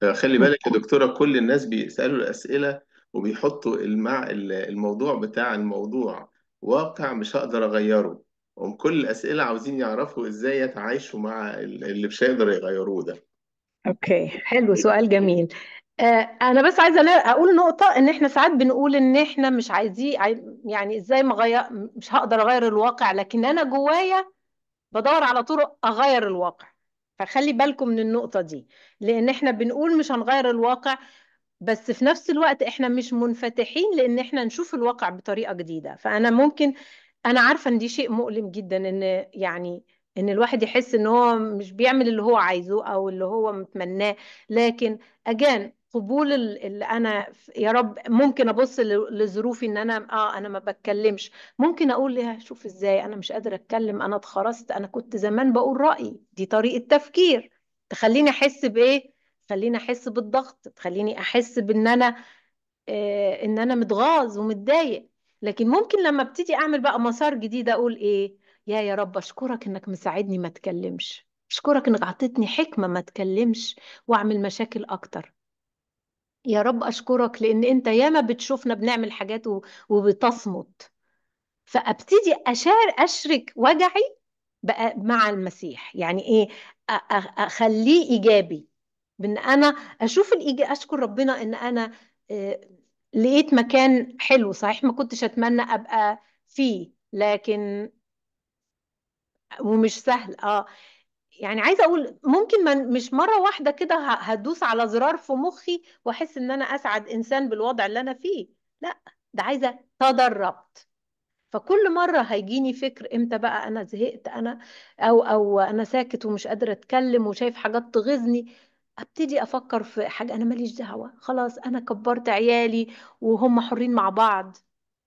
فخلي بالك يا دكتورة كل الناس بيسألوا الأسئلة وبيحطوا المع... الموضوع بتاع الموضوع واقع مش هقدر أغيره هم كل الأسئلة عاوزين يعرفوا إزاي يتعايشوا مع اللي مش هيقدر يغيروه ده اوكي حلو سؤال جميل آه، انا بس عايزه اقول نقطه ان احنا ساعات بنقول ان احنا مش عايزين يعني ازاي ما غير مش هقدر اغير الواقع لكن انا جوايا بدور على طرق اغير الواقع فخلي بالكم من النقطه دي لان احنا بنقول مش هنغير الواقع بس في نفس الوقت احنا مش منفتحين لان احنا نشوف الواقع بطريقه جديده فانا ممكن انا عارفه ان دي شيء مؤلم جدا ان يعني ان الواحد يحس ان هو مش بيعمل اللي هو عايزه او اللي هو متمناه لكن اجان قبول اللي انا يا رب ممكن ابص لظروفي ان انا اه انا ما بتكلمش ممكن اقول لها شوف ازاي انا مش قادره اتكلم انا اتخرست انا كنت زمان بقول رايي دي طريقه تفكير تخليني احس بايه تخليني احس بالضغط تخليني احس بان انا آه ان انا متغاظ ومتضايق لكن ممكن لما ابتدي اعمل بقى مسار جديد اقول ايه يا يا رب اشكرك انك مساعدني ما اتكلمش اشكرك انك اعطيتني حكمه ما اتكلمش واعمل مشاكل اكتر يا رب أشكرك لأن أنت ياما بتشوفنا بنعمل حاجات وبتصمت فأبتدي أشار أشرك وجعي بقى مع المسيح يعني إيه أخليه إيجابي بأن أنا أشوف الإيجابي أشكر ربنا أن أنا آه، لقيت مكان حلو صحيح ما كنتش أتمنى أبقى فيه لكن ومش سهل اه يعني عايزه اقول ممكن من مش مره واحده كده هدوس على زرار في مخي واحس ان انا اسعد انسان بالوضع اللي انا فيه لا ده عايزه تدربت فكل مره هيجيني فكر امتى بقى انا زهقت انا او او انا ساكت ومش قادره اتكلم وشايف حاجات تغيظني ابتدي افكر في حاجه انا ماليش دعوه خلاص انا كبرت عيالي وهم حرين مع بعض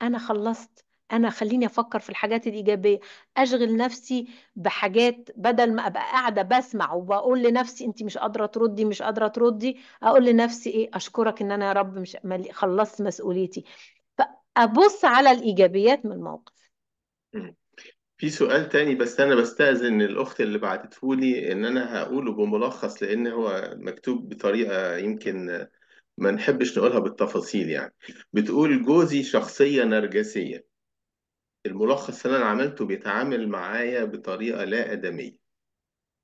انا خلصت انا خليني افكر في الحاجات الايجابيه اشغل نفسي بحاجات بدل ما ابقى قاعده بسمع وبقول لنفسي انت مش قادره تردي مش قادره تردي اقول لنفسي ايه اشكرك ان انا يا رب مش خلصت مسؤوليتي فابص على الايجابيات من الموقف في سؤال تاني بس أنا بستأذن الأخت اللي بعتتهولي إن أنا هقوله بملخص لأن هو مكتوب بطريقة يمكن ما نحبش نقولها بالتفاصيل يعني بتقول جوزي شخصية نرجسية الملخص اللي أنا عملته بيتعامل معايا بطريقة لا آدمية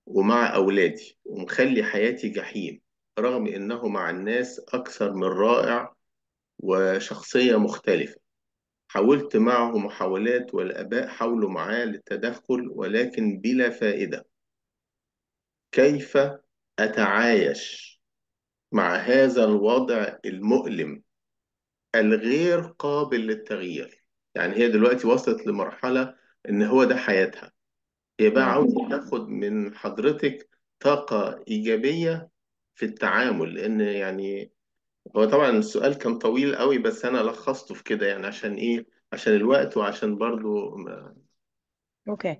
ومع أولادي ومخلي حياتي جحيم رغم إنه مع الناس أكثر من رائع وشخصية مختلفة حاولت معه محاولات والآباء حاولوا معاه للتدخل ولكن بلا فائدة كيف أتعايش مع هذا الوضع المؤلم الغير قابل للتغيير يعني هي دلوقتي وصلت لمرحلة إن هو ده حياتها هي بقى عاوزة تاخد من حضرتك طاقة إيجابية في التعامل لأن يعني هو طبعا السؤال كان طويل قوي بس أنا لخصته في كده يعني عشان إيه عشان الوقت وعشان برضو ما- اوكي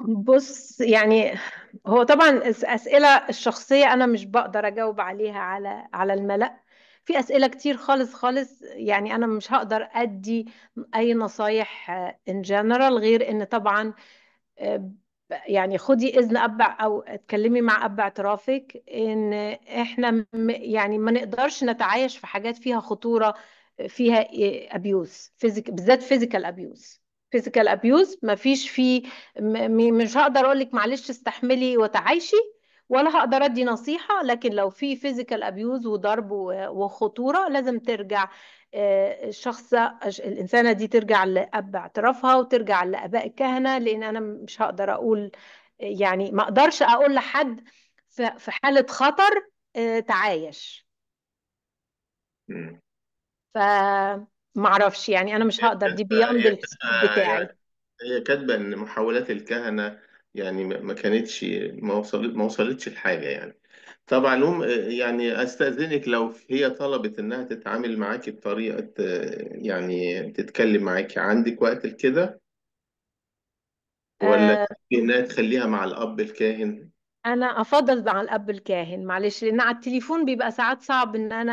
بص يعني هو طبعا اسئله الشخصية أنا مش بقدر أجاوب عليها على على الملأ في اسئله كتير خالص خالص يعني انا مش هقدر ادي اي نصايح ان آه، جنرال غير ان طبعا آه، يعني خدي اذن اب او اتكلمي مع اب اعترافك ان احنا يعني ما نقدرش نتعايش في حاجات فيها خطوره فيها ابيوز آه، فيزيك بالذات فيزيكال ابيوز فيزيكال ابيوز ما فيش فيه مش هقدر اقول لك معلش استحملي وتعايشي ولا هقدر ادي نصيحه لكن لو في فيزيكال ابيوز وضرب وخطوره لازم ترجع آه، الشخص الانسانه دي ترجع لاب اعترافها وترجع لاباء الكهنه لان انا مش هقدر اقول يعني ما اقدرش اقول لحد في حاله خطر آه، تعايش ف اعرفش يعني انا مش هقدر دي بياند بتاعي هي كاتبه ان محاولات الكهنه يعني ما كانتش ما وصلت ما وصلتش لحاجة يعني. طبعًا يعني أستأذنِك لو هي طلبت إنها تتعامل معاكي بطريقة يعني تتكلم معاكي عندِك وقت لكده؟ ولا آه. إنها تخلّيها مع الأب الكاهن؟ أنا أفضّل مع الأب الكاهن، معلش، لإن على التليفون بيبقى ساعات صعب إن أنا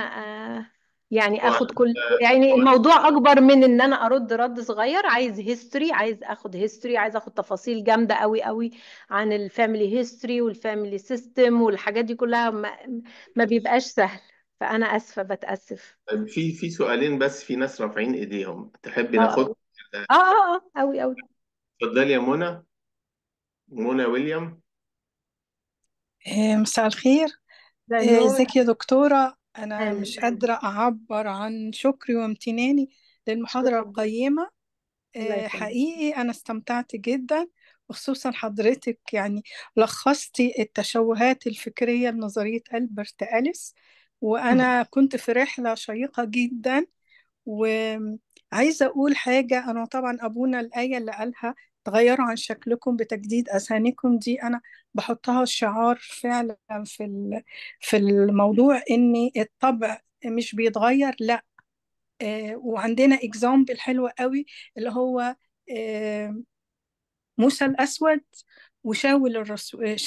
آه، يعني اخد كل يعني الموضوع اكبر من ان انا ارد رد صغير عايز هيستوري عايز اخد هيستوري عايز اخد تفاصيل جامده قوي قوي عن الفاميلي هيستوري والفاميلي سيستم والحاجات دي كلها ما, ما بيبقاش سهل فانا اسفه بتاسف طيب، في في سؤالين بس في ناس رافعين ايديهم تحبي آه، ناخد اه اه اه قوي آه، قوي اتفضلي يا منى منى ويليام مساء الخير آه، ازيك يا دكتورة أنا مش قادرة أعبر عن شكري وامتناني للمحاضرة القيمة آه، حقيقي أنا استمتعت جدا وخصوصا حضرتك يعني لخصتي التشوهات الفكرية لنظرية ألبرت أليس وأنا كنت في رحلة شيقة جدا وعايزة أقول حاجة أنا طبعا أبونا الآية اللي قالها تغيروا عن شكلكم بتجديد اسانكم دي أنا بحطها شعار فعلا في في الموضوع إن الطبع مش بيتغير لأ آه، وعندنا اكزامبل حلو قوي اللي هو آه، موسى الأسود وشاول الرسول آه،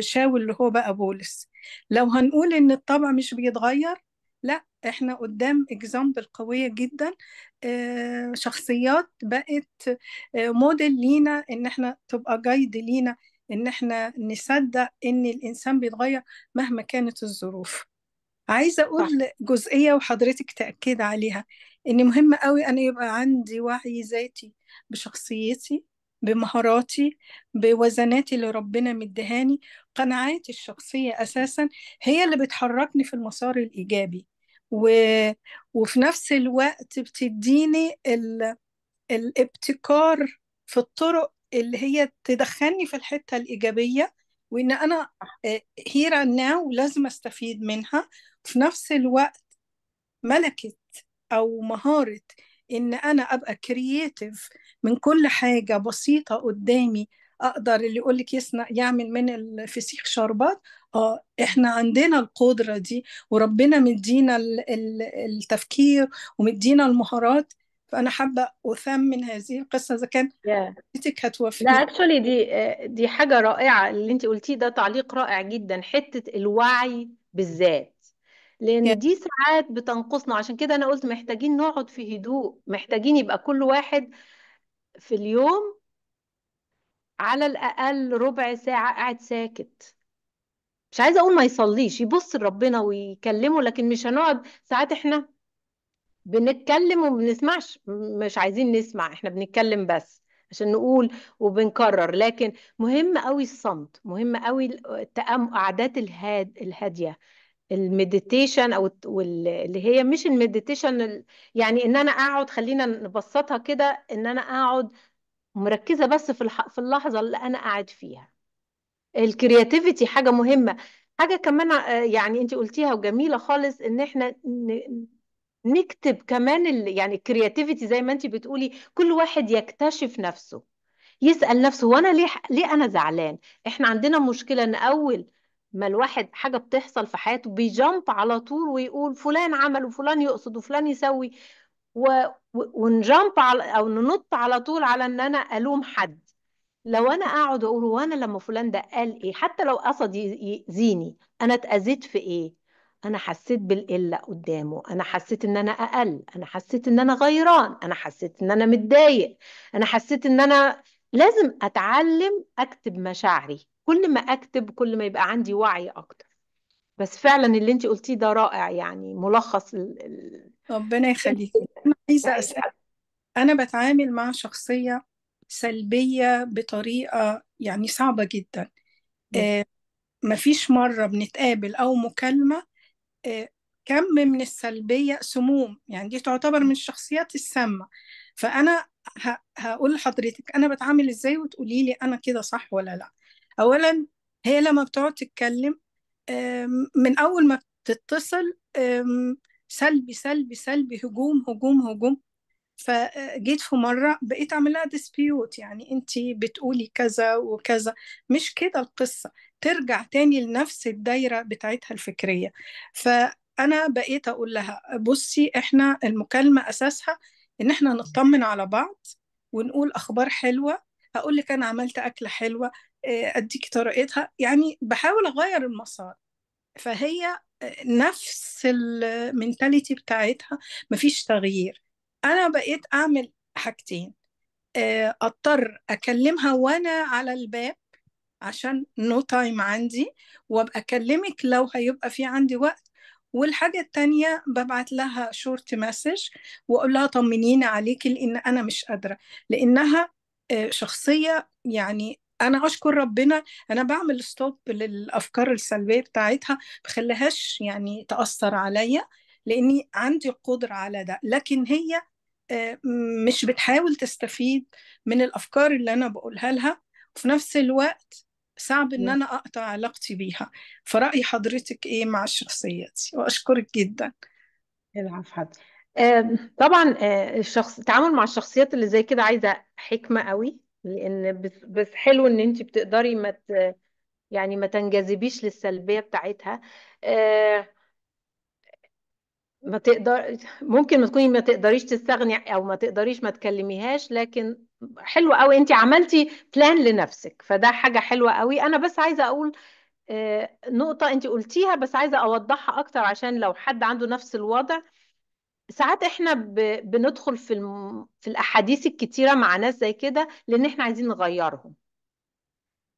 شاول اللي هو بقى بولس لو هنقول إن الطبع مش بيتغير لا احنا قدام اكزامبل قوية جدا آه، شخصيات بقت موديل آه، لينا ان احنا تبقى جايد لينا ان احنا نصدق ان الانسان بيتغير مهما كانت الظروف عايزه اقول جزئيه وحضرتك تاكد عليها ان مهم قوي انا يبقى عندي وعي ذاتي بشخصيتي بمهاراتي بوزناتي اللي ربنا مدهاني قناعاتي الشخصيه اساسا هي اللي بتحركني في المسار الايجابي و... وفي نفس الوقت بتديني ال... الابتكار في الطرق اللي هي تدخلني في الحتة الإيجابية وإن أنا هيرا آه، ناو لازم أستفيد منها وفي نفس الوقت ملكة أو مهارة إن أنا أبقى كرييتيف من كل حاجة بسيطة قدامي أقدر اللي لك يصنع يعمل من الفسيخ شربات اه احنا عندنا القدرة دي وربنا مدينا التفكير ومدينا المهارات فانا حابه اثمن هذه القصه اذا كان حضرتك yeah. لا اكشولي دي دي حاجه رائعه اللي انت قلتيه ده تعليق رائع جدا حته الوعي بالذات لان yeah. دي ساعات بتنقصنا عشان كده انا قلت محتاجين نقعد في هدوء محتاجين يبقى كل واحد في اليوم على الاقل ربع ساعه قاعد ساكت مش عايزه اقول ما يصليش يبص لربنا ويكلمه لكن مش هنقعد ساعات احنا بنتكلم وما بنسمعش مش عايزين نسمع احنا بنتكلم بس عشان نقول وبنكرر لكن مهم قوي الصمت مهم قوي التأم... عادات الهاد... الهاديه المديتيشن او اللي هي مش المديتيشن يعني ان انا اقعد خلينا نبسطها كده ان انا اقعد مركزه بس في في اللحظه اللي انا قاعد فيها الكرياتيفيتي حاجة مهمة حاجة كمان آه، يعني انت قلتيها وجميلة خالص ان احنا نكتب كمان ال... يعني الكرياتيفيتي زي ما انت بتقولي كل واحد يكتشف نفسه يسأل نفسه وانا ليه ليه انا زعلان احنا عندنا مشكلة ان اول ما الواحد حاجة بتحصل في حياته بيجامب على طول ويقول فلان عمل وفلان يقصد وفلان يسوي و... و- ونجامب على... او ننط على طول على ان انا الوم حد لو انا اقعد اقول هو انا لما فلان ده قال ايه حتى لو قصد يأذيني انا اتأذيت في ايه انا حسيت بالقله قدامه انا حسيت ان انا اقل انا حسيت ان انا غيران انا حسيت ان انا متضايق انا حسيت ان انا لازم اتعلم اكتب مشاعري كل ما اكتب كل ما يبقى عندي وعي اكتر بس فعلا اللي انت قلتيه ده رائع يعني ملخص ال... ال... ربنا يخليك انا عايزه اسال انا بتعامل مع شخصيه سلبية بطريقة يعني صعبة جدا آه مفيش مرة بنتقابل أو مكالمة آه كم من السلبية سموم يعني دي تعتبر من الشخصيات السامة فأنا هقول لحضرتك أنا بتعامل إزاي وتقولي لي أنا كده صح ولا لأ أولا هي لما بتقعد تتكلم من أول ما بتتصل سلبي سلبي سلبي هجوم هجوم هجوم فجيت في مرة بقيت أعمل ديسبيوت يعني أنت بتقولي كذا وكذا مش كده القصة ترجع تاني لنفس الدايرة بتاعتها الفكرية فأنا بقيت أقول لها بصي إحنا المكالمة أساسها إن إحنا نطمن على بعض ونقول أخبار حلوة أقول لك أنا عملت أكلة حلوة آه، أديكي طريقتها يعني بحاول أغير المسار فهي آه، نفس المنتاليتي بتاعتها مفيش تغيير انا بقيت اعمل حاجتين آه، اضطر اكلمها وانا على الباب عشان نو no تايم عندي وابقى اكلمك لو هيبقى في عندي وقت والحاجة التانية ببعت لها شورت مسج وأقول لها طمنيني عليكي لأن أنا مش قادرة لأنها آه، شخصية يعني أنا أشكر ربنا أنا بعمل ستوب للأفكار السلبية بتاعتها بخليهاش يعني تأثر عليا لأني عندي القدرة على ده لكن هي آه، مش بتحاول تستفيد من الافكار اللي انا بقولها لها وفي نفس الوقت صعب ان انا اقطع علاقتي بيها فراي حضرتك ايه مع الشخصيات دي واشكرك جدا العفو حضرتك طبعا آه، الشخص التعامل مع الشخصيات اللي زي كده عايزه حكمه قوي لان بس, بس حلو ان انت بتقدري ما مت... يعني ما تنجذبيش للسلبيه بتاعتها آه ما تقدر ممكن ما تكوني ما تقدريش تستغني او ما تقدريش ما تكلميهاش لكن حلو قوي انت عملتي بلان لنفسك فده حاجه حلوه قوي انا بس عايزه اقول آه، نقطه انت قلتيها بس عايزه اوضحها اكتر عشان لو حد عنده نفس الوضع ساعات احنا ب... بندخل في الم... في الاحاديث الكتيره مع ناس زي كده لان احنا عايزين نغيرهم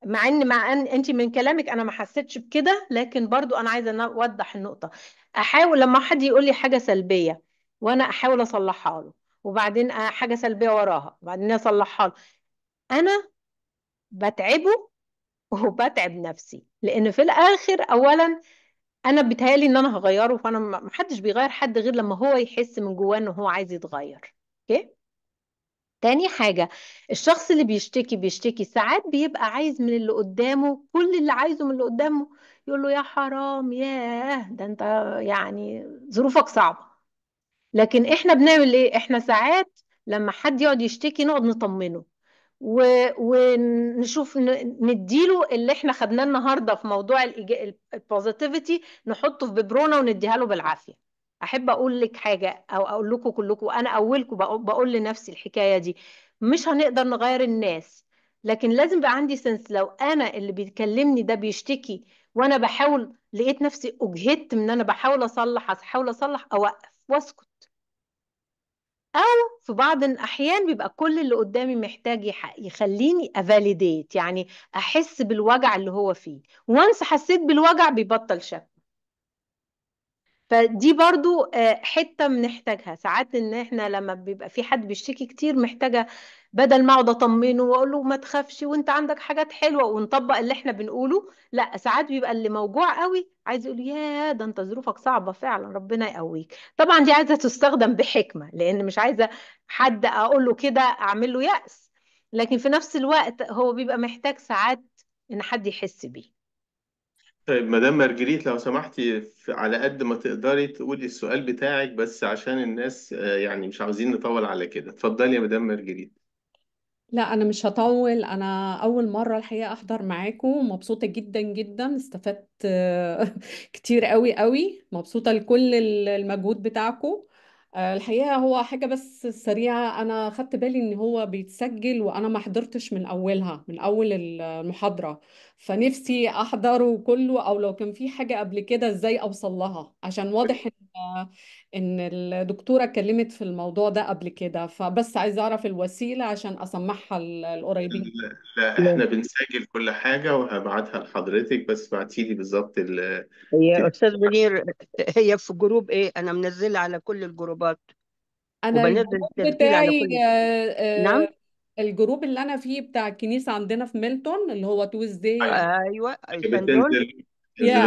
مع ان مع ان انت من كلامك انا ما حسيتش بكده لكن برضو انا عايزه ان اوضح النقطه احاول لما حد يقول لي حاجه سلبيه وانا احاول اصلحها له وبعدين حاجه سلبيه وراها وبعدين اصلحها له انا بتعبه وبتعب نفسي لان في الاخر اولا انا بيتهيالي ان انا هغيره فانا ما حدش بيغير حد غير لما هو يحس من جواه ان هو عايز يتغير اوكي تاني حاجة الشخص اللي بيشتكي بيشتكي ساعات بيبقى عايز من اللي قدامه كل اللي عايزه من اللي قدامه يقول له يا حرام ياه ده انت يعني ظروفك صعبة لكن احنا بنعمل ايه احنا ساعات لما حد يقعد يشتكي نقعد نطمنه و... ونشوف ن... نديله اللي احنا خدناه النهارده في موضوع البوزيتيفيتي نحطه في ببرونه ونديها له بالعافيه احب اقول لك حاجه او اقول لكم كلكم انا اولكم بقول, لنفسي الحكايه دي مش هنقدر نغير الناس لكن لازم يبقى عندي سنس لو انا اللي بيكلمني ده بيشتكي وانا بحاول لقيت نفسي اجهدت من انا بحاول اصلح احاول اصلح اوقف واسكت او في بعض الاحيان بيبقى كل اللي قدامي محتاج يخليني افاليديت يعني احس بالوجع اللي هو فيه وانس حسيت بالوجع بيبطل شك فدي برضو آه، حتة بنحتاجها ساعات ان احنا لما بيبقى في حد بيشتكي كتير محتاجة بدل ما اقعد اطمنه واقول له ما تخافش وانت عندك حاجات حلوة ونطبق اللي احنا بنقوله لا ساعات بيبقى اللي موجوع قوي عايز يقول يا ده انت ظروفك صعبة فعلا ربنا يقويك طبعا دي عايزة تستخدم بحكمة لان مش عايزة حد اقول له كده اعمل له يأس لكن في نفس الوقت هو بيبقى محتاج ساعات ان حد يحس بيه طيب مدام مارجريت لو سمحتي على قد ما تقدري تقولي السؤال بتاعك بس عشان الناس آه، يعني مش عاوزين نطول على كده اتفضلي يا مدام مارجريت لا انا مش هطول انا اول مره الحقيقه احضر معاكم مبسوطه جدا جدا استفدت آه، كتير قوي قوي مبسوطه لكل المجهود بتاعكم آه، الحقيقه هو حاجه بس سريعه انا خدت بالي ان هو بيتسجل وانا ما حضرتش من اولها من اول المحاضره فنفسي احضره كله او لو كان في حاجه قبل كده ازاي اوصل لها عشان واضح ان ان الدكتوره اتكلمت في الموضوع ده قبل كده فبس عايزه اعرف الوسيله عشان اسمعها القريبين لا, لا احنا بنسجل كل حاجه وهبعتها لحضرتك بس بعتي لي بالظبط ال يا استاذ منير هي في جروب ايه انا منزله على كل الجروبات انا وبنزل الجروب بتاعي على بتاعي كل آه، آه، نعم الجروب اللي انا فيه بتاع الكنيسه عندنا في ميلتون اللي هو تويزداي ايوه البندول يا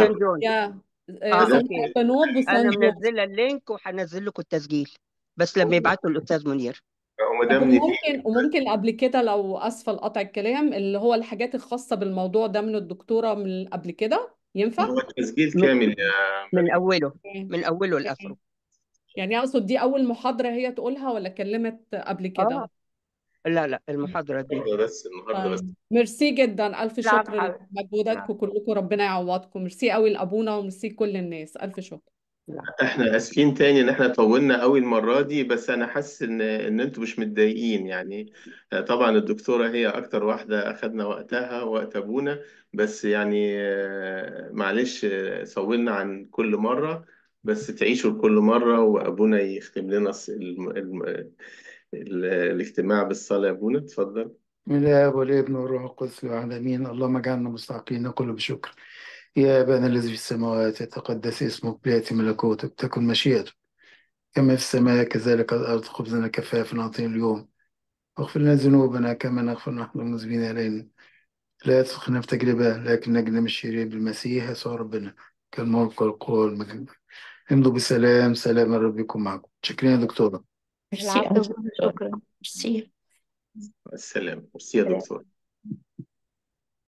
يا سنوب انا منزل اللينك وهنزل لكم التسجيل بس لما يبعتوا الاستاذ منير ممكن وممكن قبل كده لو اسفه لقطع الكلام اللي هو الحاجات الخاصه بالموضوع ده من الدكتوره من قبل كده ينفع؟ هو تسجيل كامل من اوله من اوله لاخره يعني اقصد دي اول محاضره هي تقولها ولا كلمت قبل كده؟ آه. لا لا المحاضرة دي بس النهارده بس آه، ميرسي جدا ألف شكر لمجهوداتكم كلكم ربنا يعوضكم ميرسي قوي لأبونا وميرسي كل الناس ألف شكر احنا اسفين تاني ان احنا طولنا قوي المره دي بس انا حاسس ان ان انتوا مش متضايقين يعني آه، طبعا الدكتوره هي اكتر واحده اخدنا وقتها وقت ابونا بس يعني آه، معلش طولنا عن كل مره بس تعيشوا كل مره وابونا يختم لنا الم- الم- الاجتماع بالصلاة ابونا اتفضل من الآب والابن والروح القدس العالمين اللهم اجعلنا مستحقين نقول بشكر يا أبانا الذي في السماوات يتقدس اسمك بياتي ملكوتك تكن مشيئتك كما في السماء كذلك الأرض خبزنا كفاف نعطينا اليوم واغفر لنا ذنوبنا كما نغفر نحن المذنبين إلينا لا تدخلنا في تجربة لكن نجنا من الشرير بالمسيح يسوع ربنا كالملك والقوة والمجد امضوا بسلام سلام ربكم معكم شكرا يا دكتورة ميرسي العفو شكرا ميرسي السلام ميرسي يا دكتور